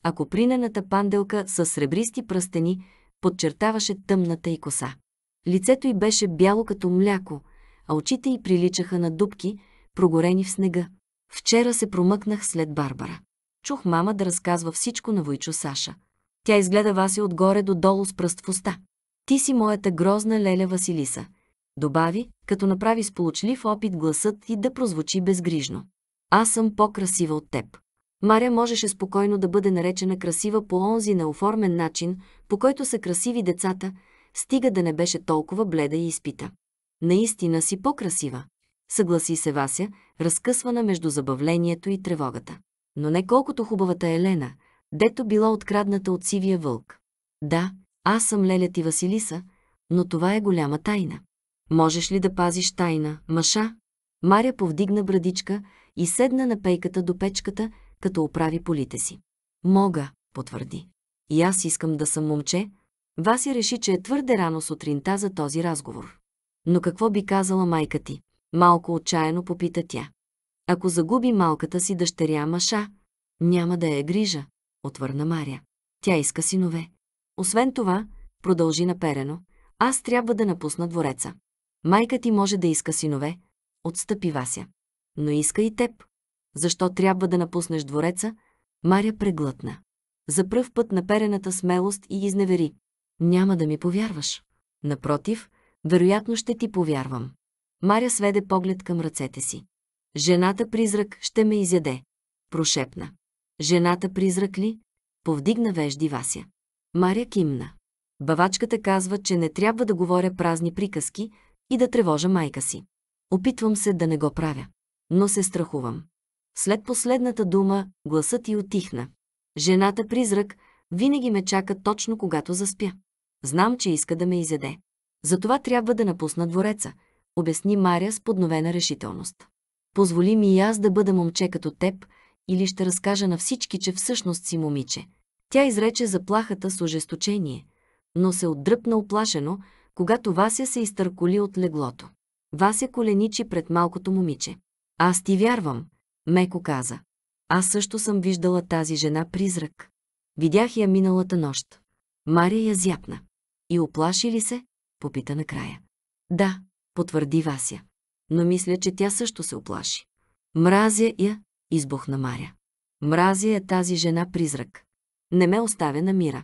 а копринената панделка с сребристи пръстени подчертаваше тъмната й коса. Лицето й беше бяло като мляко, а очите й приличаха на дубки, прогорени в снега. Вчера се промъкнах след Барбара. Чух мама да разказва всичко на Войчо Саша. Тя изгледа Васи отгоре до долу с пръст в уста. Ти си моята грозна леля Василиса. Добави, като направи сполучлив опит гласът и да прозвучи безгрижно. Аз съм по-красива от теб. Маря можеше спокойно да бъде наречена красива по онзи на оформен начин, по който са красиви децата, стига да не беше толкова бледа и изпита. Наистина си по-красива съгласи се Вася, разкъсвана между забавлението и тревогата. Но не колкото хубавата Елена, дето била открадната от сивия вълк. Да, аз съм Лелят и Василиса, но това е голяма тайна. Можеш ли да пазиш тайна, Маша? Маря повдигна брадичка и седна на пейката до печката, като оправи полите си. Мога, потвърди. И аз искам да съм момче. Васи реши, че е твърде рано сутринта за този разговор. Но какво би казала майка ти? Малко отчаяно попита тя. Ако загуби малката си дъщеря Маша, няма да я е грижа, отвърна Мария. Тя иска синове. Освен това, продължи наперено, аз трябва да напусна двореца. Майка ти може да иска синове, отстъпи Вася. Но иска и теб. Защо трябва да напуснеш двореца? Мария преглътна. За пръв път наперената смелост и изневери. Няма да ми повярваш. Напротив, вероятно ще ти повярвам. Маря сведе поглед към ръцете си. Жената-призрак ще ме изяде. Прошепна. Жената-призрак ли? Повдигна вежди Вася. Маря кимна. Бавачката казва, че не трябва да говоря празни приказки и да тревожа майка си. Опитвам се да не го правя, но се страхувам. След последната дума, гласът й отихна. Жената-призрак винаги ме чака точно когато заспя. Знам, че иска да ме изяде. Затова трябва да напусна двореца – обясни Мария с подновена решителност. Позволи ми и аз да бъда момче като теб, или ще разкажа на всички, че всъщност си момиче. Тя изрече заплахата с ожесточение, но се отдръпна оплашено, когато Вася се изтърколи от леглото. Вася коленичи пред малкото момиче. Аз ти вярвам, меко каза. Аз също съм виждала тази жена призрак. Видях я миналата нощ. Мария я зяпна. И оплаши ли се? Попита накрая. Да, потвърди Вася. Но мисля, че тя също се оплаши. Мразя я, избухна Маря. Мразя е тази жена призрак. Не ме оставя на мира.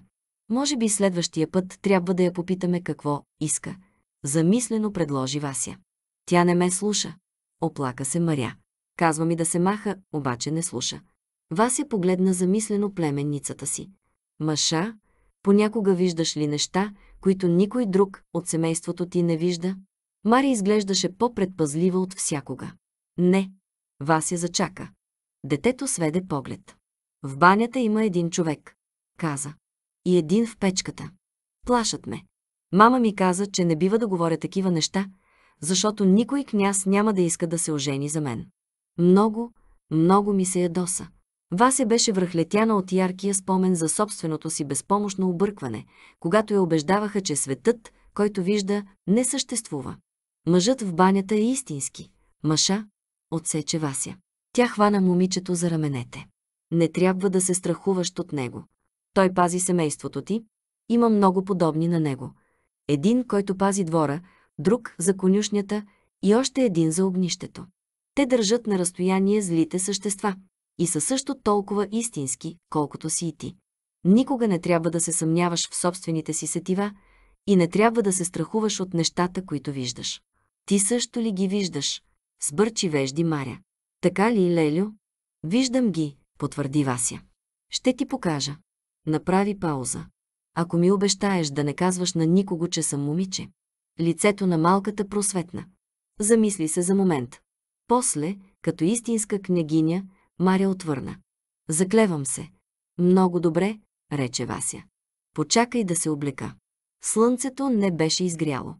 Може би следващия път трябва да я попитаме какво иска. Замислено предложи Вася. Тя не ме слуша. Оплака се Маря. Казва ми да се маха, обаче не слуша. Вася погледна замислено племенницата си. Маша, понякога виждаш ли неща, които никой друг от семейството ти не вижда? Мари изглеждаше по-предпазлива от всякога. Не, Вася зачака. Детето сведе поглед. В банята има един човек, каза. И един в печката. Плашат ме. Мама ми каза, че не бива да говоря такива неща, защото никой княз няма да иска да се ожени за мен. Много, много ми се ядоса. Вася беше връхлетяна от яркия спомен за собственото си безпомощно объркване, когато я убеждаваха, че светът, който вижда, не съществува. Мъжът в банята е истински. Мъша, отсече Вася. Тя хвана момичето за раменете. Не трябва да се страхуваш от него. Той пази семейството ти. Има много подобни на него. Един, който пази двора, друг за конюшнята и още един за огнището. Те държат на разстояние злите същества и са също толкова истински, колкото си и ти. Никога не трябва да се съмняваш в собствените си сетива и не трябва да се страхуваш от нещата, които виждаш. Ти също ли ги виждаш? Сбърчи вежди Маря. Така ли, Лелю? Виждам ги, потвърди Вася. Ще ти покажа. Направи пауза. Ако ми обещаеш да не казваш на никого, че съм момиче. Лицето на малката просветна. Замисли се за момент. После, като истинска княгиня, Маря отвърна. Заклевам се. Много добре, рече Вася. Почакай да се облека. Слънцето не беше изгряло.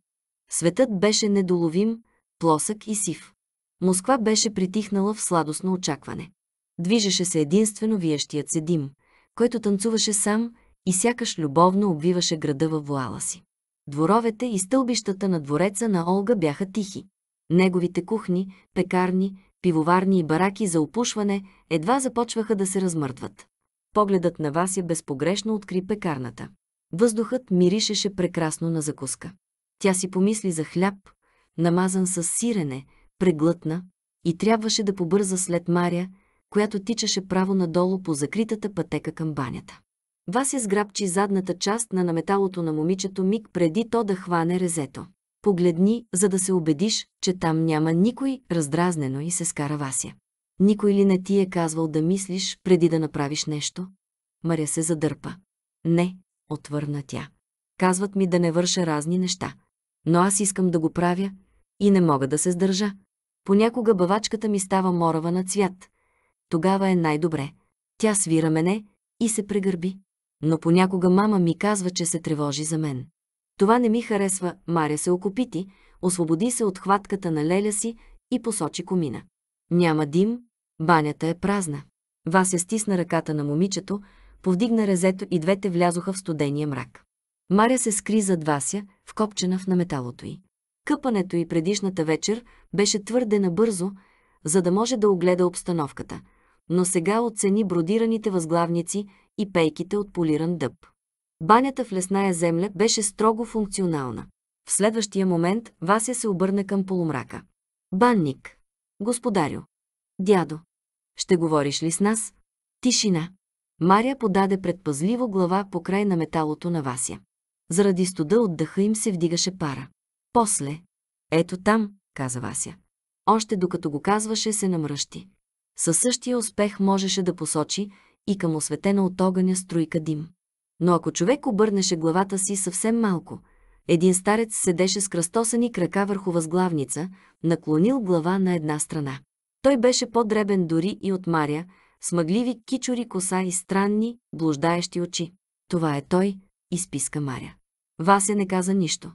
Светът беше недоловим, плосък и сив. Москва беше притихнала в сладостно очакване. Движеше се единствено виещият се дим, който танцуваше сам и сякаш любовно обвиваше града във вуала си. Дворовете и стълбищата на двореца на Олга бяха тихи. Неговите кухни, пекарни, пивоварни и бараки за опушване едва започваха да се размъртват. Погледът на Вася безпогрешно откри пекарната. Въздухът миришеше прекрасно на закуска. Тя си помисли за хляб, намазан с сирене, преглътна и трябваше да побърза след Мария, която тичаше право надолу по закритата пътека към банята. Вася сграбчи задната част на наметалото на момичето миг преди то да хване резето. Погледни, за да се убедиш, че там няма никой, раздразнено и се скара Вася. Никой ли не ти е казвал да мислиш преди да направиш нещо? Маря се задърпа. Не, отвърна тя. Казват ми да не върша разни неща но аз искам да го правя и не мога да се сдържа. Понякога бавачката ми става морава на цвят. Тогава е най-добре. Тя свира мене и се прегърби. Но понякога мама ми казва, че се тревожи за мен. Това не ми харесва, Маря се окопити, освободи се от хватката на леля си и посочи комина. Няма дим, банята е празна. Вася стисна ръката на момичето, повдигна резето и двете влязоха в студения мрак. Маря се скри зад Вася, вкопчена в наметалото й. Къпането й предишната вечер беше твърде набързо, за да може да огледа обстановката, но сега оцени бродираните възглавници и пейките от полиран дъб. Банята в лесная земля беше строго функционална. В следващия момент Вася се обърна към полумрака. Банник. Господарю. Дядо. Ще говориш ли с нас? Тишина. Мария подаде предпазливо глава по край на металото на Вася. Заради студа от дъха им се вдигаше пара. После. Ето там, каза Вася. Още докато го казваше, се намръщи. Със същия успех можеше да посочи и към осветена от огъня струйка дим. Но ако човек обърнеше главата си съвсем малко, един старец седеше с кръстосани крака върху възглавница, наклонил глава на една страна. Той беше по-дребен дори и от мария, с мъгливи кичори коса и странни, блуждаещи очи. Това е той, изписка Маря. Вася не каза нищо.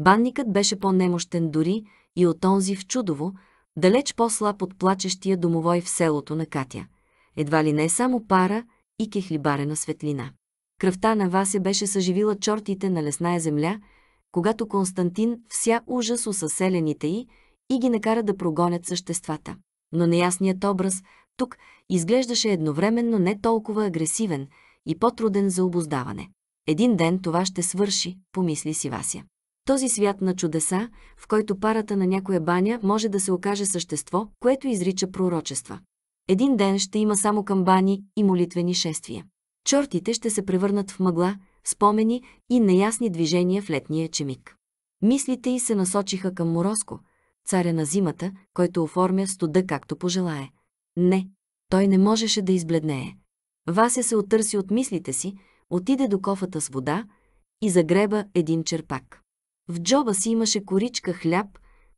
Банникът беше по-немощен дори и от онзи в чудово, далеч по-слаб от плачещия домовой в селото на Катя. Едва ли не само пара и кехлибарена светлина. Кръвта на Вася беше съживила чортите на лесная земля, когато Константин вся ужас у съселените й и ги накара да прогонят съществата. Но неясният образ тук изглеждаше едновременно не толкова агресивен и по-труден за обоздаване. Един ден това ще свърши, помисли си Вася. Този свят на чудеса, в който парата на някоя баня може да се окаже същество, което изрича пророчества. Един ден ще има само камбани и молитвени шествия. Чортите ще се превърнат в мъгла, спомени и неясни движения в летния чемик. Мислите й се насочиха към Морозко, царя на зимата, който оформя студа както пожелае. Не, той не можеше да избледнее. Вася се отърси от мислите си, отиде до кофата с вода и загреба един черпак. В джоба си имаше коричка хляб,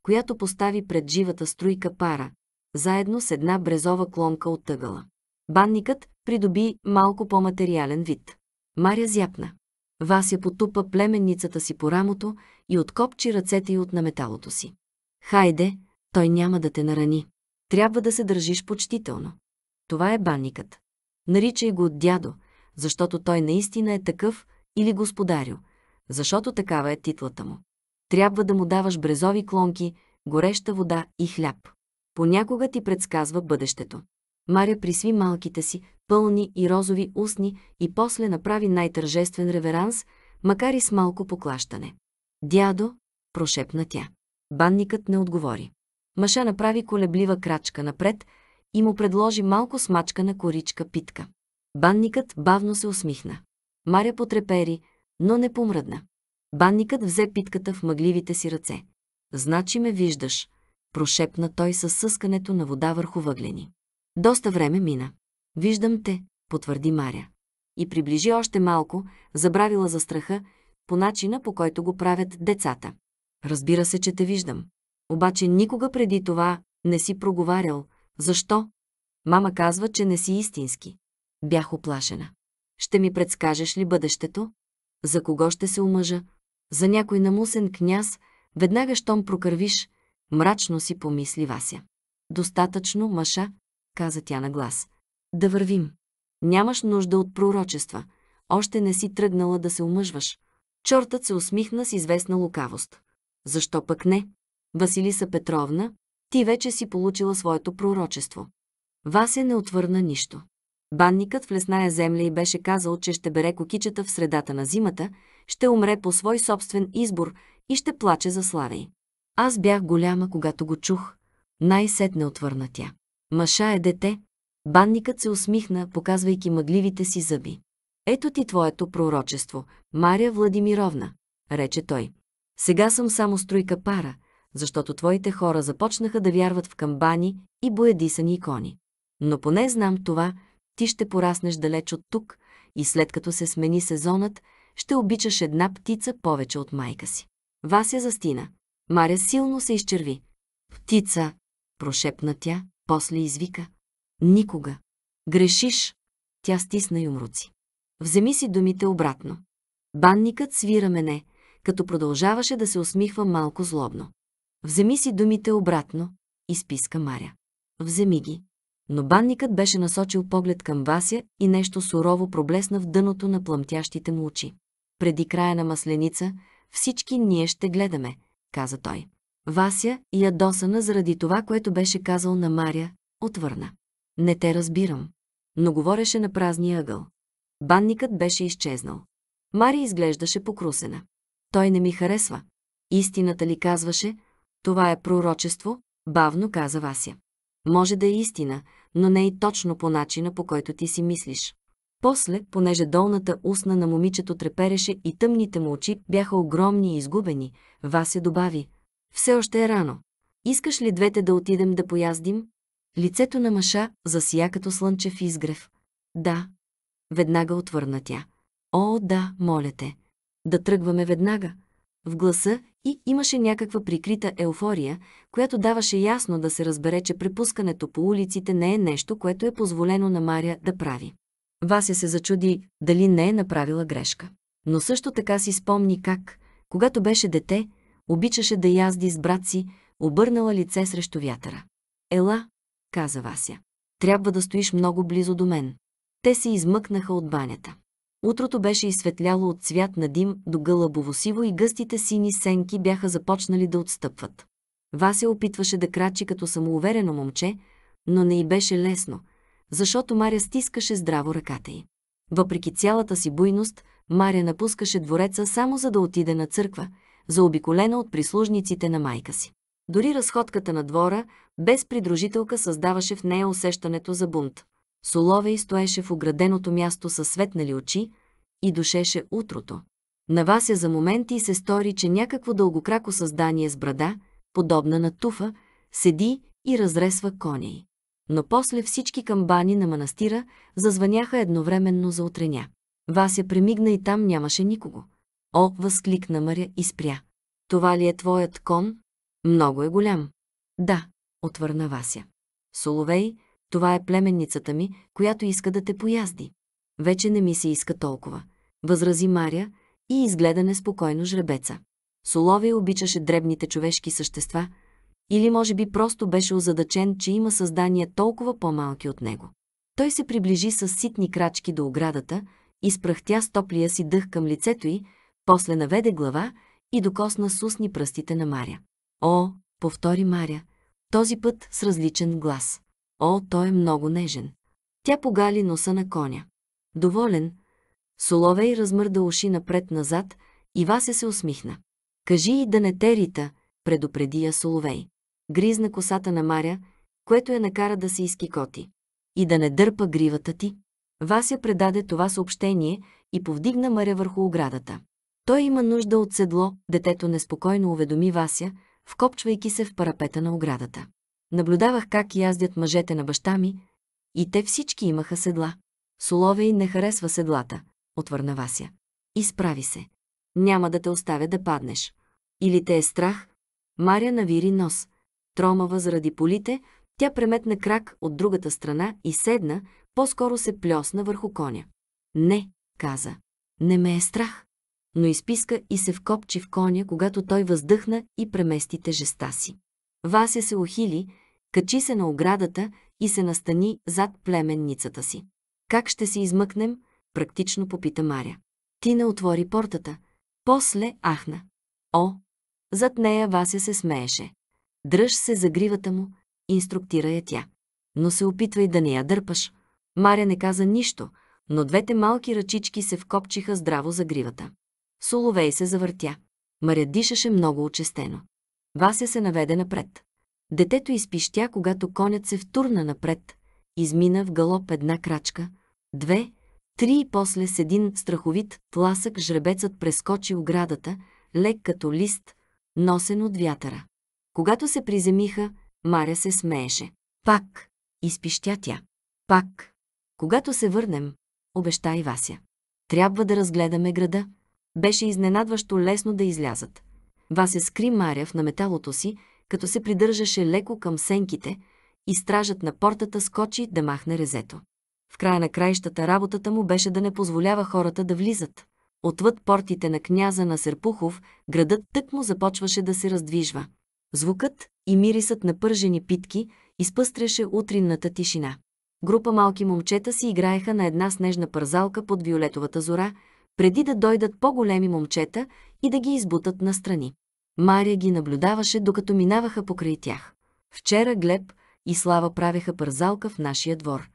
която постави пред живата струйка пара, заедно с една брезова клонка от тъгъла. Банникът придоби малко по-материален вид. Маря зяпна. Вася потупа племенницата си по рамото и откопчи ръцете й от наметалото си. Хайде, той няма да те нарани. Трябва да се държиш почтително. Това е банникът. Наричай го дядо, защото той наистина е такъв, или господарю, защото такава е титлата му. Трябва да му даваш брезови клонки, гореща вода и хляб. Понякога ти предсказва бъдещето. Маря присви малките си, пълни и розови устни и после направи най-тържествен реверанс, макар и с малко поклащане. «Дядо», прошепна тя. Банникът не отговори. Маша направи колеблива крачка напред и му предложи малко смачка на коричка питка. Банникът бавно се усмихна. Маря потрепери, но не помръдна. Банникът взе питката в мъгливите си ръце. «Значи ме виждаш», прошепна той със съскането на вода върху въглени. Доста време мина. «Виждам те», потвърди Маря. И приближи още малко, забравила за страха, по начина по който го правят децата. «Разбира се, че те виждам. Обаче никога преди това не си проговарял. Защо?» Мама казва, че не си истински. Бях оплашена. Ще ми предскажеш ли бъдещето? За кого ще се омъжа? За някой намусен княз, веднага щом прокървиш, мрачно си помисли Вася. Достатъчно, мъша, каза тя на глас. Да вървим. Нямаш нужда от пророчества. Още не си тръгнала да се омъжваш. Чортът се усмихна с известна лукавост. Защо пък не? Василиса Петровна, ти вече си получила своето пророчество. Вася не отвърна нищо. Банникът в лесная земля и беше казал, че ще бере кокичета в средата на зимата, ще умре по свой собствен избор и ще плаче за Славей. Аз бях голяма, когато го чух. Най-сетне отвърна тя. Маша е дете. Банникът се усмихна, показвайки мъгливите си зъби. Ето ти твоето пророчество, Мария Владимировна, рече той. Сега съм само струйка пара, защото твоите хора започнаха да вярват в камбани и боядисани икони. Но поне знам това, ти ще пораснеш далеч от тук и след като се смени сезонът, ще обичаш една птица повече от майка си. Вася застина. Маря силно се изчерви. Птица, прошепна тя, после извика. Никога. Грешиш. Тя стисна юмруци. Вземи си думите обратно. Банникът свира мене, като продължаваше да се усмихва малко злобно. Вземи си думите обратно, изписка Маря. Вземи ги но банникът беше насочил поглед към Вася и нещо сурово проблесна в дъното на плъмтящите му очи. Преди края на масленица всички ние ще гледаме, каза той. Вася, ядосана заради това, което беше казал на Мария отвърна. Не те разбирам. Но говореше на празния ъгъл. Банникът беше изчезнал. Мари изглеждаше покрусена. Той не ми харесва. Истината ли казваше, това е пророчество, бавно каза Вася. Може да е истина, но не и е точно по начина, по който ти си мислиш. После, понеже долната устна на момичето трепереше и тъмните му очи бяха огромни и изгубени, Вася добави. Все още е рано. Искаш ли двете да отидем да пояздим? Лицето на Маша засия като слънчев изгрев. Да. Веднага отвърна тя. О, да, моля те. Да тръгваме веднага в гласа и имаше някаква прикрита еуфория, която даваше ясно да се разбере, че препускането по улиците не е нещо, което е позволено на Мария да прави. Вася се зачуди дали не е направила грешка. Но също така си спомни как, когато беше дете, обичаше да язди с брат си, обърнала лице срещу вятъра. «Ела», каза Вася, – «трябва да стоиш много близо до мен». Те се измъкнаха от банята. Утрото беше изсветляло от цвят на дим до гълъбово-сиво и гъстите сини сенки бяха започнали да отстъпват. Вася опитваше да крачи като самоуверено момче, но не й беше лесно, защото Маря стискаше здраво ръката й. Въпреки цялата си буйност, Маря напускаше двореца само за да отиде на църква, заобиколена от прислужниците на майка си. Дори разходката на двора, без придружителка, създаваше в нея усещането за бунт. Соловей стоеше в ограденото място със светнали очи и душеше утрото. На Вася за моменти и се стори, че някакво дългокрако създание с брада, подобна на туфа, седи и разресва коня Но после всички камбани на манастира зазвъняха едновременно за утреня. Вася премигна и там нямаше никого. О, възкликна Маря и спря. Това ли е твоят кон? Много е голям. Да, отвърна Вася. Соловей, това е племенницата ми, която иска да те поязди. Вече не ми се иска толкова. Възрази Мария и изгледа неспокойно жребеца. Солове обичаше дребните човешки същества, или може би просто беше озадачен, че има създания толкова по-малки от него. Той се приближи с ситни крачки до оградата, изпрахтя с топлия си дъх към лицето й, после наведе глава и докосна с устни пръстите на Маря. О, повтори Маря, този път с различен глас. О, той е много нежен. Тя погали носа на коня. Доволен, Соловей размърда уши напред-назад и Вася се усмихна. Кажи и да не те рита, предупреди я Соловей. Гризна косата на Маря, което я накара да се изкикоти. И да не дърпа гривата ти. Вася предаде това съобщение и повдигна Маря върху оградата. Той има нужда от седло, детето неспокойно уведоми Вася, вкопчвайки се в парапета на оградата. Наблюдавах как яздят мъжете на баща ми, и те всички имаха седла. Соловей не харесва седлата, отвърна Вася. Изправи се. Няма да те оставя да паднеш. Или те е страх? Мария навири нос. Тромава заради полите, тя преметна крак от другата страна и седна, по-скоро се плесна върху коня. Не, каза. Не ме е страх. Но изписка и се вкопчи в коня, когато той въздъхна и премести тежеста си. Вася се ухили, качи се на оградата и се настани зад племенницата си. Как ще се измъкнем? практично попита Маря. Тина отвори портата. После ахна. О! Зад нея Вася се смееше. Дръж се за гривата му, инструктира я тя. Но се опитвай да не я дърпаш. Маря не каза нищо, но двете малки ръчички се вкопчиха здраво за гривата. Соловей се завъртя. Маря дишаше много очестено. Вася се наведе напред. Детето изпищя, когато конят се втурна напред, измина в галоп една крачка, две, три и после с един страховит тласък жребецът прескочи оградата, лек като лист, носен от вятъра. Когато се приземиха, Маря се смееше. Пак, изпищя тя. Пак. Когато се върнем, обеща и Вася. Трябва да разгледаме града. Беше изненадващо лесно да излязат. Вася скри Маря в наметалото си, като се придържаше леко към сенките и стражът на портата скочи да махне резето. В края на краищата работата му беше да не позволява хората да влизат. Отвъд портите на княза на Серпухов, градът тък му започваше да се раздвижва. Звукът и мирисът на пържени питки изпъстряше утринната тишина. Група малки момчета си играеха на една снежна пързалка под виолетовата зора, преди да дойдат по-големи момчета и да ги избутат настрани. Мария ги наблюдаваше, докато минаваха покрай тях. Вчера Глеб и Слава правеха пързалка в нашия двор.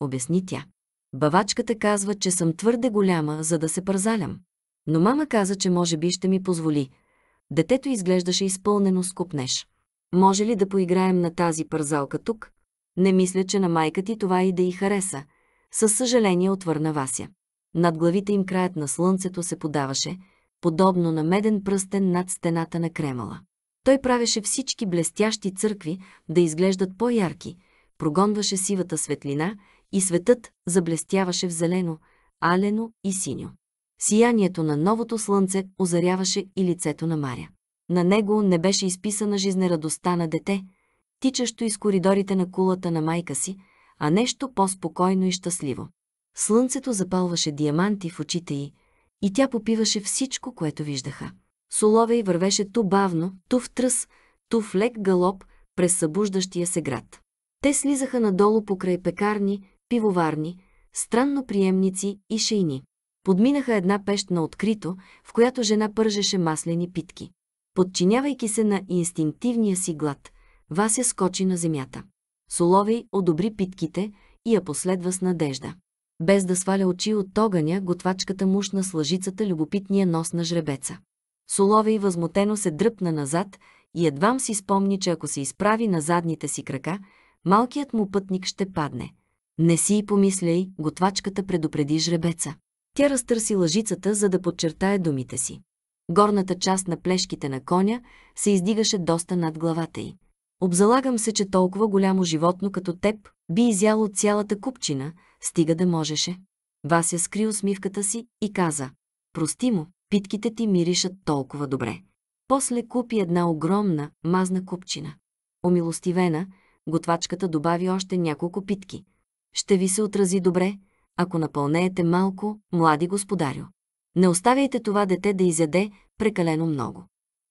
Обясни тя. Бавачката казва, че съм твърде голяма, за да се пързалям. Но мама каза, че може би ще ми позволи. Детето изглеждаше изпълнено с купнеж. Може ли да поиграем на тази пързалка тук? Не мисля, че на майка ти това и да й хареса. Със съжаление отвърна Вася. Над главите им краят на слънцето се подаваше – подобно на меден пръстен над стената на Кремала. Той правеше всички блестящи църкви да изглеждат по-ярки, прогонваше сивата светлина и светът заблестяваше в зелено, алено и синьо. Сиянието на новото слънце озаряваше и лицето на Маря. На него не беше изписана жизнерадостта на дете, тичащо из коридорите на кулата на майка си, а нещо по-спокойно и щастливо. Слънцето запалваше диаманти в очите й, и тя попиваше всичко, което виждаха. Соловей вървеше ту бавно, ту в тръс, ту в лек галоп през събуждащия се град. Те слизаха надолу покрай пекарни, пивоварни, странно приемници и шейни. Подминаха една пещ на открито, в която жена пържеше маслени питки. Подчинявайки се на инстинктивния си глад, Вася скочи на земята. Соловей одобри питките и я последва с надежда. Без да сваля очи от огъня, готвачката мушна с лъжицата любопитния нос на жребеца. Соловей възмутено се дръпна назад и едвам си спомни, че ако се изправи на задните си крака, малкият му пътник ще падне. Не си и помисляй, готвачката предупреди жребеца. Тя разтърси лъжицата, за да подчертае думите си. Горната част на плешките на коня се издигаше доста над главата й. Обзалагам се, че толкова голямо животно като теб би изяло цялата купчина – стига да можеше. Вася скри усмивката си и каза, прости му, питките ти миришат толкова добре. После купи една огромна, мазна купчина. Омилостивена, готвачката добави още няколко питки. Ще ви се отрази добре, ако напълнеете малко, млади господарю. Не оставяйте това дете да изяде прекалено много.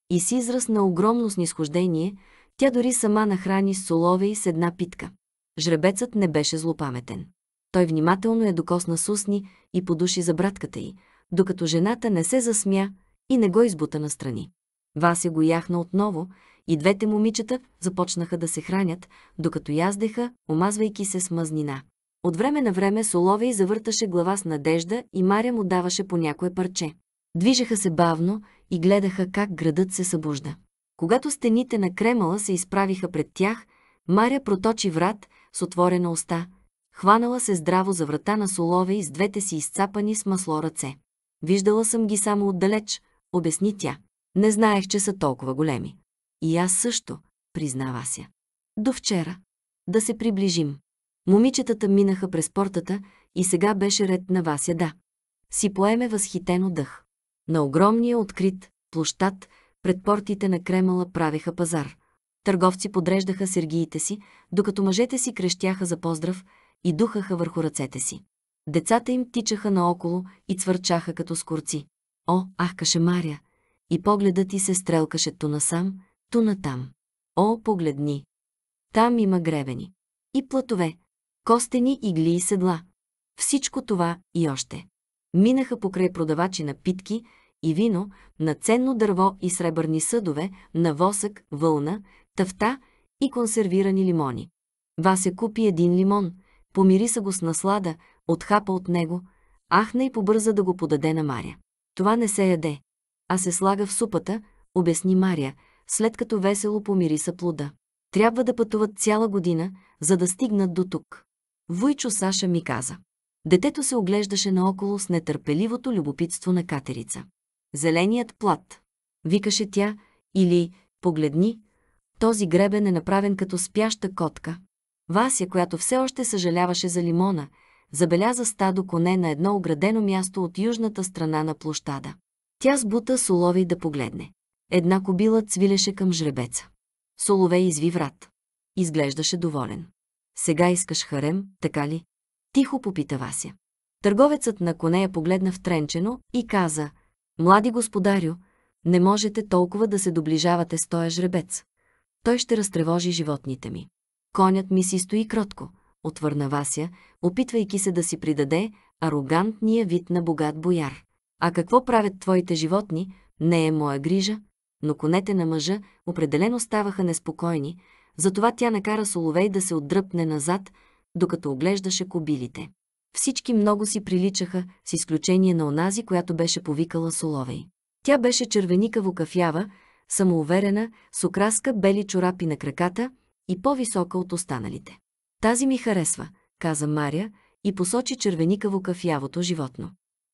И с израз на огромно снисхождение, тя дори сама нахрани солове и с една питка. Жребецът не беше злопаметен. Той внимателно я докосна с устни и подуши за братката й, докато жената не се засмя и не го избута настрани. Вася го яхна отново и двете момичета започнаха да се хранят, докато яздеха, омазвайки се с мъзнина. От време на време Соловей завърташе глава с надежда и Маря му даваше по някое парче. Движеха се бавно и гледаха как градът се събужда. Когато стените на Кремала се изправиха пред тях, Маря проточи врат с отворена уста – Хванала се здраво за врата на Солове и с двете си изцапани с масло ръце. Виждала съм ги само отдалеч, обясни тя. Не знаех, че са толкова големи. И аз също, признава се. До вчера. Да се приближим. Момичетата минаха през портата и сега беше ред на Вася да. Си поеме възхитено дъх. На огромния открит площад пред портите на Кремала правеха пазар. Търговци подреждаха сергиите си, докато мъжете си крещяха за поздрав – и духаха върху ръцете си. Децата им тичаха наоколо и цвърчаха като скорци. О, ахкаше Маря! И погледът ти се стрелкаше ту насам, ту натам. О, погледни! Там има гребени. И платове, костени игли и седла. Всичко това и още. Минаха покрай продавачи на питки и вино, на ценно дърво и сребърни съдове, на восък, вълна, тъфта и консервирани лимони. Васе купи един лимон, помириса го с наслада, отхапа от него, ахна и побърза да го подаде на Мария. Това не се яде, а се слага в супата, обясни Мария, след като весело помириса плода. Трябва да пътуват цяла година, за да стигнат до тук. Вуйчо Саша ми каза. Детето се оглеждаше наоколо с нетърпеливото любопитство на катерица. Зеленият плат. Викаше тя, или, погледни, този гребен е направен като спяща котка. Вася, която все още съжаляваше за лимона, забеляза стадо коне на едно оградено място от южната страна на площада. Тя сбута Соловей да погледне. Една кобила цвилеше към жребеца. Соловей изви врат. Изглеждаше доволен. Сега искаш харем, така ли? Тихо попита Вася. Търговецът на коне я погледна втренчено и каза «Млади господарю, не можете толкова да се доближавате с този жребец. Той ще разтревожи животните ми. Конят ми си стои кротко, отвърна Вася, опитвайки се да си придаде арогантния вид на богат бояр. А какво правят твоите животни, не е моя грижа, но конете на мъжа определено ставаха неспокойни, затова тя накара Соловей да се отдръпне назад, докато оглеждаше кобилите. Всички много си приличаха, с изключение на онази, която беше повикала Соловей. Тя беше червеникаво кафява, самоуверена, с окраска бели чорапи на краката – и по-висока от останалите. Тази ми харесва, каза Мария и посочи червеникаво кафявото животно.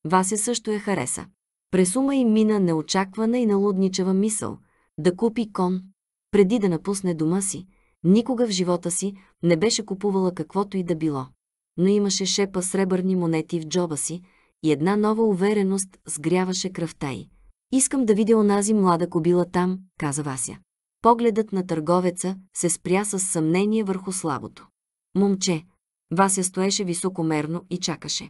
Васе също я хареса. Пресума и мина неочаквана и налудничава мисъл да купи кон. Преди да напусне дома си, никога в живота си не беше купувала каквото и да било. Но имаше шепа сребърни монети в джоба си и една нова увереност сгряваше кръвта й. Искам да видя онази млада кобила там, каза Вася. Погледът на търговеца се спря с съмнение върху слабото. Момче, Вася стоеше високомерно и чакаше.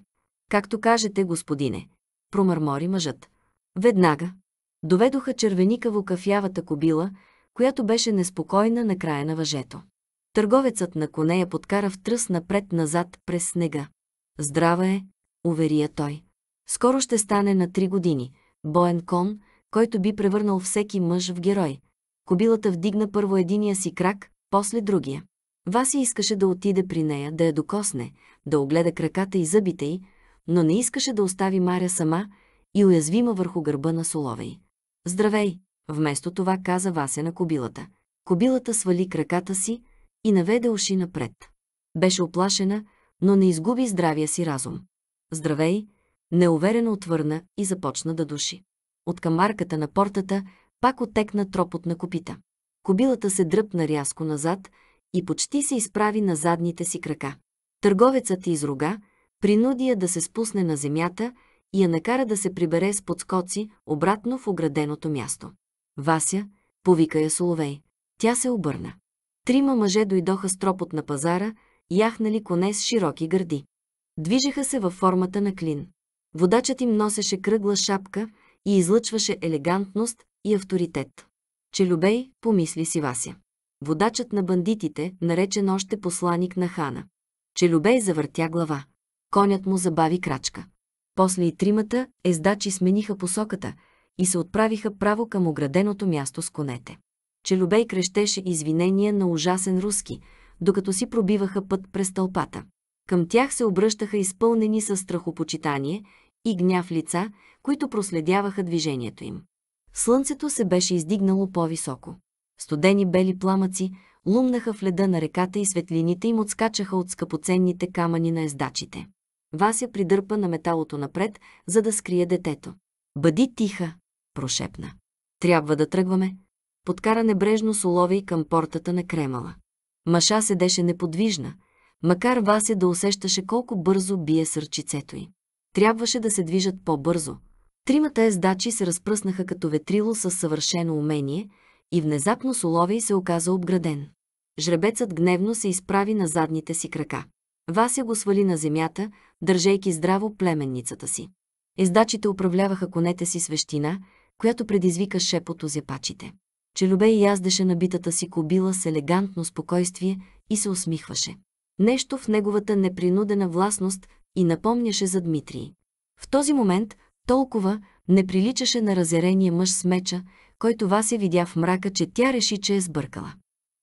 Както кажете, господине, промърмори мъжът. Веднага. Доведоха червеникаво кафявата кобила, която беше неспокойна на края на въжето. Търговецът на коне я подкара в тръс напред-назад през снега. Здрава е, уверия той. Скоро ще стане на три години. Боен кон, който би превърнал всеки мъж в герой. Кобилата вдигна първо единия си крак, после другия. Васи искаше да отиде при нея, да я докосне, да огледа краката и зъбите й, но не искаше да остави Маря сама и уязвима върху гърба на Соловей. «Здравей!» – вместо това каза Вася на кобилата. Кобилата свали краката си и наведе уши напред. Беше оплашена, но не изгуби здравия си разум. «Здравей!» – неуверено отвърна и започна да души. От камарката на портата пак отекна тропот на копита. Кобилата се дръпна рязко назад и почти се изправи на задните си крака. Търговецът изруга, принуди я да се спусне на земята и я накара да се прибере с подскоци обратно в ограденото място. Вася, повика я Соловей. Тя се обърна. Трима мъже дойдоха с тропот на пазара, яхнали коне с широки гърди. Движеха се във формата на клин. Водачът им носеше кръгла шапка и излъчваше елегантност и авторитет. Челюбей, помисли си Вася. Водачът на бандитите, наречен още посланик на хана. Челюбей завъртя глава. Конят му забави крачка. После и тримата ездачи смениха посоката и се отправиха право към ограденото място с конете. Челюбей крещеше извинения на ужасен руски, докато си пробиваха път през тълпата. Към тях се обръщаха изпълнени със страхопочитание и гняв лица, които проследяваха движението им. Слънцето се беше издигнало по-високо. Студени бели пламъци лумнаха в леда на реката и светлините им отскачаха от скъпоценните камъни на ездачите. Вася придърпа на металото напред, за да скрие детето. «Бъди тиха!» – прошепна. «Трябва да тръгваме!» Подкара небрежно соловей към портата на Кремала. Маша седеше неподвижна, макар Вася да усещаше колко бързо бие сърчицето й. Трябваше да се движат по-бързо – Тримата ездачи се разпръснаха като ветрило с съвършено умение и внезапно Соловей се оказа обграден. Жребецът гневно се изправи на задните си крака. Вася го свали на земята, държейки здраво племенницата си. Ездачите управляваха конете си свещина, която предизвика шепот озепачите. Челюбей яздеше на битата си кобила с елегантно спокойствие и се усмихваше. Нещо в неговата непринудена властност и напомняше за Дмитрий. В този момент толкова не приличаше на разярения мъж с меча, който Вася видя в мрака, че тя реши, че е сбъркала.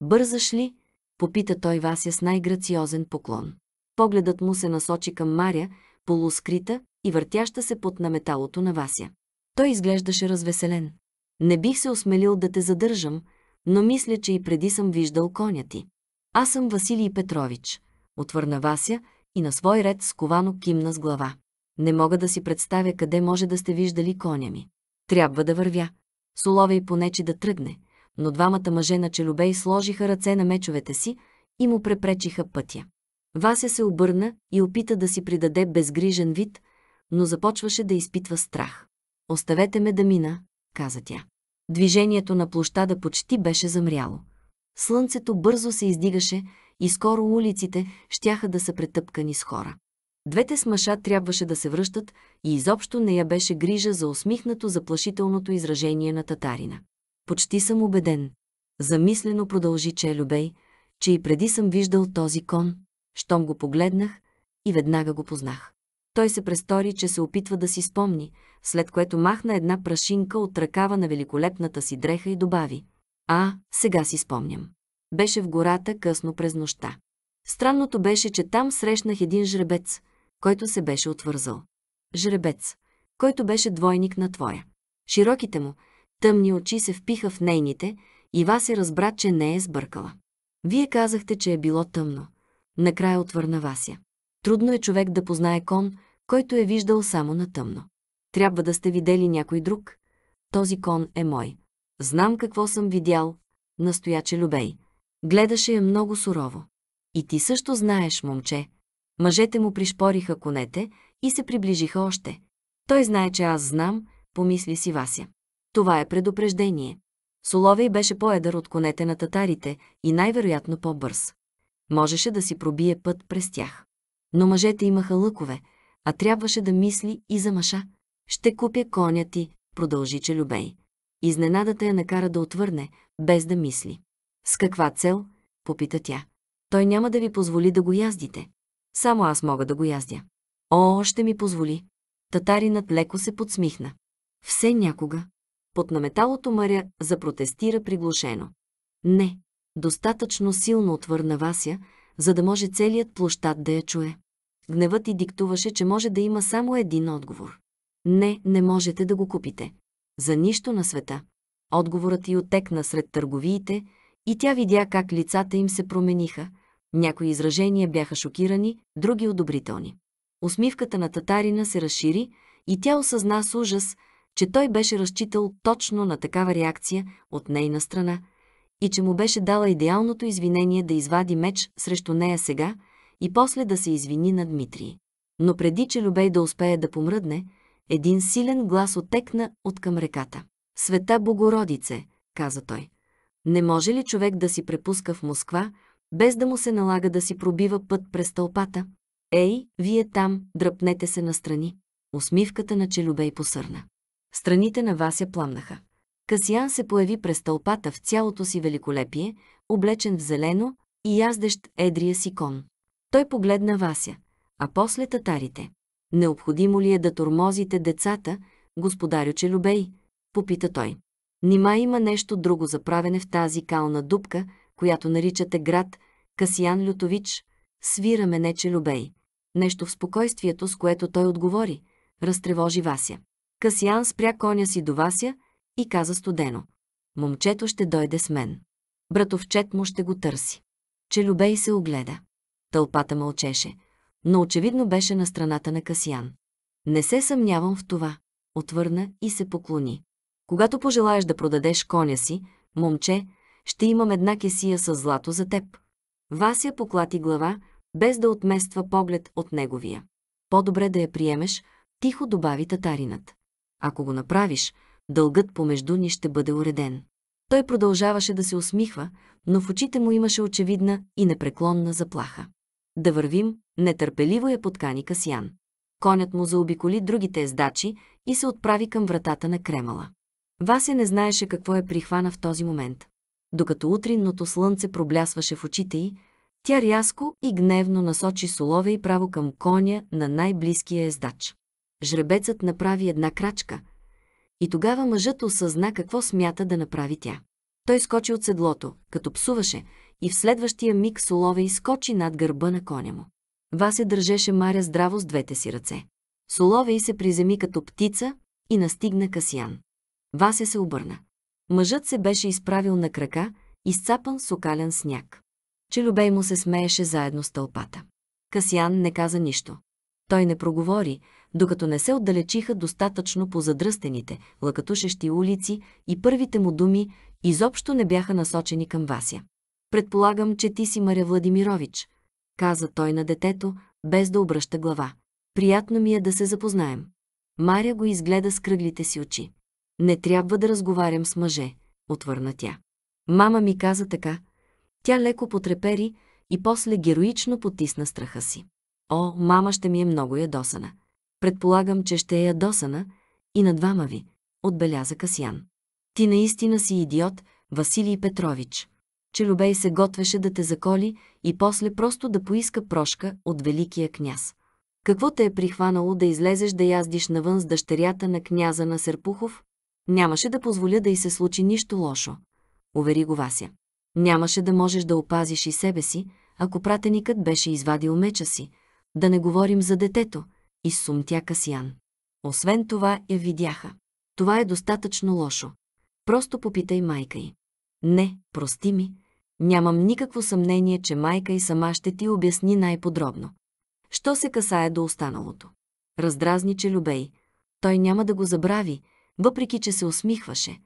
«Бързаш ли?» – попита той Вася с най-грациозен поклон. Погледът му се насочи към Мария, полускрита и въртяща се под наметалото на Вася. Той изглеждаше развеселен. Не бих се осмелил да те задържам, но мисля, че и преди съм виждал коня ти. Аз съм Василий Петрович, отвърна Вася и на свой ред сковано кимна с глава. Не мога да си представя къде може да сте виждали коня ми. Трябва да вървя. Соловей понечи да тръгне, но двамата мъже на челюбей сложиха ръце на мечовете си и му препречиха пътя. Вася се обърна и опита да си придаде безгрижен вид, но започваше да изпитва страх. «Оставете ме да мина», каза тя. Движението на площада почти беше замряло. Слънцето бързо се издигаше и скоро улиците щяха да са претъпкани с хора. Двете смаша трябваше да се връщат и изобщо не я беше грижа за усмихнато заплашителното изражение на татарина. Почти съм убеден. Замислено продължи Челюбей, че и преди съм виждал този кон, щом го погледнах и веднага го познах. Той се престори, че се опитва да си спомни, след което махна една прашинка от ръкава на великолепната си дреха и добави. А, сега си спомням. Беше в гората късно през нощта. Странното беше, че там срещнах един жребец – който се беше отвързал. Жребец, който беше двойник на твоя. Широките му, тъмни очи се впиха в нейните и Васи разбра, че не е сбъркала. Вие казахте, че е било тъмно. Накрая отвърна Вася. Трудно е човек да познае кон, който е виждал само на тъмно. Трябва да сте видели някой друг. Този кон е мой. Знам какво съм видял, настояче Любей. Гледаше я много сурово. И ти също знаеш, момче, Мъжете му пришпориха конете и се приближиха още. Той знае, че аз знам, помисли си Вася. Това е предупреждение. Соловей беше по-едър от конете на татарите и най-вероятно по-бърз. Можеше да си пробие път през тях. Но мъжете имаха лъкове, а трябваше да мисли и за мъша. «Ще купя коня ти», продължи Челюбей. Изненадата я накара да отвърне, без да мисли. «С каква цел?» попита тя. «Той няма да ви позволи да го яздите. Само аз мога да го яздя. О, ще ми позволи. Татаринът леко се подсмихна. Все някога. Под наметалото мъря запротестира приглушено. Не, достатъчно силно отвърна Вася, за да може целият площад да я чуе. Гневът ти диктуваше, че може да има само един отговор. Не, не можете да го купите. За нищо на света. Отговорът й отекна сред търговиите и тя видя как лицата им се промениха – някои изражения бяха шокирани, други одобрителни. Усмивката на татарина се разшири и тя осъзна с ужас, че той беше разчитал точно на такава реакция от нейна страна и че му беше дала идеалното извинение да извади меч срещу нея сега и после да се извини на Дмитрий. Но преди, че Любей да успее да помръдне, един силен глас отекна от към реката. «Света Богородице», каза той. «Не може ли човек да си препуска в Москва, без да му се налага да си пробива път през тълпата. Ей, вие там, дръпнете се настрани. Усмивката на Челюбей посърна. Страните на Вася пламнаха. Касиян се появи през тълпата в цялото си великолепие, облечен в зелено и яздещ едрия си кон. Той погледна Вася, а после татарите. Необходимо ли е да тормозите децата, господарю Челюбей? Попита той. Нима има нещо друго за правене в тази кална дупка, която наричате град Касиян Лютович, свира че Любей. Нещо в спокойствието, с което той отговори, разтревожи Вася. Касиян спря коня си до Вася и каза студено. Момчето ще дойде с мен. Братовчет му ще го търси. Че Любей се огледа. Тълпата мълчеше, но очевидно беше на страната на Касиян. Не се съмнявам в това, отвърна и се поклони. Когато пожелаеш да продадеш коня си, момче, ще имам една кесия с злато за теб. Вася поклати глава, без да отмества поглед от неговия. По-добре да я приемеш, тихо добави татаринът. Ако го направиш, дългът помежду ни ще бъде уреден. Той продължаваше да се усмихва, но в очите му имаше очевидна и непреклонна заплаха. Да вървим, нетърпеливо я подкани Касян. Конят му заобиколи другите ездачи и се отправи към вратата на Кремала. Вася не знаеше какво е прихвана в този момент докато утринното слънце проблясваше в очите й, тя рязко и гневно насочи солове и право към коня на най-близкия ездач. Жребецът направи една крачка. И тогава мъжът осъзна какво смята да направи тя. Той скочи от седлото, като псуваше, и в следващия миг Соловей скочи над гърба на коня му. Васе държеше Маря здраво с двете си ръце. Соловей се приземи като птица и настигна Касиян. Васе се обърна. Мъжът се беше изправил на крака, изцапан с окален сняг. Челюбей му се смееше заедно с тълпата. Касиан не каза нищо. Той не проговори, докато не се отдалечиха достатъчно по задръстените, лъкатушещи улици и първите му думи изобщо не бяха насочени към Вася. Предполагам, че ти си Маря Владимирович, каза той на детето, без да обръща глава. Приятно ми е да се запознаем. Маря го изгледа с кръглите си очи. Не трябва да разговарям с мъже, отвърна тя. Мама ми каза така. Тя леко потрепери и после героично потисна страха си. О, мама ще ми е много ядосана. Предполагам, че ще е ядосана и на двама ви, отбеляза Касян. Ти наистина си идиот, Василий Петрович. Челюбей се готвеше да те заколи и после просто да поиска прошка от великия княз. Какво те е прихванало да излезеш да яздиш навън с дъщерята на княза на Серпухов, Нямаше да позволя да й се случи нищо лошо, увери го Вася. Нямаше да можеш да опазиш и себе си, ако пратеникът беше извадил меча си. Да не говорим за детето, изсумтя Касиян. Освен това я видяха. Това е достатъчно лошо. Просто попитай майка й. Не, прости ми. Нямам никакво съмнение, че майка и сама ще ти обясни най-подробно. Що се касае до останалото? Раздразни, че Любей. Той няма да го забрави, въпреки че се усмихваше.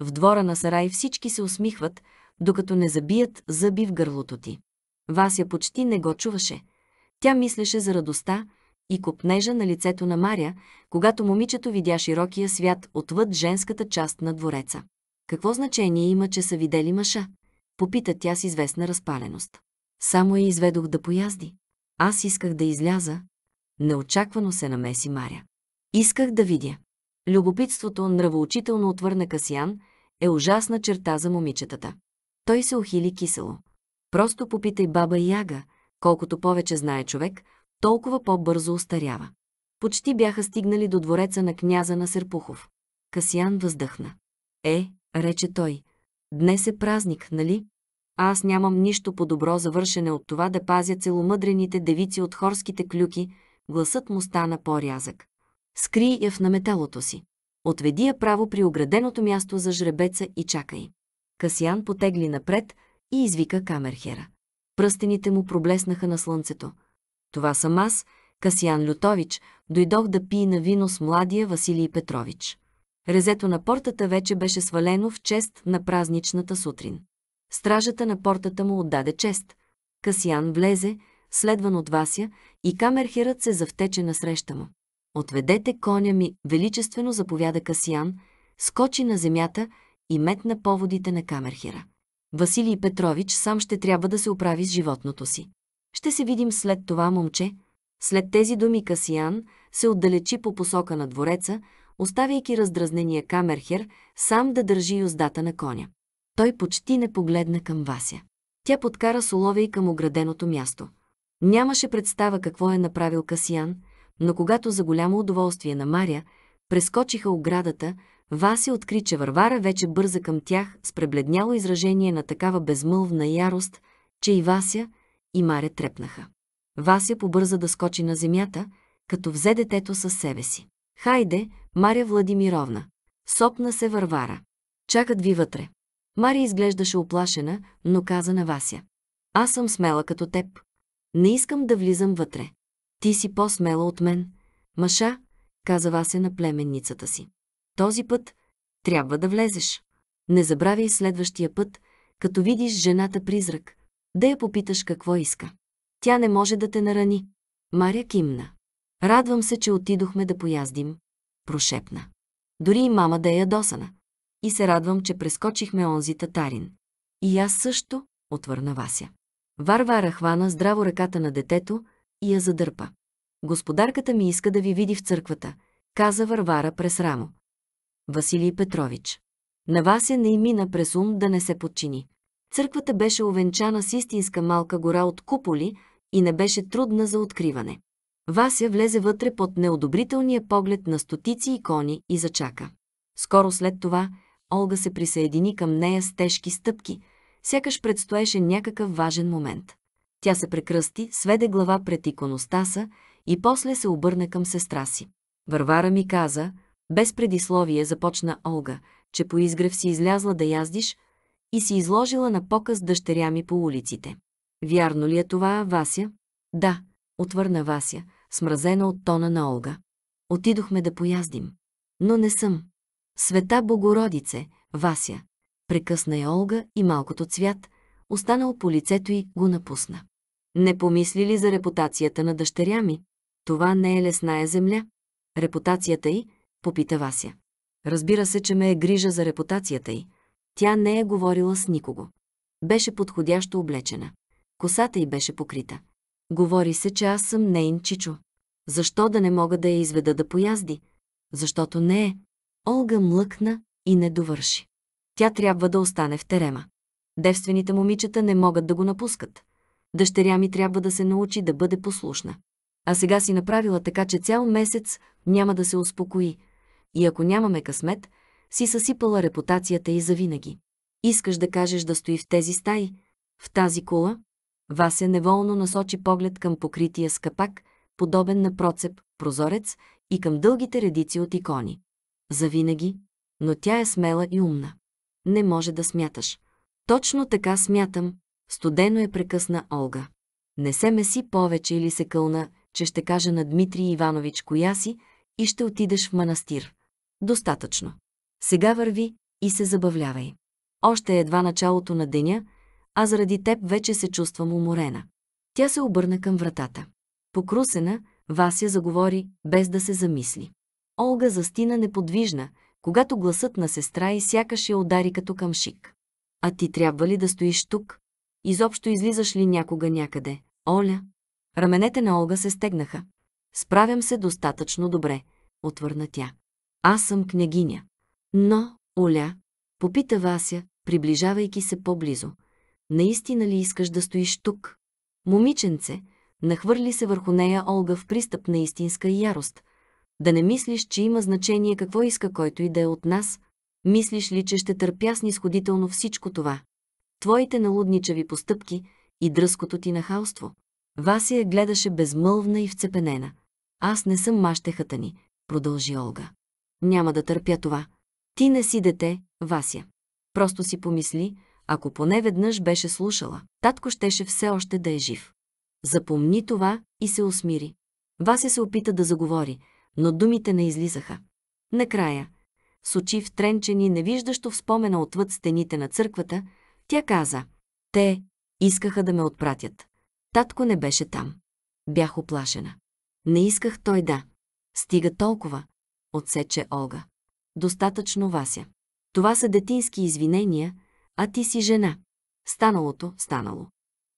В двора на сарай всички се усмихват, докато не забият зъби в гърлото ти. Вася почти не го чуваше. Тя мислеше за радостта и копнежа на лицето на Мария, когато момичето видя широкия свят отвъд женската част на двореца. Какво значение има, че са видели мъша? Попита тя с известна разпаленост. Само я изведох да поязди. Аз исках да изляза. Неочаквано се намеси Маря. Исках да видя. Любопитството, нравоучително отвърна Касиян, е ужасна черта за момичетата. Той се ухили кисело. Просто попитай баба Яга, колкото повече знае човек, толкова по-бързо остарява. Почти бяха стигнали до двореца на княза на Серпухов. Касиян въздъхна. Е, рече той, днес е празник, нали? А аз нямам нищо по-добро завършене от това да пазя целомъдрените девици от хорските клюки, гласът му стана по-рязък. Скри я в наметалото си. Отведи я право при ограденото място за жребеца и чакай. Касиан потегли напред и извика камерхера. Пръстените му проблеснаха на слънцето. Това съм аз, Касиан Лютович, дойдох да пие на вино с младия Василий Петрович. Резето на портата вече беше свалено в чест на празничната сутрин. Стражата на портата му отдаде чест. Касиан влезе, следван от Вася, и камерхерът се завтече насреща му. Отведете коня ми, величествено заповяда Касиян, скочи на земята и метна поводите на камерхера. Василий Петрович сам ще трябва да се оправи с животното си. Ще се видим след това, момче. След тези думи Касиян се отдалечи по посока на двореца, оставяйки раздразнения камерхер сам да държи юздата на коня. Той почти не погледна към Вася. Тя подкара соловей към ограденото място. Нямаше представа какво е направил Касиян – но когато за голямо удоволствие на Мария прескочиха оградата, Васи откри, че Варвара вече бърза към тях с пребледняло изражение на такава безмълвна ярост, че и Вася, и Маря трепнаха. Вася побърза да скочи на земята, като взе детето със себе си. Хайде, Маря Владимировна. Сопна се Варвара. Чакат ви вътре. Мария изглеждаше оплашена, но каза на Вася. Аз съм смела като теб. Не искам да влизам вътре. Ти си по-смела от мен. Маша, каза Вася на племенницата си. Този път трябва да влезеш. Не забравяй следващия път, като видиш жената призрак, да я попиташ какво иска. Тя не може да те нарани. Маря кимна. Радвам се, че отидохме да пояздим. Прошепна. Дори и мама да е ядосана. И се радвам, че прескочихме онзи татарин. И аз също, отвърна Вася. Варвара хвана здраво ръката на детето, и я задърпа. Господарката ми иска да ви види в църквата, каза Варвара през рамо. Василий Петрович. На Вася е не мина през ум да не се подчини. Църквата беше овенчана с истинска малка гора от куполи и не беше трудна за откриване. Вася влезе вътре под неодобрителния поглед на стотици икони и зачака. Скоро след това Олга се присъедини към нея с тежки стъпки, сякаш предстоеше някакъв важен момент. Тя се прекръсти, сведе глава пред иконостаса и после се обърна към сестра си. Варвара ми каза, без предисловие започна Олга, че по изгрев си излязла да яздиш и си изложила на показ дъщеря ми по улиците. Вярно ли е това, Вася? Да, отвърна Вася, смразена от тона на Олга. Отидохме да пояздим. Но не съм. Света Богородице, Вася, прекъсна я Олга и малкото цвят, останал по лицето й, го напусна. Не помисли ли за репутацията на дъщеря ми? Това не е лесная е земля. Репутацията й? Попита Вася. Разбира се, че ме е грижа за репутацията й. Тя не е говорила с никого. Беше подходящо облечена. Косата й беше покрита. Говори се, че аз съм нейн чичо. Защо да не мога да я изведа да поязди? Защото не е. Олга млъкна и не довърши. Тя трябва да остане в терема. Девствените момичета не могат да го напускат. Дъщеря ми трябва да се научи да бъде послушна. А сега си направила така, че цял месец няма да се успокои. И ако нямаме късмет, си съсипала репутацията и завинаги. Искаш да кажеш да стои в тези стаи, в тази кула. Вася неволно насочи поглед към покрития с капак, подобен на процеп, прозорец и към дългите редици от икони. Завинаги, но тя е смела и умна. Не може да смяташ. Точно така смятам, Студено е прекъсна Олга. Не се меси повече или се кълна, че ще кажа на Дмитрий Иванович коя си и ще отидеш в манастир. Достатъчно. Сега върви и се забавлявай. Още е едва началото на деня, а заради теб вече се чувствам уморена. Тя се обърна към вратата. Покрусена, Вася заговори, без да се замисли. Олга застина неподвижна, когато гласът на сестра и сякаш я удари като към шик. А ти трябва ли да стоиш тук, Изобщо излизаш ли някога някъде? Оля. Раменете на Олга се стегнаха. Справям се достатъчно добре, отвърна тя. Аз съм княгиня. Но, Оля, попита Вася, приближавайки се по-близо. Наистина ли искаш да стоиш тук? Момиченце, нахвърли се върху нея Олга в пристъп на истинска ярост. Да не мислиш, че има значение какво иска който и да е от нас. Мислиш ли, че ще търпя снисходително всичко това? твоите налудничави постъпки и дръското ти на Вася я гледаше безмълвна и вцепенена. Аз не съм мащехата ни, продължи Олга. Няма да търпя това. Ти не си дете, Вася. Просто си помисли, ако поне веднъж беше слушала, татко щеше все още да е жив. Запомни това и се усмири. Вася се опита да заговори, но думите не излизаха. Накрая, с очи втренчени, невиждащо в спомена отвъд стените на църквата, тя каза, те искаха да ме отпратят. Татко не беше там. Бях оплашена. Не исках той да. Стига толкова, отсече Олга. Достатъчно, Вася. Това са детински извинения, а ти си жена. Станалото, станало.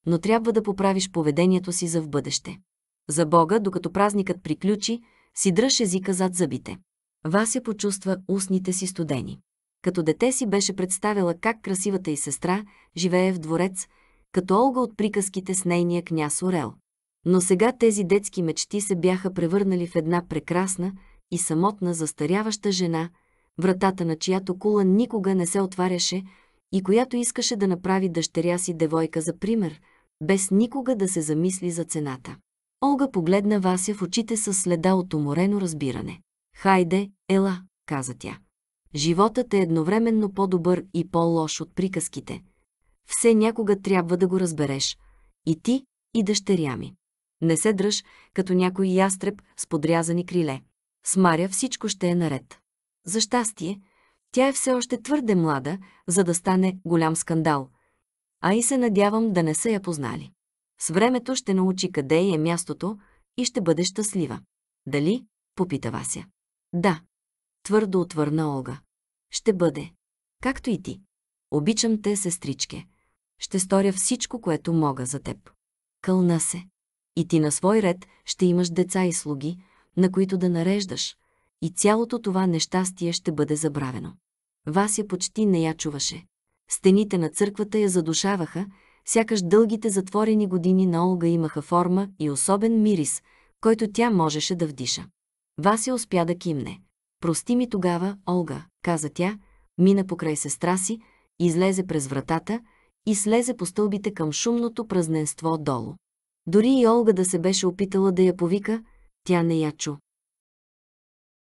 Но трябва да поправиш поведението си за в бъдеще. За Бога, докато празникът приключи, си дръж езика зад зъбите. Вася почувства устните си студени. Като дете си беше представила как красивата й сестра живее в дворец, като Олга от приказките с нейния княз Орел. Но сега тези детски мечти се бяха превърнали в една прекрасна и самотна застаряваща жена, вратата на чиято кула никога не се отваряше и която искаше да направи дъщеря си девойка за пример, без никога да се замисли за цената. Олга погледна Вася в очите с следа от уморено разбиране. «Хайде, ела», каза тя. Животът е едновременно по-добър и по-лош от приказките. Все някога трябва да го разбереш. И ти, и дъщеря ми. Не се дръж, като някой ястреб с подрязани криле. С Маря всичко ще е наред. За щастие, тя е все още твърде млада, за да стане голям скандал. А и се надявам да не са я познали. С времето ще научи къде е мястото и ще бъде щастлива. Дали? Попита Вася. Да. Твърдо отвърна Олга. Ще бъде. Както и ти. Обичам те, сестричке. Ще сторя всичко, което мога за теб. Кълна се. И ти на свой ред ще имаш деца и слуги, на които да нареждаш, и цялото това нещастие ще бъде забравено. Вася почти не я чуваше. Стените на църквата я задушаваха, сякаш дългите затворени години на Олга имаха форма и особен мирис, който тя можеше да вдиша. Вася успя да кимне. Прости ми тогава, Олга, каза тя, мина покрай сестра си, излезе през вратата и слезе по стълбите към шумното празненство долу. Дори и Олга да се беше опитала да я повика, тя не я чу.